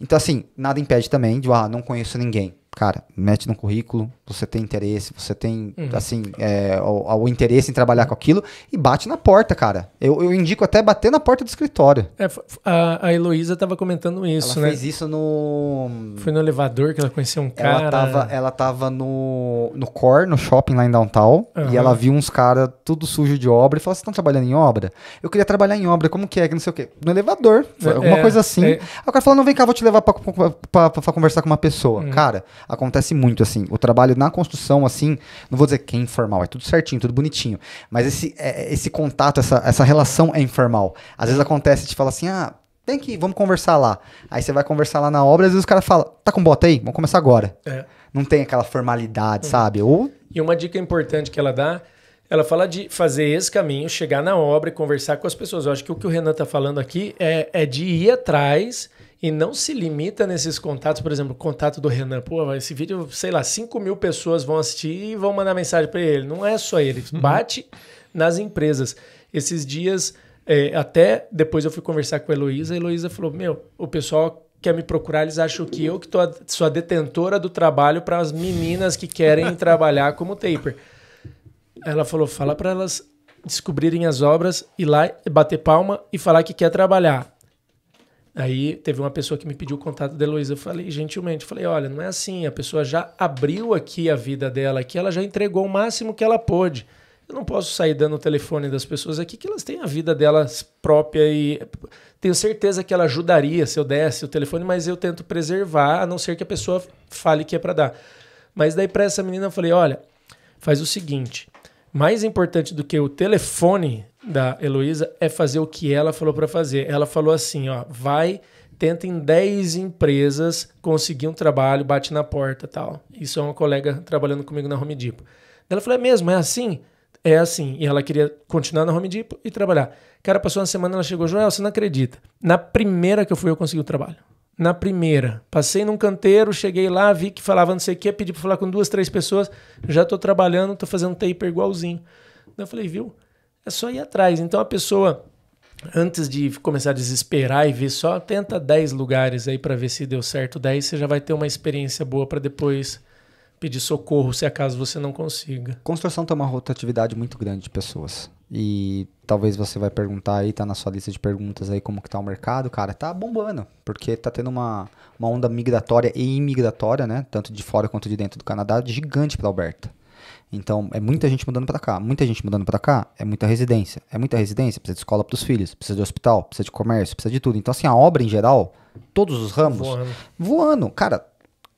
Então, assim, nada impede também de, ah, não conheço ninguém cara, mete no currículo, você tem interesse, você tem, uhum. assim, é, o, o, interesse em trabalhar com aquilo e bate na porta, cara. Eu, eu indico até bater na porta do escritório. É, a, a Heloísa tava comentando isso, ela né? fez isso no... Foi no elevador que ela conheceu um cara... Ela tava, ela tava no, no Core, no shopping lá em Downtown, uhum. e ela viu uns caras tudo sujo de obra e falou, vocês estão trabalhando em obra? Eu queria trabalhar em obra, como que é? Que não sei o quê. No elevador, é, alguma é, coisa assim. É. Aí o cara falou, não, vem cá, vou te levar pra, pra, pra, pra conversar com uma pessoa. Uhum. Cara acontece muito, assim. O trabalho na construção, assim, não vou dizer que é informal, é tudo certinho, tudo bonitinho. Mas esse, é, esse contato, essa, essa relação é informal. Às vezes acontece, te fala assim, ah, que ir, vamos conversar lá. Aí você vai conversar lá na obra, às vezes o cara fala tá com bota aí? Vamos começar agora. É. Não tem aquela formalidade, hum. sabe? Ou... E uma dica importante que ela dá, ela fala de fazer esse caminho, chegar na obra e conversar com as pessoas. Eu acho que o que o Renan tá falando aqui é, é de ir atrás e não se limita nesses contatos, por exemplo, contato do Renan. Pô, esse vídeo, sei lá, 5 mil pessoas vão assistir e vão mandar mensagem para ele. Não é só ele, uhum. bate nas empresas. Esses dias, é, até depois eu fui conversar com a Heloísa, a Heloísa falou: Meu, o pessoal quer me procurar, eles acham que eu que tô a, sou a detentora do trabalho para as meninas que querem trabalhar como taper. Ela falou: fala para elas descobrirem as obras, ir lá, bater palma e falar que quer trabalhar. Aí teve uma pessoa que me pediu o contato da Heloísa. Eu falei, gentilmente, falei, olha, não é assim, a pessoa já abriu aqui a vida dela, que ela já entregou o máximo que ela pôde. Eu não posso sair dando o telefone das pessoas aqui, que elas têm a vida delas própria e tenho certeza que ela ajudaria se eu desse o telefone, mas eu tento preservar, a não ser que a pessoa fale que é para dar. Mas daí para essa menina eu falei, olha, faz o seguinte, mais importante do que o telefone da Heloísa é fazer o que ela falou para fazer. Ela falou assim, ó, vai, tenta em 10 empresas conseguir um trabalho, bate na porta, tal. Isso é uma colega trabalhando comigo na Home Depot. Ela falou: "É mesmo, é assim?" É assim, e ela queria continuar na Home Depot e trabalhar. Cara, passou uma semana, ela chegou, Joel, você não acredita. Na primeira que eu fui, eu consegui o trabalho. Na primeira. Passei num canteiro, cheguei lá, vi que falava não sei o que, pedi pra falar com duas, três pessoas, já tô trabalhando, tô fazendo taper igualzinho. Daí eu falei, viu? É só ir atrás. Então a pessoa, antes de começar a desesperar e ver só, tenta 10 lugares aí para ver se deu certo 10, você já vai ter uma experiência boa para depois pedir socorro se acaso você não consiga. Construção tem uma rotatividade muito grande de pessoas. E talvez você vai perguntar aí, tá na sua lista de perguntas aí como que tá o mercado, cara, tá bombando, porque tá tendo uma, uma onda migratória e imigratória, né, tanto de fora quanto de dentro do Canadá, gigante para Alberta. Então, é muita gente mudando para cá. Muita gente mudando para cá é muita residência. É muita residência, precisa de escola para os filhos, precisa de hospital, precisa de comércio, precisa de tudo. Então, assim, a obra em geral, todos os ramos, voando. voando. Cara,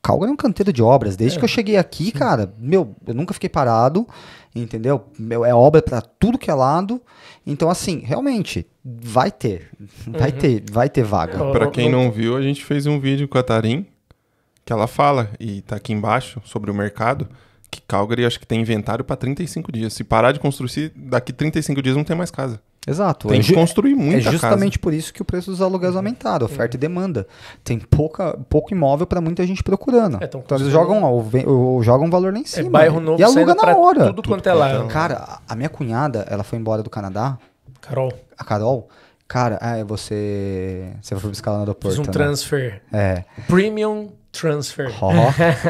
Calgary é um canteiro de obras. Desde é. que eu é. cheguei aqui, Sim. cara, meu, eu nunca fiquei parado, entendeu? Meu, é obra para tudo que é lado. Então, assim, realmente, vai ter. Vai uhum. ter, vai ter vaga. É, para quem não viu, a gente fez um vídeo com a Tarim, que ela fala, e tá aqui embaixo, sobre o mercado que Calgary acho que tem inventário para 35 dias. Se parar de construir, daqui 35 dias não tem mais casa. Exato. Tem é que construir muita É justamente casa. por isso que o preço dos aluguéis uhum. aumentaram, oferta é. e demanda. Tem pouca, pouco imóvel para muita gente procurando. É, então eles jogam ou, ou jogam um valor lá em é, cima. É bairro novo e aluga na hora. Tudo, tudo quanto é lá. Cara, a minha cunhada, ela foi embora do Canadá. Carol. A Carol. Cara, é, você, você foi buscar lá no aeroporto. Fiz um né? transfer. É. Premium Transfer. Oh.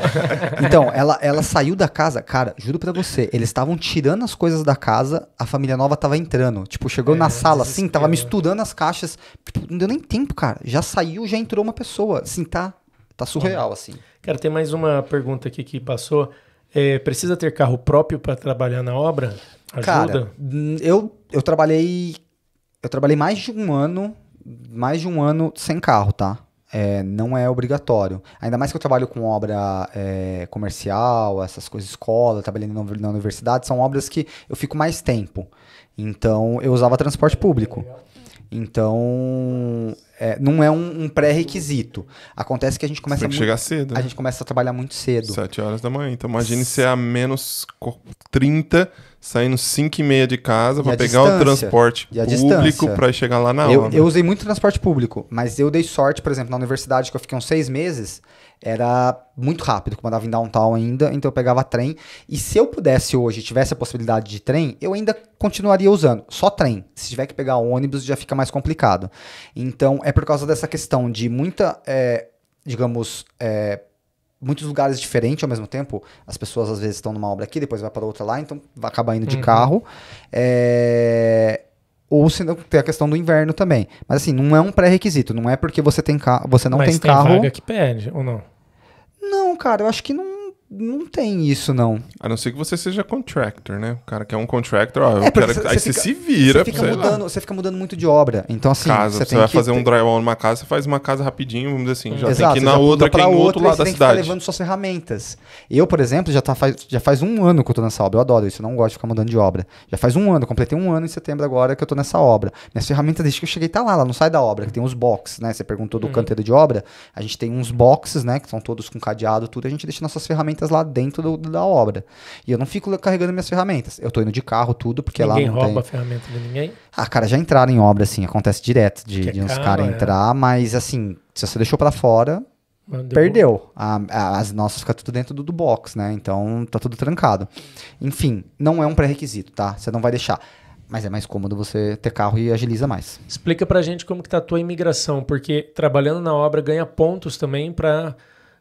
Então, ela, ela saiu da casa, cara, juro pra você, eles estavam tirando as coisas da casa, a família nova tava entrando. Tipo, chegou é, na sala assim, tava misturando as caixas. Tipo, não deu nem tempo, cara. Já saiu, já entrou uma pessoa. Assim, tá, tá surreal, assim. Cara, tem mais uma pergunta aqui que passou. É, precisa ter carro próprio para trabalhar na obra? Ajuda? Cara, eu, eu trabalhei. Eu trabalhei mais de um ano, mais de um ano sem carro, tá? é, não é obrigatório. Ainda mais que eu trabalho com obra é, comercial, essas coisas, escola, trabalhando na universidade, são obras que eu fico mais tempo. Então, eu usava transporte público. Então, é, não é um, um pré-requisito. Acontece que a gente começa. Tem que muito, cedo. A né? gente começa a trabalhar muito cedo. sete horas da manhã. Então, imagine se é a menos 30, saindo 5 e meia de casa para pegar o transporte público para chegar lá na aula. Eu, eu usei muito transporte público, mas eu dei sorte, por exemplo, na universidade, que eu fiquei uns seis meses, era muito rápido, que eu mandava em downtown ainda, então eu pegava trem. E se eu pudesse hoje, tivesse a possibilidade de trem, eu ainda continuaria usando. Só trem. Se tiver que pegar ônibus, já fica mais complicado. Então, é por causa dessa questão de muita, é, digamos, é, muitos lugares diferentes ao mesmo tempo. As pessoas às vezes estão numa obra aqui, depois vai para outra lá, então vai acabar indo de uhum. carro. É... Ou se não tem a questão do inverno também. Mas assim, não é um pré-requisito, não é porque você tem carro, você não Mas tem, tem carro. Vaga que pede ou não? Não, cara, eu acho que não, não tem isso, não. A não ser que você seja contractor, né? O cara que é um contractor, ó, é, quero... aí você se vira. Você fica, mudando, você fica mudando muito de obra. Então, assim, casa, você, vai que... fazer um drywall numa casa, você faz uma casa rapidinho, vamos dizer assim. Já Exato, tem que ir na outra, que é em outro lado da cidade. Você tem que levando suas ferramentas. Eu, por exemplo, já, tá faz, já faz um ano que eu tô nessa obra. Eu adoro isso, eu não gosto de ficar mudando de obra. Já faz um ano, completei um ano em setembro agora que eu tô nessa obra. Minhas ferramentas, desde que eu cheguei, tá lá, ela não sai da obra, que tem uns boxes, né? Você perguntou do hum. canteiro de obra, a gente tem uns boxes, né? Que são todos com cadeado, tudo, a gente deixa nossas ferramentas ferramentas lá dentro do, da obra. E eu não fico carregando minhas ferramentas. Eu tô indo de carro, tudo, porque ninguém lá. Ninguém rouba a ferramenta de ninguém? Ah, cara, já entraram em obra, assim, acontece direto de, é de uns caras é. entrar, mas assim, se você deixou para fora, Perdeu. A, a, as nossas fica tudo dentro do, do, box, né? Então tá tudo trancado. Enfim, não é um pré-requisito, tá? Você não vai deixar. Mas é mais cômodo você ter carro e agiliza mais. Explica pra gente como que tá a tua imigração, porque trabalhando na obra ganha pontos também para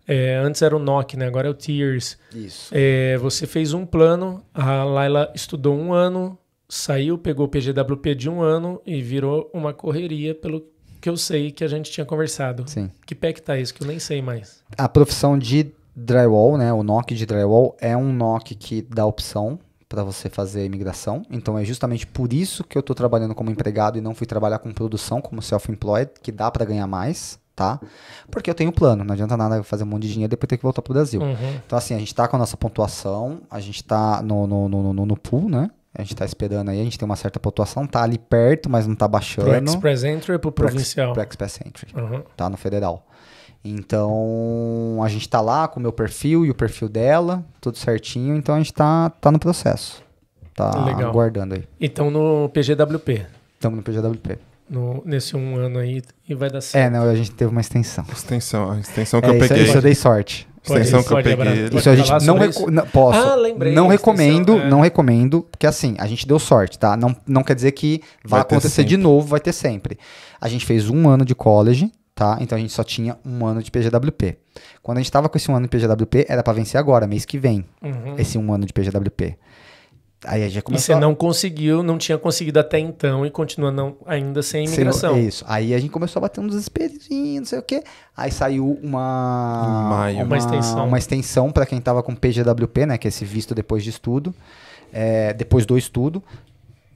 é, antes era o NOC, né? agora é o Tears. Isso. É, você fez um plano, a Laila estudou um ano, saiu, pegou o PGWP de um ano e virou uma correria, pelo que eu sei que a gente tinha conversado. Sim. Que pé que tá isso? Que eu nem sei mais. A profissão de drywall, né? O NOC de drywall é um NOC que dá opção para você fazer a imigração. Então é justamente por isso que eu estou trabalhando como empregado e não fui trabalhar com produção como self-employed, que dá para ganhar mais tá? Porque eu tenho plano, não adianta nada fazer um monte de dinheiro e depois ter que voltar pro Brasil. Uhum. Então, assim, a gente tá com a nossa pontuação, a gente tá no, no, no, no, no pool, né? A gente tá esperando aí, a gente tem uma certa pontuação, tá ali perto, mas não tá baixando. Pro Express Entry ou pro Provincial? Pro, ex, pro Express Entry, uhum. tá? No Federal. Então, a gente tá lá com o meu perfil e o perfil dela, tudo certinho, então a gente tá, tá no processo. Tá Legal. aguardando aí. Então no PGWP. Estamos no PGWP no, nesse um ano aí e vai dar é, certo. É, não, a gente teve uma extensão. Extensão, a extensão é, que é, eu peguei. Isso, isso eu dei sorte. Pode, extensão que eu peguei. isso a gente não posso. Ah, lembrei. Não recomendo, extensão, é. não recomendo, porque assim, a gente deu sorte, tá? Não, não quer dizer que vai, vai acontecer de novo, vai ter sempre. A gente fez um ano de college, tá? Então a gente só tinha um ano de PGWP. Quando a gente tava com esse um ano de PGWP, era para vencer agora, mês que vem, uhum. esse um ano de PGWP. Aí já começou. E você não conseguiu, não tinha conseguido até então e continua não, ainda sem imigração. Sem, isso. Aí a gente começou a bater um desesperozinho, não sei o quê. Aí saiu uma. Maio. Uma, uma extensão. Uma extensão para quem estava com PGWP, né? Que é esse visto depois de estudo. É, depois do estudo,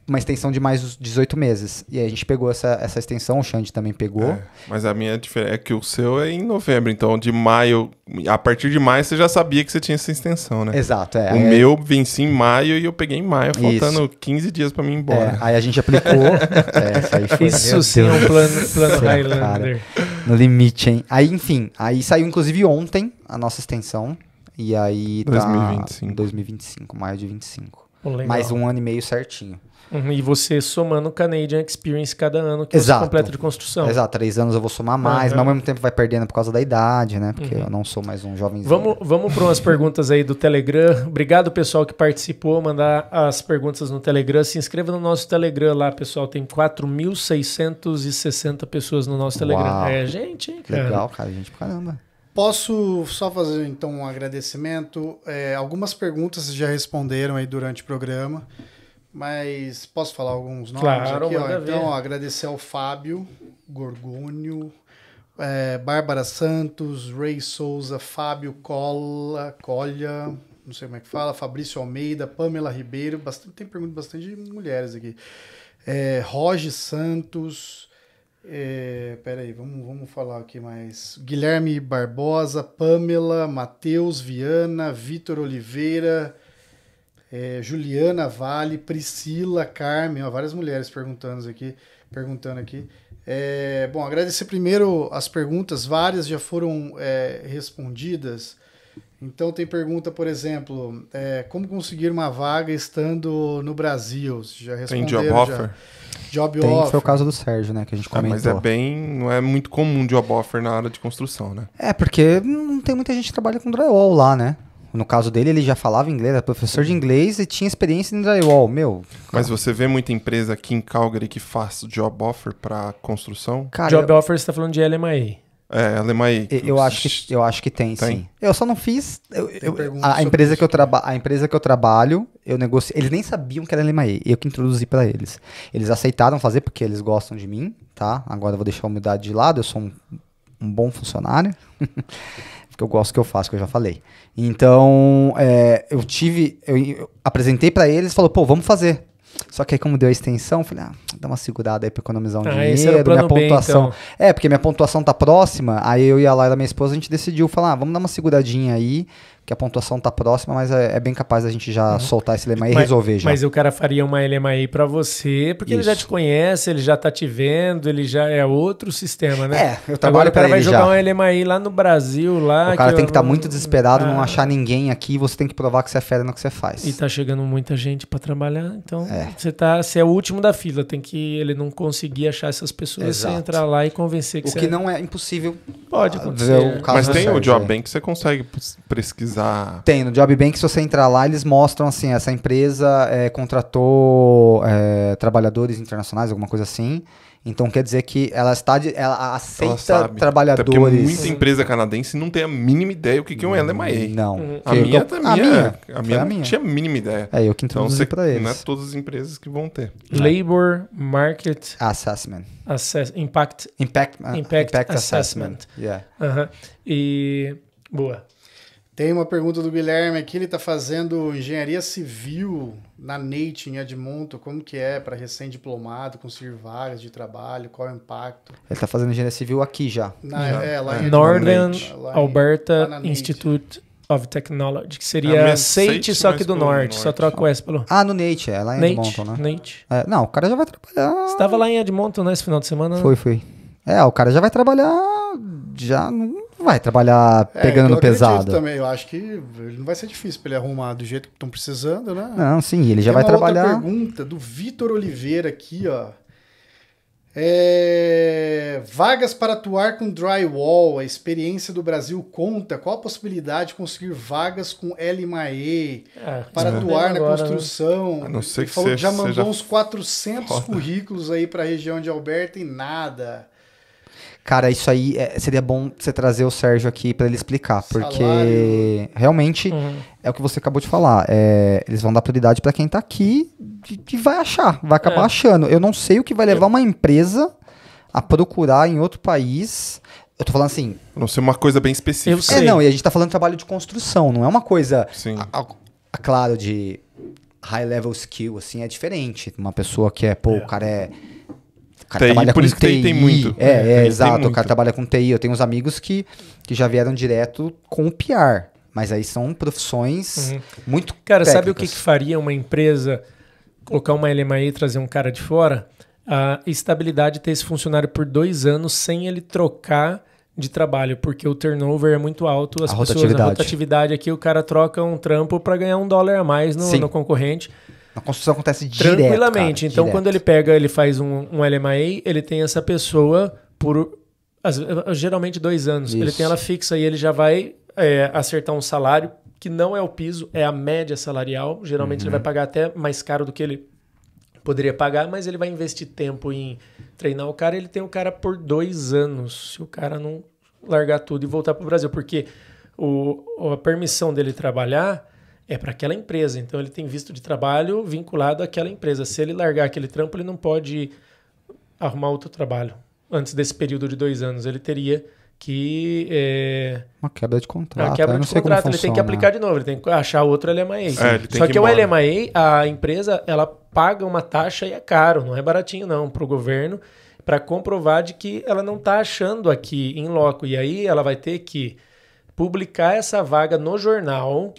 uma extensão de mais 18 meses. E a gente pegou essa, essa extensão, o Xande também pegou. É, mas a minha diferença é que o seu é em novembro, então de maio, a partir de maio você já sabia que você tinha essa extensão, né? Exato, é. O aí, meu venci em maio e eu peguei em maio, faltando isso. 15 dias para mim ir embora. É, aí a gente aplicou. é, isso sim é um plano, plano Highlander. Cara, no limite, hein? Aí, enfim, aí saiu inclusive ontem a nossa extensão. E aí 2025. tá 2025, maio de 25. Legal. mais um ano e meio certinho. Uhum, e você somando Canadian Experience cada ano que é Exato. você completa de construção. Exato, três anos eu vou somar mais, uhum. mas ao mesmo tempo vai perdendo por causa da idade, né? Porque uhum. eu não sou mais um jovem. Vamos, vamos para umas perguntas aí do Telegram. Obrigado, pessoal, que participou, mandar as perguntas no Telegram. Se inscreva no nosso Telegram lá, pessoal. Tem 4.660 pessoas no nosso Telegram. Uau. É gente, hein, cara? Legal, cara, gente pra caramba. Posso só fazer então um agradecimento. É, algumas perguntas já responderam aí durante o programa, mas posso falar alguns nomes claro, aqui? Ó, então, ó, agradecer ao Fábio Gorgônio, é, Bárbara Santos, Ray Souza, Fábio Cola, Colha, não sei como é que fala, Fabrício Almeida, Pamela Ribeiro, bastante, tem perguntas bastante de mulheres aqui. É, Roger Santos. É, peraí, vamos, vamos falar aqui mais. Guilherme Barbosa, Pamela, Matheus Viana, Vitor Oliveira, é, Juliana Vale, Priscila, Carmen, ó, várias mulheres perguntando aqui. Perguntando aqui. É, bom, agradecer primeiro as perguntas, várias já foram é, respondidas. Então tem pergunta, por exemplo, é, como conseguir uma vaga estando no Brasil? Você já respondeu. Tem job já. offer? Job tem, offer. Foi o caso do Sérgio, né, que a gente comentou. Ah, é, mas é bem, não é muito comum job offer na área de construção, né? É porque não tem muita gente que trabalha com drywall lá, né? No caso dele, ele já falava inglês, era professor de inglês e tinha experiência em drywall, meu. Cara. Mas você vê muita empresa aqui em Calgary que faz job offer para construção? Cara, job eu... offer, você tá falando de LMI. É, alemã Eu acho que, eu acho que tem, tem. sim. Eu só não fiz. Eu, eu, a, empresa que eu traba, a empresa que eu trabalho, eu negociei. Eles nem sabiam que era alemã eu que introduzi para eles. Eles aceitaram fazer porque eles gostam de mim, tá? Agora eu vou deixar a humildade de lado, eu sou um, um bom funcionário. porque eu gosto do que eu faço, que eu já falei. Então, é, eu tive, eu, eu apresentei para eles, falou, pô, vamos fazer. Só que aí, como deu a extensão, falei, ah, dá uma segurada aí pra economizar um ah, dinheiro, minha pontuação. B, então. É, porque minha pontuação tá próxima, aí eu lá e a minha esposa, a gente decidiu falar, ah, vamos dar uma seguradinha aí que a pontuação tá próxima, mas é, é bem capaz da gente já uhum. soltar esse lema e resolver já. Mas o cara faria uma LMA para você, porque Isso. ele já te conhece, ele já tá te vendo, ele já é outro sistema, né? É, eu trabalho para ele Agora o cara vai jogar já. uma LMA lá no Brasil, lá. O cara que tem que estar tá muito desesperado, ah. não achar ninguém aqui, você tem que provar que você é fera no que você faz. E tá chegando muita gente para trabalhar, então é. você tá, você é o último da fila, tem que ele não conseguir achar essas pessoas, sem entrar lá e conver o que, que é não é impossível. Pode acontecer. Mas tem o job é. bank que você consegue pesquisar pesquisar. Tem, no JobBank, se você entrar lá, eles mostram assim: essa empresa é, contratou é, trabalhadores internacionais, alguma coisa assim. Então quer dizer que ela está de, ela aceita ela trabalhadores. Até porque muita empresa canadense não tem a mínima ideia o que, que é um LMA. Não. A, minha, também então, a, minha, a, minha, a minha, não tinha a mínima ideia. É, eu que introduzi então, para eles. Não é todas as empresas que vão ter. Labor Market Assessment. Assess impact, impact, uh, impact, impact Assessment. assessment. Yeah. Uh -huh. E boa. Tem uma pergunta do Guilherme aqui, ele está fazendo engenharia civil na NEIT em Edmonton, como que é para recém-diplomado, conseguir vagas de trabalho, qual é o impacto? Ele está fazendo engenharia civil aqui já. Na, já. É, lá é. em Northern Alberta lá Institute of Technology, que seria é, SAIT, só que do norte, norte, só troca o S pelo... Ah, no NEIT, é lá em Nate, Edmonton, né? NEIT. É, não, o cara já vai trabalhar... Você estava lá em Edmonton, né, esse final de semana? Foi, foi. É, o cara já vai trabalhar já... No vai trabalhar é, pegando no pesado. também, eu acho que não vai ser difícil para ele arrumar do jeito que estão precisando, né? Não, sim, ele já Tem vai uma trabalhar. Outra pergunta do Vitor Oliveira aqui, ó. É... Vagas para atuar com drywall, a experiência do Brasil conta. Qual a possibilidade de conseguir vagas com LMAE é, para atuar na né? construção? Né? A não que falou já mandou seja... uns 400 foda. currículos aí para a região de Alberta e nada. Cara, isso aí é, seria bom você trazer o Sérgio aqui para ele explicar, porque Salário. realmente uhum. é o que você acabou de falar. É, eles vão dar prioridade para quem tá aqui e vai achar, vai acabar é. achando. Eu não sei o que vai levar uma empresa a procurar em outro país. Eu tô falando assim. Não sei uma coisa bem específica. É, não, e a gente tá falando de trabalho de construção, não é uma coisa. Sim. A, a, a, claro, de high level skill, assim, é diferente. Uma pessoa que é, pô, o é. cara é o cara TI, trabalha por com isso TI. tem muito. É, é, exato. O cara trabalha com TI. Eu tenho uns amigos que, que já vieram direto com o PR. Mas aí são profissões uhum. muito. Cara, técnicas. sabe o que, que, faria uma empresa colocar uma LMA e trazer um cara de fora? A estabilidade ter esse funcionário por dois anos sem ele trocar de trabalho, porque o turnover é muito alto, as a pessoas rotatividade. a rotatividade aqui, o cara troca um trampo para ganhar um dólar a mais no, no concorrente a construção acontece direto. Tranquilamente. Cara, então, direto. quando ele pega, ele faz um, um LMA, ele tem essa pessoa por as, geralmente dois anos. Isso. Ele tem ela fixa e ele já vai é, acertar um salário que não é o piso, é a média salarial. Geralmente uhum. ele vai uhum. pagar até mais caro do que ele poderia pagar, mas ele vai investir tempo em treinar o cara. Ele tem o cara por dois anos, se o cara não largar tudo e voltar para o Brasil, porque o, a permissão dele trabalhar é para aquela empresa. Então ele tem visto de trabalho vinculado àquela empresa. Se ele largar aquele trampo, ele não pode arrumar outro trabalho. Antes desse período de dois anos, ele teria que. É... Uma quebra de contrato. Uma quebra de contrato. Funciona, ele tem que aplicar né? de novo, ele tem que achar outro LMA. É, Só que, que o LMA, a empresa, ela paga uma taxa e é caro, não é baratinho, não, para o governo, para comprovar de que ela não está achando aqui em loco. E aí ela vai ter que publicar essa vaga no jornal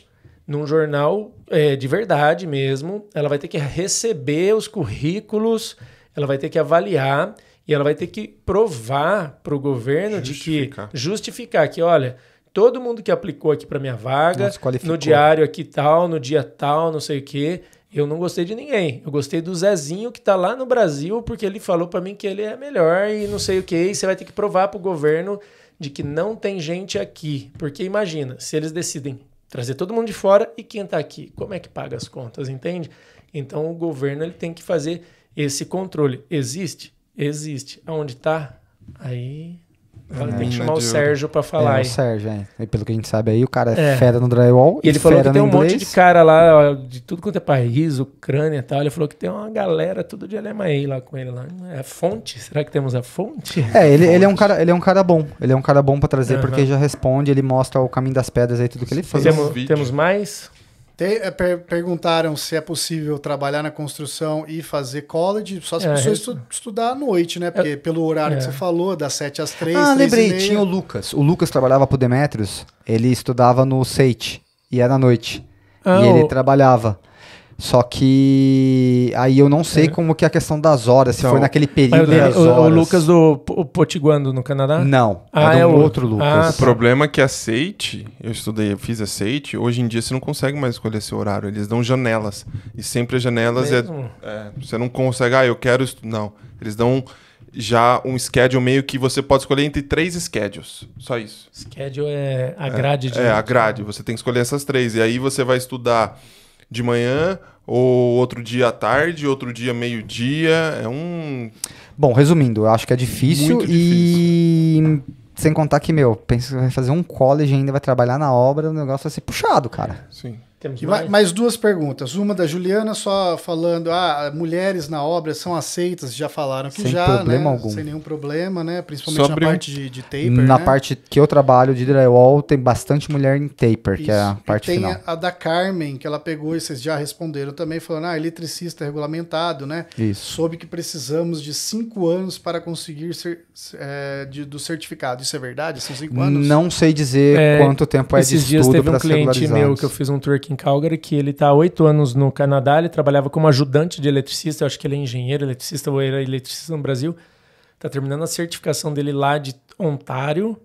num jornal é, de verdade mesmo, ela vai ter que receber os currículos, ela vai ter que avaliar e ela vai ter que provar para o governo justificar. de que justificar que, olha, todo mundo que aplicou aqui para minha vaga, no diário aqui tal, no dia tal, não sei o quê, eu não gostei de ninguém. Eu gostei do Zezinho que está lá no Brasil porque ele falou para mim que ele é melhor e não sei o quê, e você vai ter que provar para o governo de que não tem gente aqui. Porque imagina, se eles decidem trazer todo mundo de fora e quem está aqui, como é que paga as contas, entende? Então o governo ele tem que fazer esse controle. Existe? Existe. Aonde está? Aí tem que é. chamar o Sérgio pra falar. É, o Sérgio, é. E pelo que a gente sabe aí, o cara é, é. fera no drywall. E ele falou que tem um inglês. monte de cara lá, ó, de tudo quanto é país, Ucrânia e tal. Ele falou que tem uma galera tudo de LMAI lá com ele lá. É a fonte? Será que temos a fonte? É, ele, fonte. ele, é, um cara, ele é um cara bom. Ele é um cara bom pra trazer, uhum. porque já responde, ele mostra o caminho das pedras aí, tudo que ele fez. Temos, temos mais? Te, é, per, perguntaram se é possível trabalhar na construção e fazer college, só se é, é. estu, estudar à noite, né? Porque é, pelo horário é. que você falou, das 7 às 3, Ah, 3 lembrei, tinha o Lucas. O Lucas trabalhava pro Demetrios, ele estudava no SEIT e era à noite. Ah, e ele trabalhava. Só que aí eu não sei é. como que é a questão das horas, então, se foi naquele período das horas. O, o Lucas do o Potiguando no Canadá? Não, ah, é um o outro Lucas. Ah, o tá. problema é que aceite eu estudei, eu fiz aceite hoje em dia você não consegue mais escolher seu horário, eles dão janelas. E sempre as janelas é, é, você não consegue, ah, eu quero, não. Eles dão já um schedule meio que você pode escolher entre três schedules. Só isso. Schedule é a grade é, de. É, a grade. Você tem que escolher essas três. E aí você vai estudar de manhã, ou outro dia à tarde, outro dia meio-dia. É um. Bom, resumindo, eu acho que é difícil, difícil. e. Sem contar que, meu, pensa que vai fazer um college ainda, vai trabalhar na obra, o negócio vai ser puxado, cara. Sim. Temos mais. mais. mais duas perguntas. Uma da Juliana, só falando: ah, mulheres na obra são aceitas, já falaram que Sem já, problema né? Algum. Sem nenhum problema, né? Principalmente Sobre na parte de, de taper. Na né? parte que eu trabalho de drywall, tem bastante mulher em taper, Isso. que é a parte e tem final. A, a da Carmen, que ela pegou, e vocês já responderam também, falando: ah, eletricista regulamentado, né? Isso. Soube que precisamos de cinco anos para conseguir ser, é, de, do certificado. Isso é verdade? São cinco anos? Não sei dizer é, quanto tempo é de estudo para um cliente meu que eu fiz um tour aqui em Calgary, que ele está há oito anos no Canadá, ele trabalhava como ajudante de eletricista, eu acho que ele é engenheiro eletricista ou era eletricista no Brasil. Está terminando a certificação dele lá de Ontário.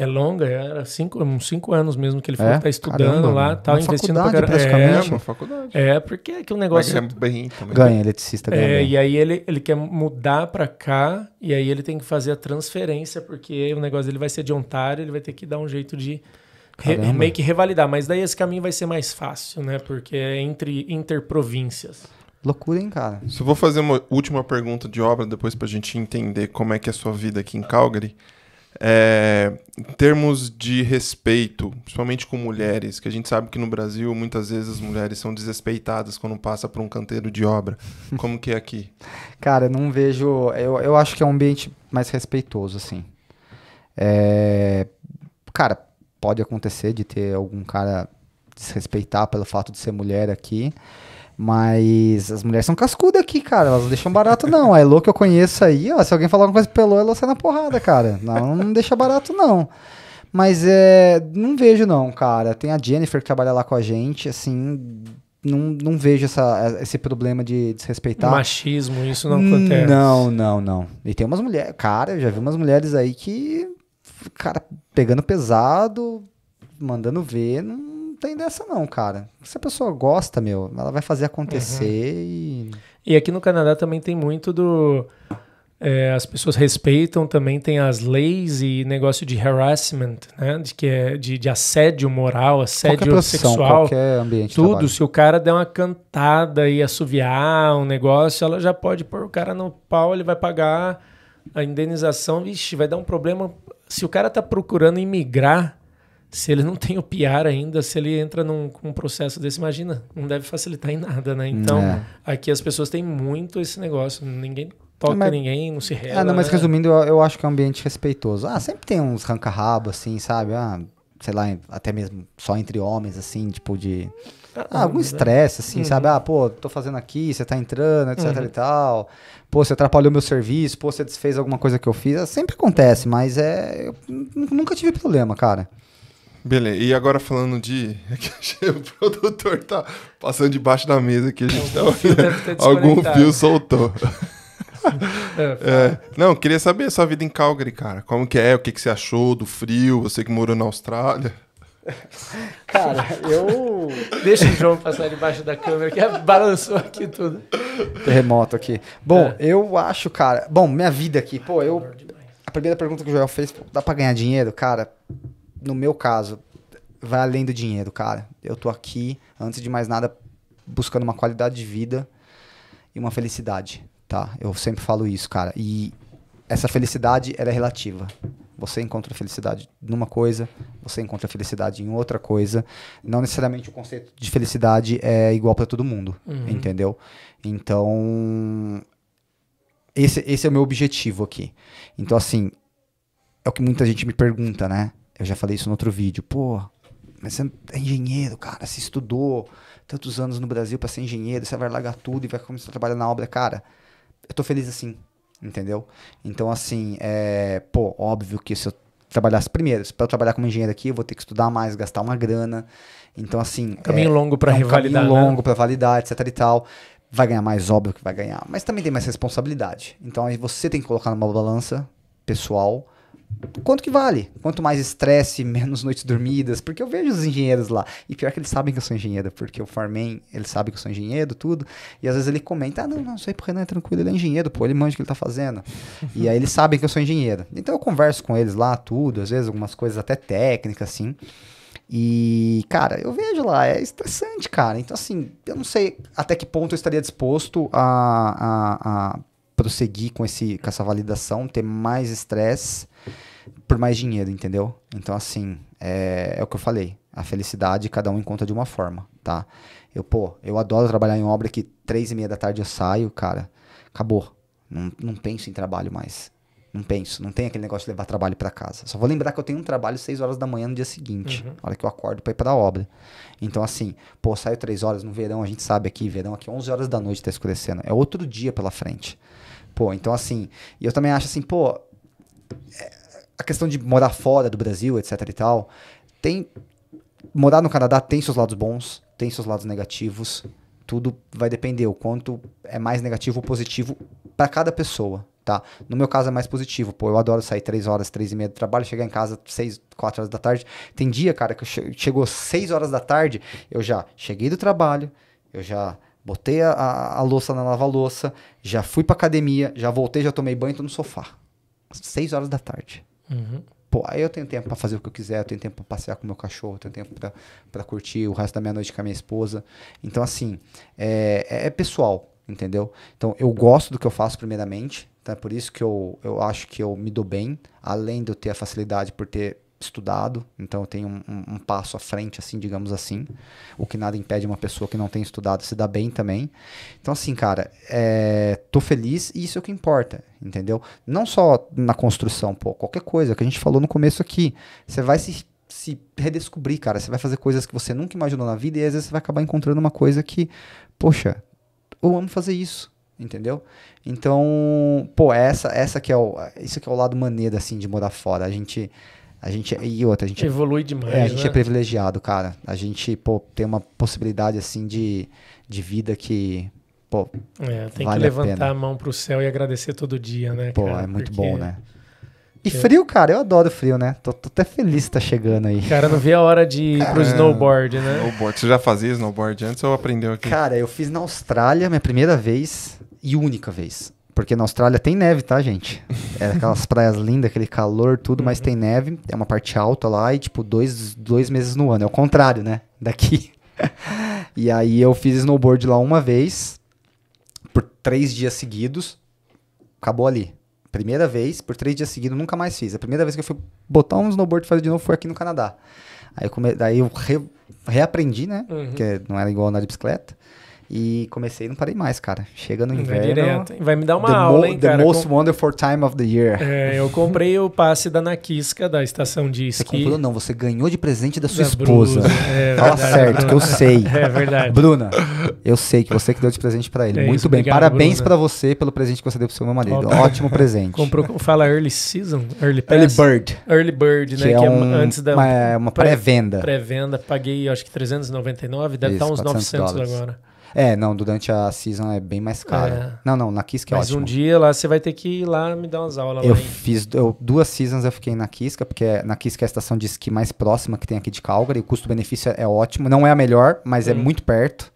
É longa, é, era cinco, uns cinco anos mesmo que ele foi é? tá estudando Caramba, lá, tá uma investindo para caramba. É, faculdade. É, porque é que o negócio. Ganha é bem também. Ganha eletricista ganha. É, bem. e aí ele, ele quer mudar para cá, e aí ele tem que fazer a transferência, porque o negócio dele vai ser de Ontário, ele vai ter que dar um jeito de meio que revalidar. Mas daí esse caminho vai ser mais fácil, né? Porque é entre interprovíncias. Loucura, hein, cara? Só vou fazer uma última pergunta de obra depois pra gente entender como é que é a sua vida aqui em Calgary. É, em termos de respeito, principalmente com mulheres, que a gente sabe que no Brasil muitas vezes as mulheres são desrespeitadas quando passa por um canteiro de obra. Como que é aqui? Cara, eu não vejo. Eu, eu acho que é um ambiente mais respeitoso, assim. É, cara, pode acontecer de ter algum cara desrespeitar pelo fato de ser mulher aqui. Mas as mulheres são cascudas aqui, cara. Elas não deixam barato, não. A Elo que eu conheço aí, ó, se alguém falar alguma coisa pelo, ela sai na porrada, cara. Não, não deixa barato, não. Mas é. Não vejo, não, cara. Tem a Jennifer que trabalha lá com a gente, assim. Não, não vejo essa, esse problema de desrespeitar. Machismo, isso não acontece. Não, não, não. E tem umas mulheres. Cara, eu já vi umas mulheres aí que cara, pegando pesado, mandando ver, não tem dessa não, cara. Se a pessoa gosta, meu, ela vai fazer acontecer uhum. e... E aqui no Canadá também tem muito do... É, as pessoas respeitam também tem as leis e negócio de harassment, né? De que é de, de assédio moral, assédio qualquer profissão, sexual, qualquer ambiente. Tudo. Se o cara der uma cantada e assoviar um negócio, ela já pode pôr o cara no pau, ele vai pagar a indenização. Vixe, vai dar um problema se o cara está procurando imigrar, se ele não tem o PR ainda, se ele entra num processo desse, imagina, não deve facilitar em nada, né? Então, é. aqui as pessoas têm muito esse negócio, ninguém toca mas, ninguém, não se rela. Ah, não, mas né? resumindo, eu, eu, acho que é um ambiente respeitoso. Ah, sempre tem uns ranca-rabo, assim, sabe? Ah, sei lá, até mesmo só entre homens, assim, tipo de... Ah, ah algum né? estresse, assim, uhum. sabe? Ah, pô, tô fazendo aqui, você tá entrando, etc uhum. e tal pô, você atrapalhou meu serviço, pô, você desfez alguma coisa que eu fiz. É, sempre acontece, mas é. nunca tive problema, cara. Beleza, e agora falando de. o produtor tá passando debaixo da mesa aqui, a gente algum tá fio Algum fio soltou. é, não, queria saber a sua vida em Calgary, cara. Como que é? O que, que você achou do frio? Você que morou na Austrália? Cara, eu. Deixa o João passar debaixo da câmera, que balançou aqui tudo. Terremoto aqui. Bom, é. eu acho, cara. Bom, minha vida aqui, pô, eu. A primeira pergunta que o Joel fez, dá pra ganhar dinheiro? Cara, no meu caso, vai além do dinheiro, cara. Eu tô aqui, antes de mais nada, buscando uma qualidade de vida e uma felicidade, tá? Eu sempre falo isso, cara. E essa felicidade, ela é relativa. Você encontra felicidade numa coisa, você encontra felicidade em outra coisa. Não necessariamente o conceito de felicidade é igual para todo mundo, uhum. entendeu? Então, esse, esse é o meu objetivo aqui. Então, assim, é o que muita gente me pergunta, né? Eu já falei isso no outro vídeo. Pô, mas você é engenheiro, cara, você estudou tantos anos no Brasil para ser engenheiro, você vai largar tudo e vai começar a trabalhar na obra. Cara, eu tô feliz assim entendeu? Então, assim, é, pô, óbvio que se eu trabalhasse primeiro, para eu trabalhar como engenheiro aqui, eu vou ter que estudar mais, gastar uma grana. Então, assim. Caminho é, longo para é um revalidar. Caminho né? longo né? para validar, etc e tal. Vai ganhar mais, óbvio que vai ganhar, mas também tem mais responsabilidade. Então, aí você tem que colocar numa balança pessoal quanto que vale? Quanto mais estresse, menos noites dormidas, porque eu vejo os engenheiros lá. E pior que eles sabem que eu sou engenheiro, porque o Farman, ele sabe que eu sou engenheiro, tudo. E às vezes ele comenta, ah, não, não, isso aí pro Renan é tranquilo, ele é engenheiro, pô, ele manja o que ele tá fazendo. e aí eles sabem que eu sou engenheiro. Então eu converso com eles lá, tudo, às vezes algumas coisas até técnicas, assim. E, cara, eu vejo lá, é estressante, cara. Então, assim, eu não sei até que ponto eu estaria disposto a, a, a prosseguir com, esse, com essa validação, ter mais estresse por mais dinheiro, entendeu? Então, assim, é, é o que eu falei. A felicidade cada um encontra de uma forma, tá? Eu, pô, eu adoro trabalhar em obra que três e meia da tarde eu saio, cara. Acabou. Não, não penso em trabalho mais. Não penso. Não tem aquele negócio de levar trabalho para casa. Só vou lembrar que eu tenho um trabalho seis horas da manhã no dia seguinte, uhum. hora que eu acordo pra ir pra obra. Então, assim, pô, saio três horas no verão, a gente sabe aqui, verão aqui, onze horas da noite tá escurecendo. É outro dia pela frente. Pô, então, assim, e eu também acho assim, pô, é, a questão de morar fora do Brasil, etc e tal, tem morar no Canadá tem seus lados bons, tem seus lados negativos. Tudo vai depender o quanto é mais negativo ou positivo para cada pessoa, tá? No meu caso é mais positivo. Pô, eu adoro sair três horas, três e meia do trabalho, chegar em casa seis, quatro horas da tarde. Tem dia, cara, que che chegou seis horas da tarde, eu já cheguei do trabalho, eu já botei a, a, a louça na lava-louça, já fui pra academia, já voltei, já tomei banho, tô no sofá. Seis horas da tarde. Uhum. Pô, aí eu tenho tempo para fazer o que eu quiser, eu tenho tempo para passear com meu cachorro, eu tenho tempo para curtir o resto da minha noite com a minha esposa. Então, assim, é, é, é pessoal, entendeu? Então, eu gosto do que eu faço, primeiramente, então é por isso que eu, eu acho que eu me dou bem, além de eu ter a facilidade por ter estudado, então eu tenho um, um, um, passo à frente, assim, digamos assim. O que nada impede uma pessoa que não tem estudado se dar bem também. Então, assim, cara, é, tô feliz e isso é o que importa, entendeu? Não só na construção, pô, qualquer coisa que a gente falou no começo aqui. Você vai se, se redescobrir, cara. Você vai fazer coisas que você nunca imaginou na vida e às vezes você vai acabar encontrando uma coisa que, poxa, eu amo fazer isso entendeu? Então, pô, essa essa que é o isso que é o lado maneiro assim de morar fora. A gente a gente, é, e outra, a gente. É Evolui demais. É, a gente é né? é privilegiado, cara. A gente, pô, tem uma possibilidade, assim, de, de vida que. Pô, é, tem vale que levantar a, a mão pro céu e agradecer todo dia, né? Pô, cara? é muito Porque... bom, né? E frio, cara, eu adoro frio, né? Tô, tô até feliz que tá chegando aí. Cara, não vi a hora de ir pro é, snowboard, né? Snowboard. Você já fazia snowboard antes ou aprendeu aqui? Cara, eu fiz na Austrália, minha primeira vez e única vez. Porque na Austrália tem neve, tá, gente? É aquelas praias lindas, aquele calor, tudo, uhum. mas tem uhum. neve, é uma parte alta lá e, tipo, dois, dois meses no ano. É o contrário, né? Daqui. e aí eu fiz snowboard lá uma vez, por três dias seguidos, acabou ali. Primeira vez, por três dias seguidos, nunca mais fiz. A primeira vez que eu fui botar um snowboard e fazer de novo foi aqui no Canadá. Aí, come... Daí eu re... reaprendi, né? Uhum. Porque não era igual andar de bicicleta. E comecei e não parei mais, cara. Chega no inverno. Direto. Vai me dar uma aula, hein, cara. The most Com... wonderful time of the year. É, eu comprei o passe da Nakiska, da estação de esqui. Você comprou não, você ganhou de presente da sua da esposa. É, Fala verdade, certo, Bruna. que eu sei. É verdade. Bruna, eu sei que você que deu de presente para ele. É Muito isso, bem, obrigado, parabéns para você pelo presente que você deu pro seu meu marido. Ótimo, Ótimo presente. Comprou, fala early season? Early, pass? early bird. Early bird, né? Que, é, que é um, antes da... É uma, uma pré-venda. Pré-venda, paguei acho que 399, deve isso, estar tá uns 900 dólares. agora. É, não, durante a season é bem mais caro. É. Não, não, na Kiska é Mas ótimo. Mas um dia lá você vai ter que ir lá me dar umas aulas eu lá. Eu fiz eu, duas seasons eu fiquei na Kiska, porque é, na Kiska é a estação de esqui mais próxima que tem aqui de Calgary. O custo-benefício é, é ótimo. Não é a melhor, mas é muito perto.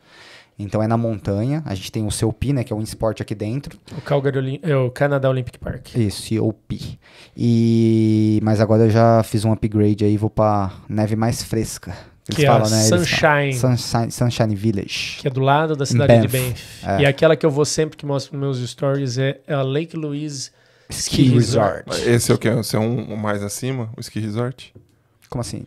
Então é na montanha. A gente tem o COP, né? Que é um esporte aqui dentro. O Calgary Olim é o Canadá Olympic Park. Isso, COP. E mas agora eu já fiz um upgrade aí, vou para neve mais fresca. Eles que é falam, é né? Sunshine. Sunshine. Sunshine Village. Que é do lado da cidade Banff. de Banff. É. E aquela que eu vou sempre que mostro nos meus stories é a Lake Louise Ski, ski Resort. Resort. Esse é o que? Esse é um, mais acima? O Ski Resort? Como assim?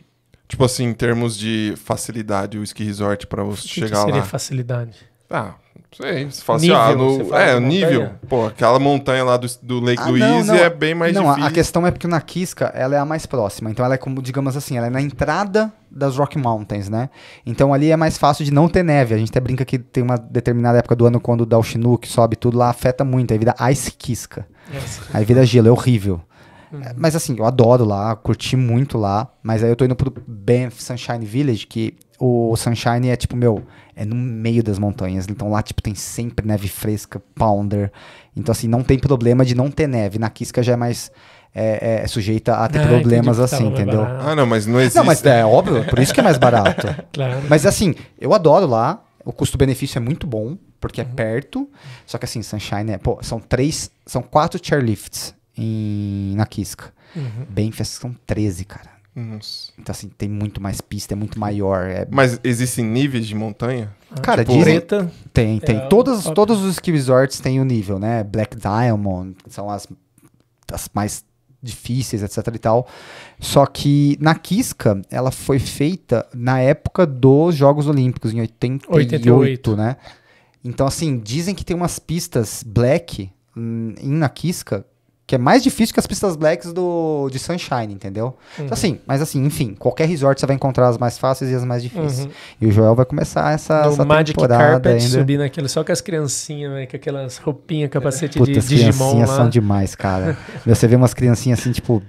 Tipo assim, em termos de facilidade, o Ski Resort para você que chegar que seria lá. facilidade? Ah, Sei, se fala assim, ah, nível, ah, no, é, nível. Pô, aquela montanha lá do, do Lake ah, Louise é bem mais não, difícil. Não, a questão é porque na Kiska ela é a mais próxima. Então ela é como, digamos assim, ela é na entrada das Rock Mountains, né? Então ali é mais fácil de não ter neve. A gente até brinca que tem uma determinada época do ano quando dá o Chinook, sobe tudo lá, afeta muito. Aí vira Ice Kiska, Aí vira gelo, é horrível. Uhum. Mas assim, eu adoro lá, curti muito lá. Mas aí eu tô indo pro Banff Sunshine Village, que o Sunshine é tipo, meu, é no meio das montanhas. Então lá, tipo, tem sempre neve fresca, pounder. Então, assim, não tem problema de não ter neve. Na Kiska já é mais. É, é, é sujeita a ter ah, problemas assim, entendeu? Ah, não, mas não existe. Não, mas né? é óbvio, por isso que é mais barato. claro. Mas assim, eu adoro lá. O custo-benefício é muito bom, porque é uhum. é perto. Só que assim, Sunshine é. Pô, são três. São quatro chairlifts em, na Kiska, Uhum. Bem, são 13, cara. Nossa. Então, assim, tem muito mais pista, é muito maior. É... Mas existem níveis de montanha? Ah, Cara, tipo, dizem... tem, tem. É, é todos, todos os ski resorts têm o um nível, né? Black Diamond, são as, as mais difíceis, etc e tal. Só que na Kiska ela foi feita na época dos Jogos Olímpicos, em 88, 88. né? Então, assim, dizem que tem umas pistas black hum, em, na Kiska que é mais difícil que as pistas blacks do, de Sunshine, entendeu? Então, uhum. Então, assim, mas assim, enfim, qualquer resort você vai encontrar as mais fáceis e as mais difíceis. Uhum. E o Joel vai começar essa, no essa Magic Carpet ainda. subir naquele só com as criancinhas, né? Com aquelas roupinhas, capacete Puta, de as Digimon lá. são demais, cara. você vê umas criancinhas assim, tipo,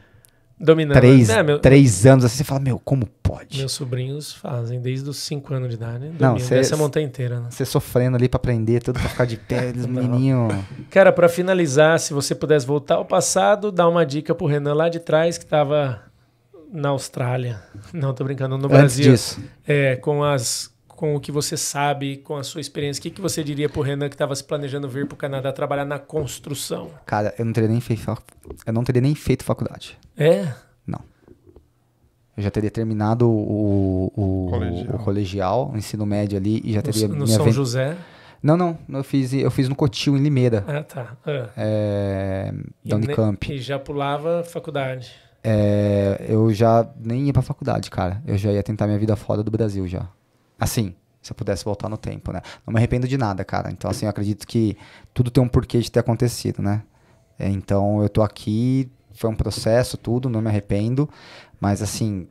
Dominando. Né? Três, é, meu, três anos assim, você fala, meu, como pode? Meus sobrinhos fazem desde os cinco anos de idade. Né? Não, cê, essa montanha inteira. Você né? sofrendo ali para aprender tudo, para ficar de pé, os menininho. Cara, para finalizar, se você pudesse voltar ao passado, dá uma dica pro Renan lá de trás que tava na Austrália. Não, tô brincando, no Antes Brasil. Disso. É, com as com o que você sabe, com a sua experiência, o que, que você diria pro Renan que estava se planejando vir pro Canadá trabalhar na construção? Cara, eu não teria nem feito, eu não teria nem feito faculdade. É? Não. Eu já teria terminado o, o, colegial. o colegial, o ensino médio ali e já teria. No, no São José? Não, não. Eu fiz, eu fiz no Cotil, em Limeira. Ah, tá. Ah. É, e da Unicamp. e já pulava faculdade. É, eu já nem ia pra faculdade, cara. Eu já ia tentar minha vida fora do Brasil já. Assim, se eu pudesse voltar no tempo, né? Não me arrependo de nada, cara. Então, assim, eu acredito que tudo tem um porquê de ter acontecido, né? É, então, eu tô aqui, foi um processo, tudo, não me arrependo. Mas, assim,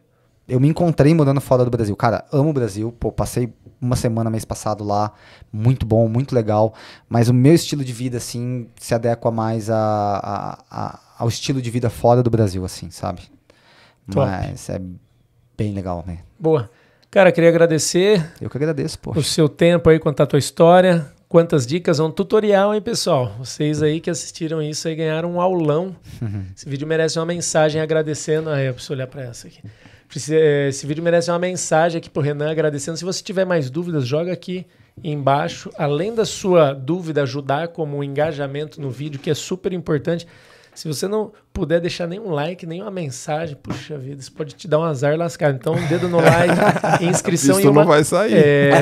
eu me encontrei morando fora do Brasil. Cara, amo o Brasil. Pô, passei uma semana mês passado lá. Muito bom, muito legal. Mas o meu estilo de vida, assim, se adequa mais a, a, a, ao estilo de vida fora do Brasil, assim, sabe? Top. Mas é bem legal, né? Boa. Cara, queria agradecer. Eu que agradeço, pô. O seu tempo aí, contar a tua história, quantas dicas, é um tutorial, hein, pessoal? Vocês aí que assistiram isso aí ganharam um aulão. Esse vídeo merece uma mensagem agradecendo. Aí, ah, eu preciso olhar para essa aqui. Eh, esse vídeo merece uma mensagem aqui pro Renan agradecendo. Se você tiver mais dúvidas, joga aqui embaixo. Além da sua dúvida ajudar como um engajamento no vídeo, que é super importante. Se você não puder deixar nenhum like, nenhuma mensagem, puxa vida, isso pode te dar um azar lascado. Então, um dedo no like, inscrição e uma... não vai sair. É, é,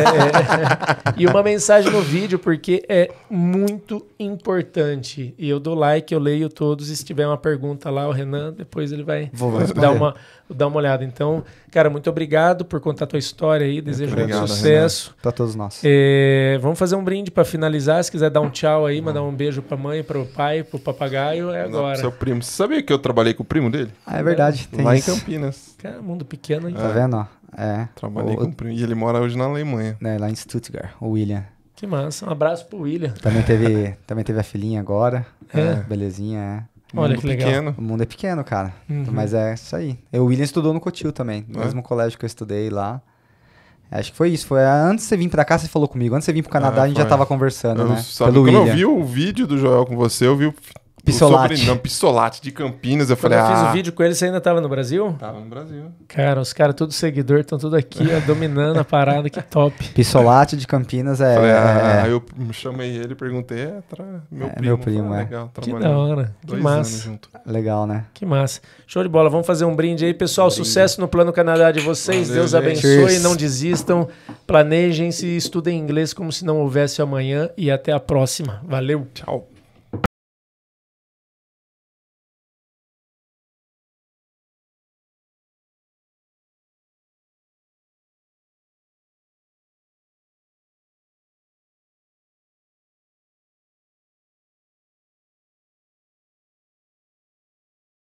e uma mensagem no vídeo, porque é muito importante. E eu dou like, eu leio todos. E se tiver uma pergunta lá, o Renan, depois ele vai dar uma, dar uma olhada. Então, cara, muito obrigado por contar a tua história aí. Desejo muito sucesso. Renan. Tá todos nós. É, vamos fazer um brinde para finalizar. Se quiser dar um tchau aí, mandar um beijo para mãe, para o pai, para o papagaio, é agora. Seu primo. Você sabia que eu trabalhei com o primo dele? Ah, é verdade. Tem Lá isso. em Campinas. Cara, é mundo pequeno, hein? É. Tá vendo? É. Trabalhei o, com o primo. E ele mora hoje na Alemanha. né lá em Stuttgart, o William. Que massa. Um abraço pro William. Também teve, também teve a filhinha agora. É. é. Belezinha, é. Olha que legal. Pequeno. O mundo é pequeno, cara. Uhum. Mas é isso aí. Eu, o William estudou no Cotil também, no é. mesmo colégio que eu estudei lá. Acho que foi isso. Foi ah, antes de você vir pra cá, você falou comigo. Antes de você vir pro Canadá, ah, a gente já tava conversando, eu né? Sabe, Pelo quando William. eu vi o vídeo do Joel com você, eu vi o Pissolate. não, Pissolate de Campinas. Eu Quando falei, eu fiz ah, o vídeo com ele, você ainda tava no Brasil? Tava no Brasil. Cara, os caras, todos seguidor, estão tudo aqui, ó, dominando a parada, que top. Pissolate de Campinas é. Falei, ah, é... Aí eu chamei ele, perguntei, é tra... meu é, primo. Meu primo, falei, ah, é. Legal, que da hora. Que massa. Legal, né? Que massa. Show de bola. Vamos fazer um brinde aí, pessoal. brinde. Sucesso no Plano Canadá de vocês. Valeu, Deus abençoe, Cheers. não desistam. Planejem-se e estudem inglês como se não houvesse amanhã. E até a próxima. Valeu. Tchau.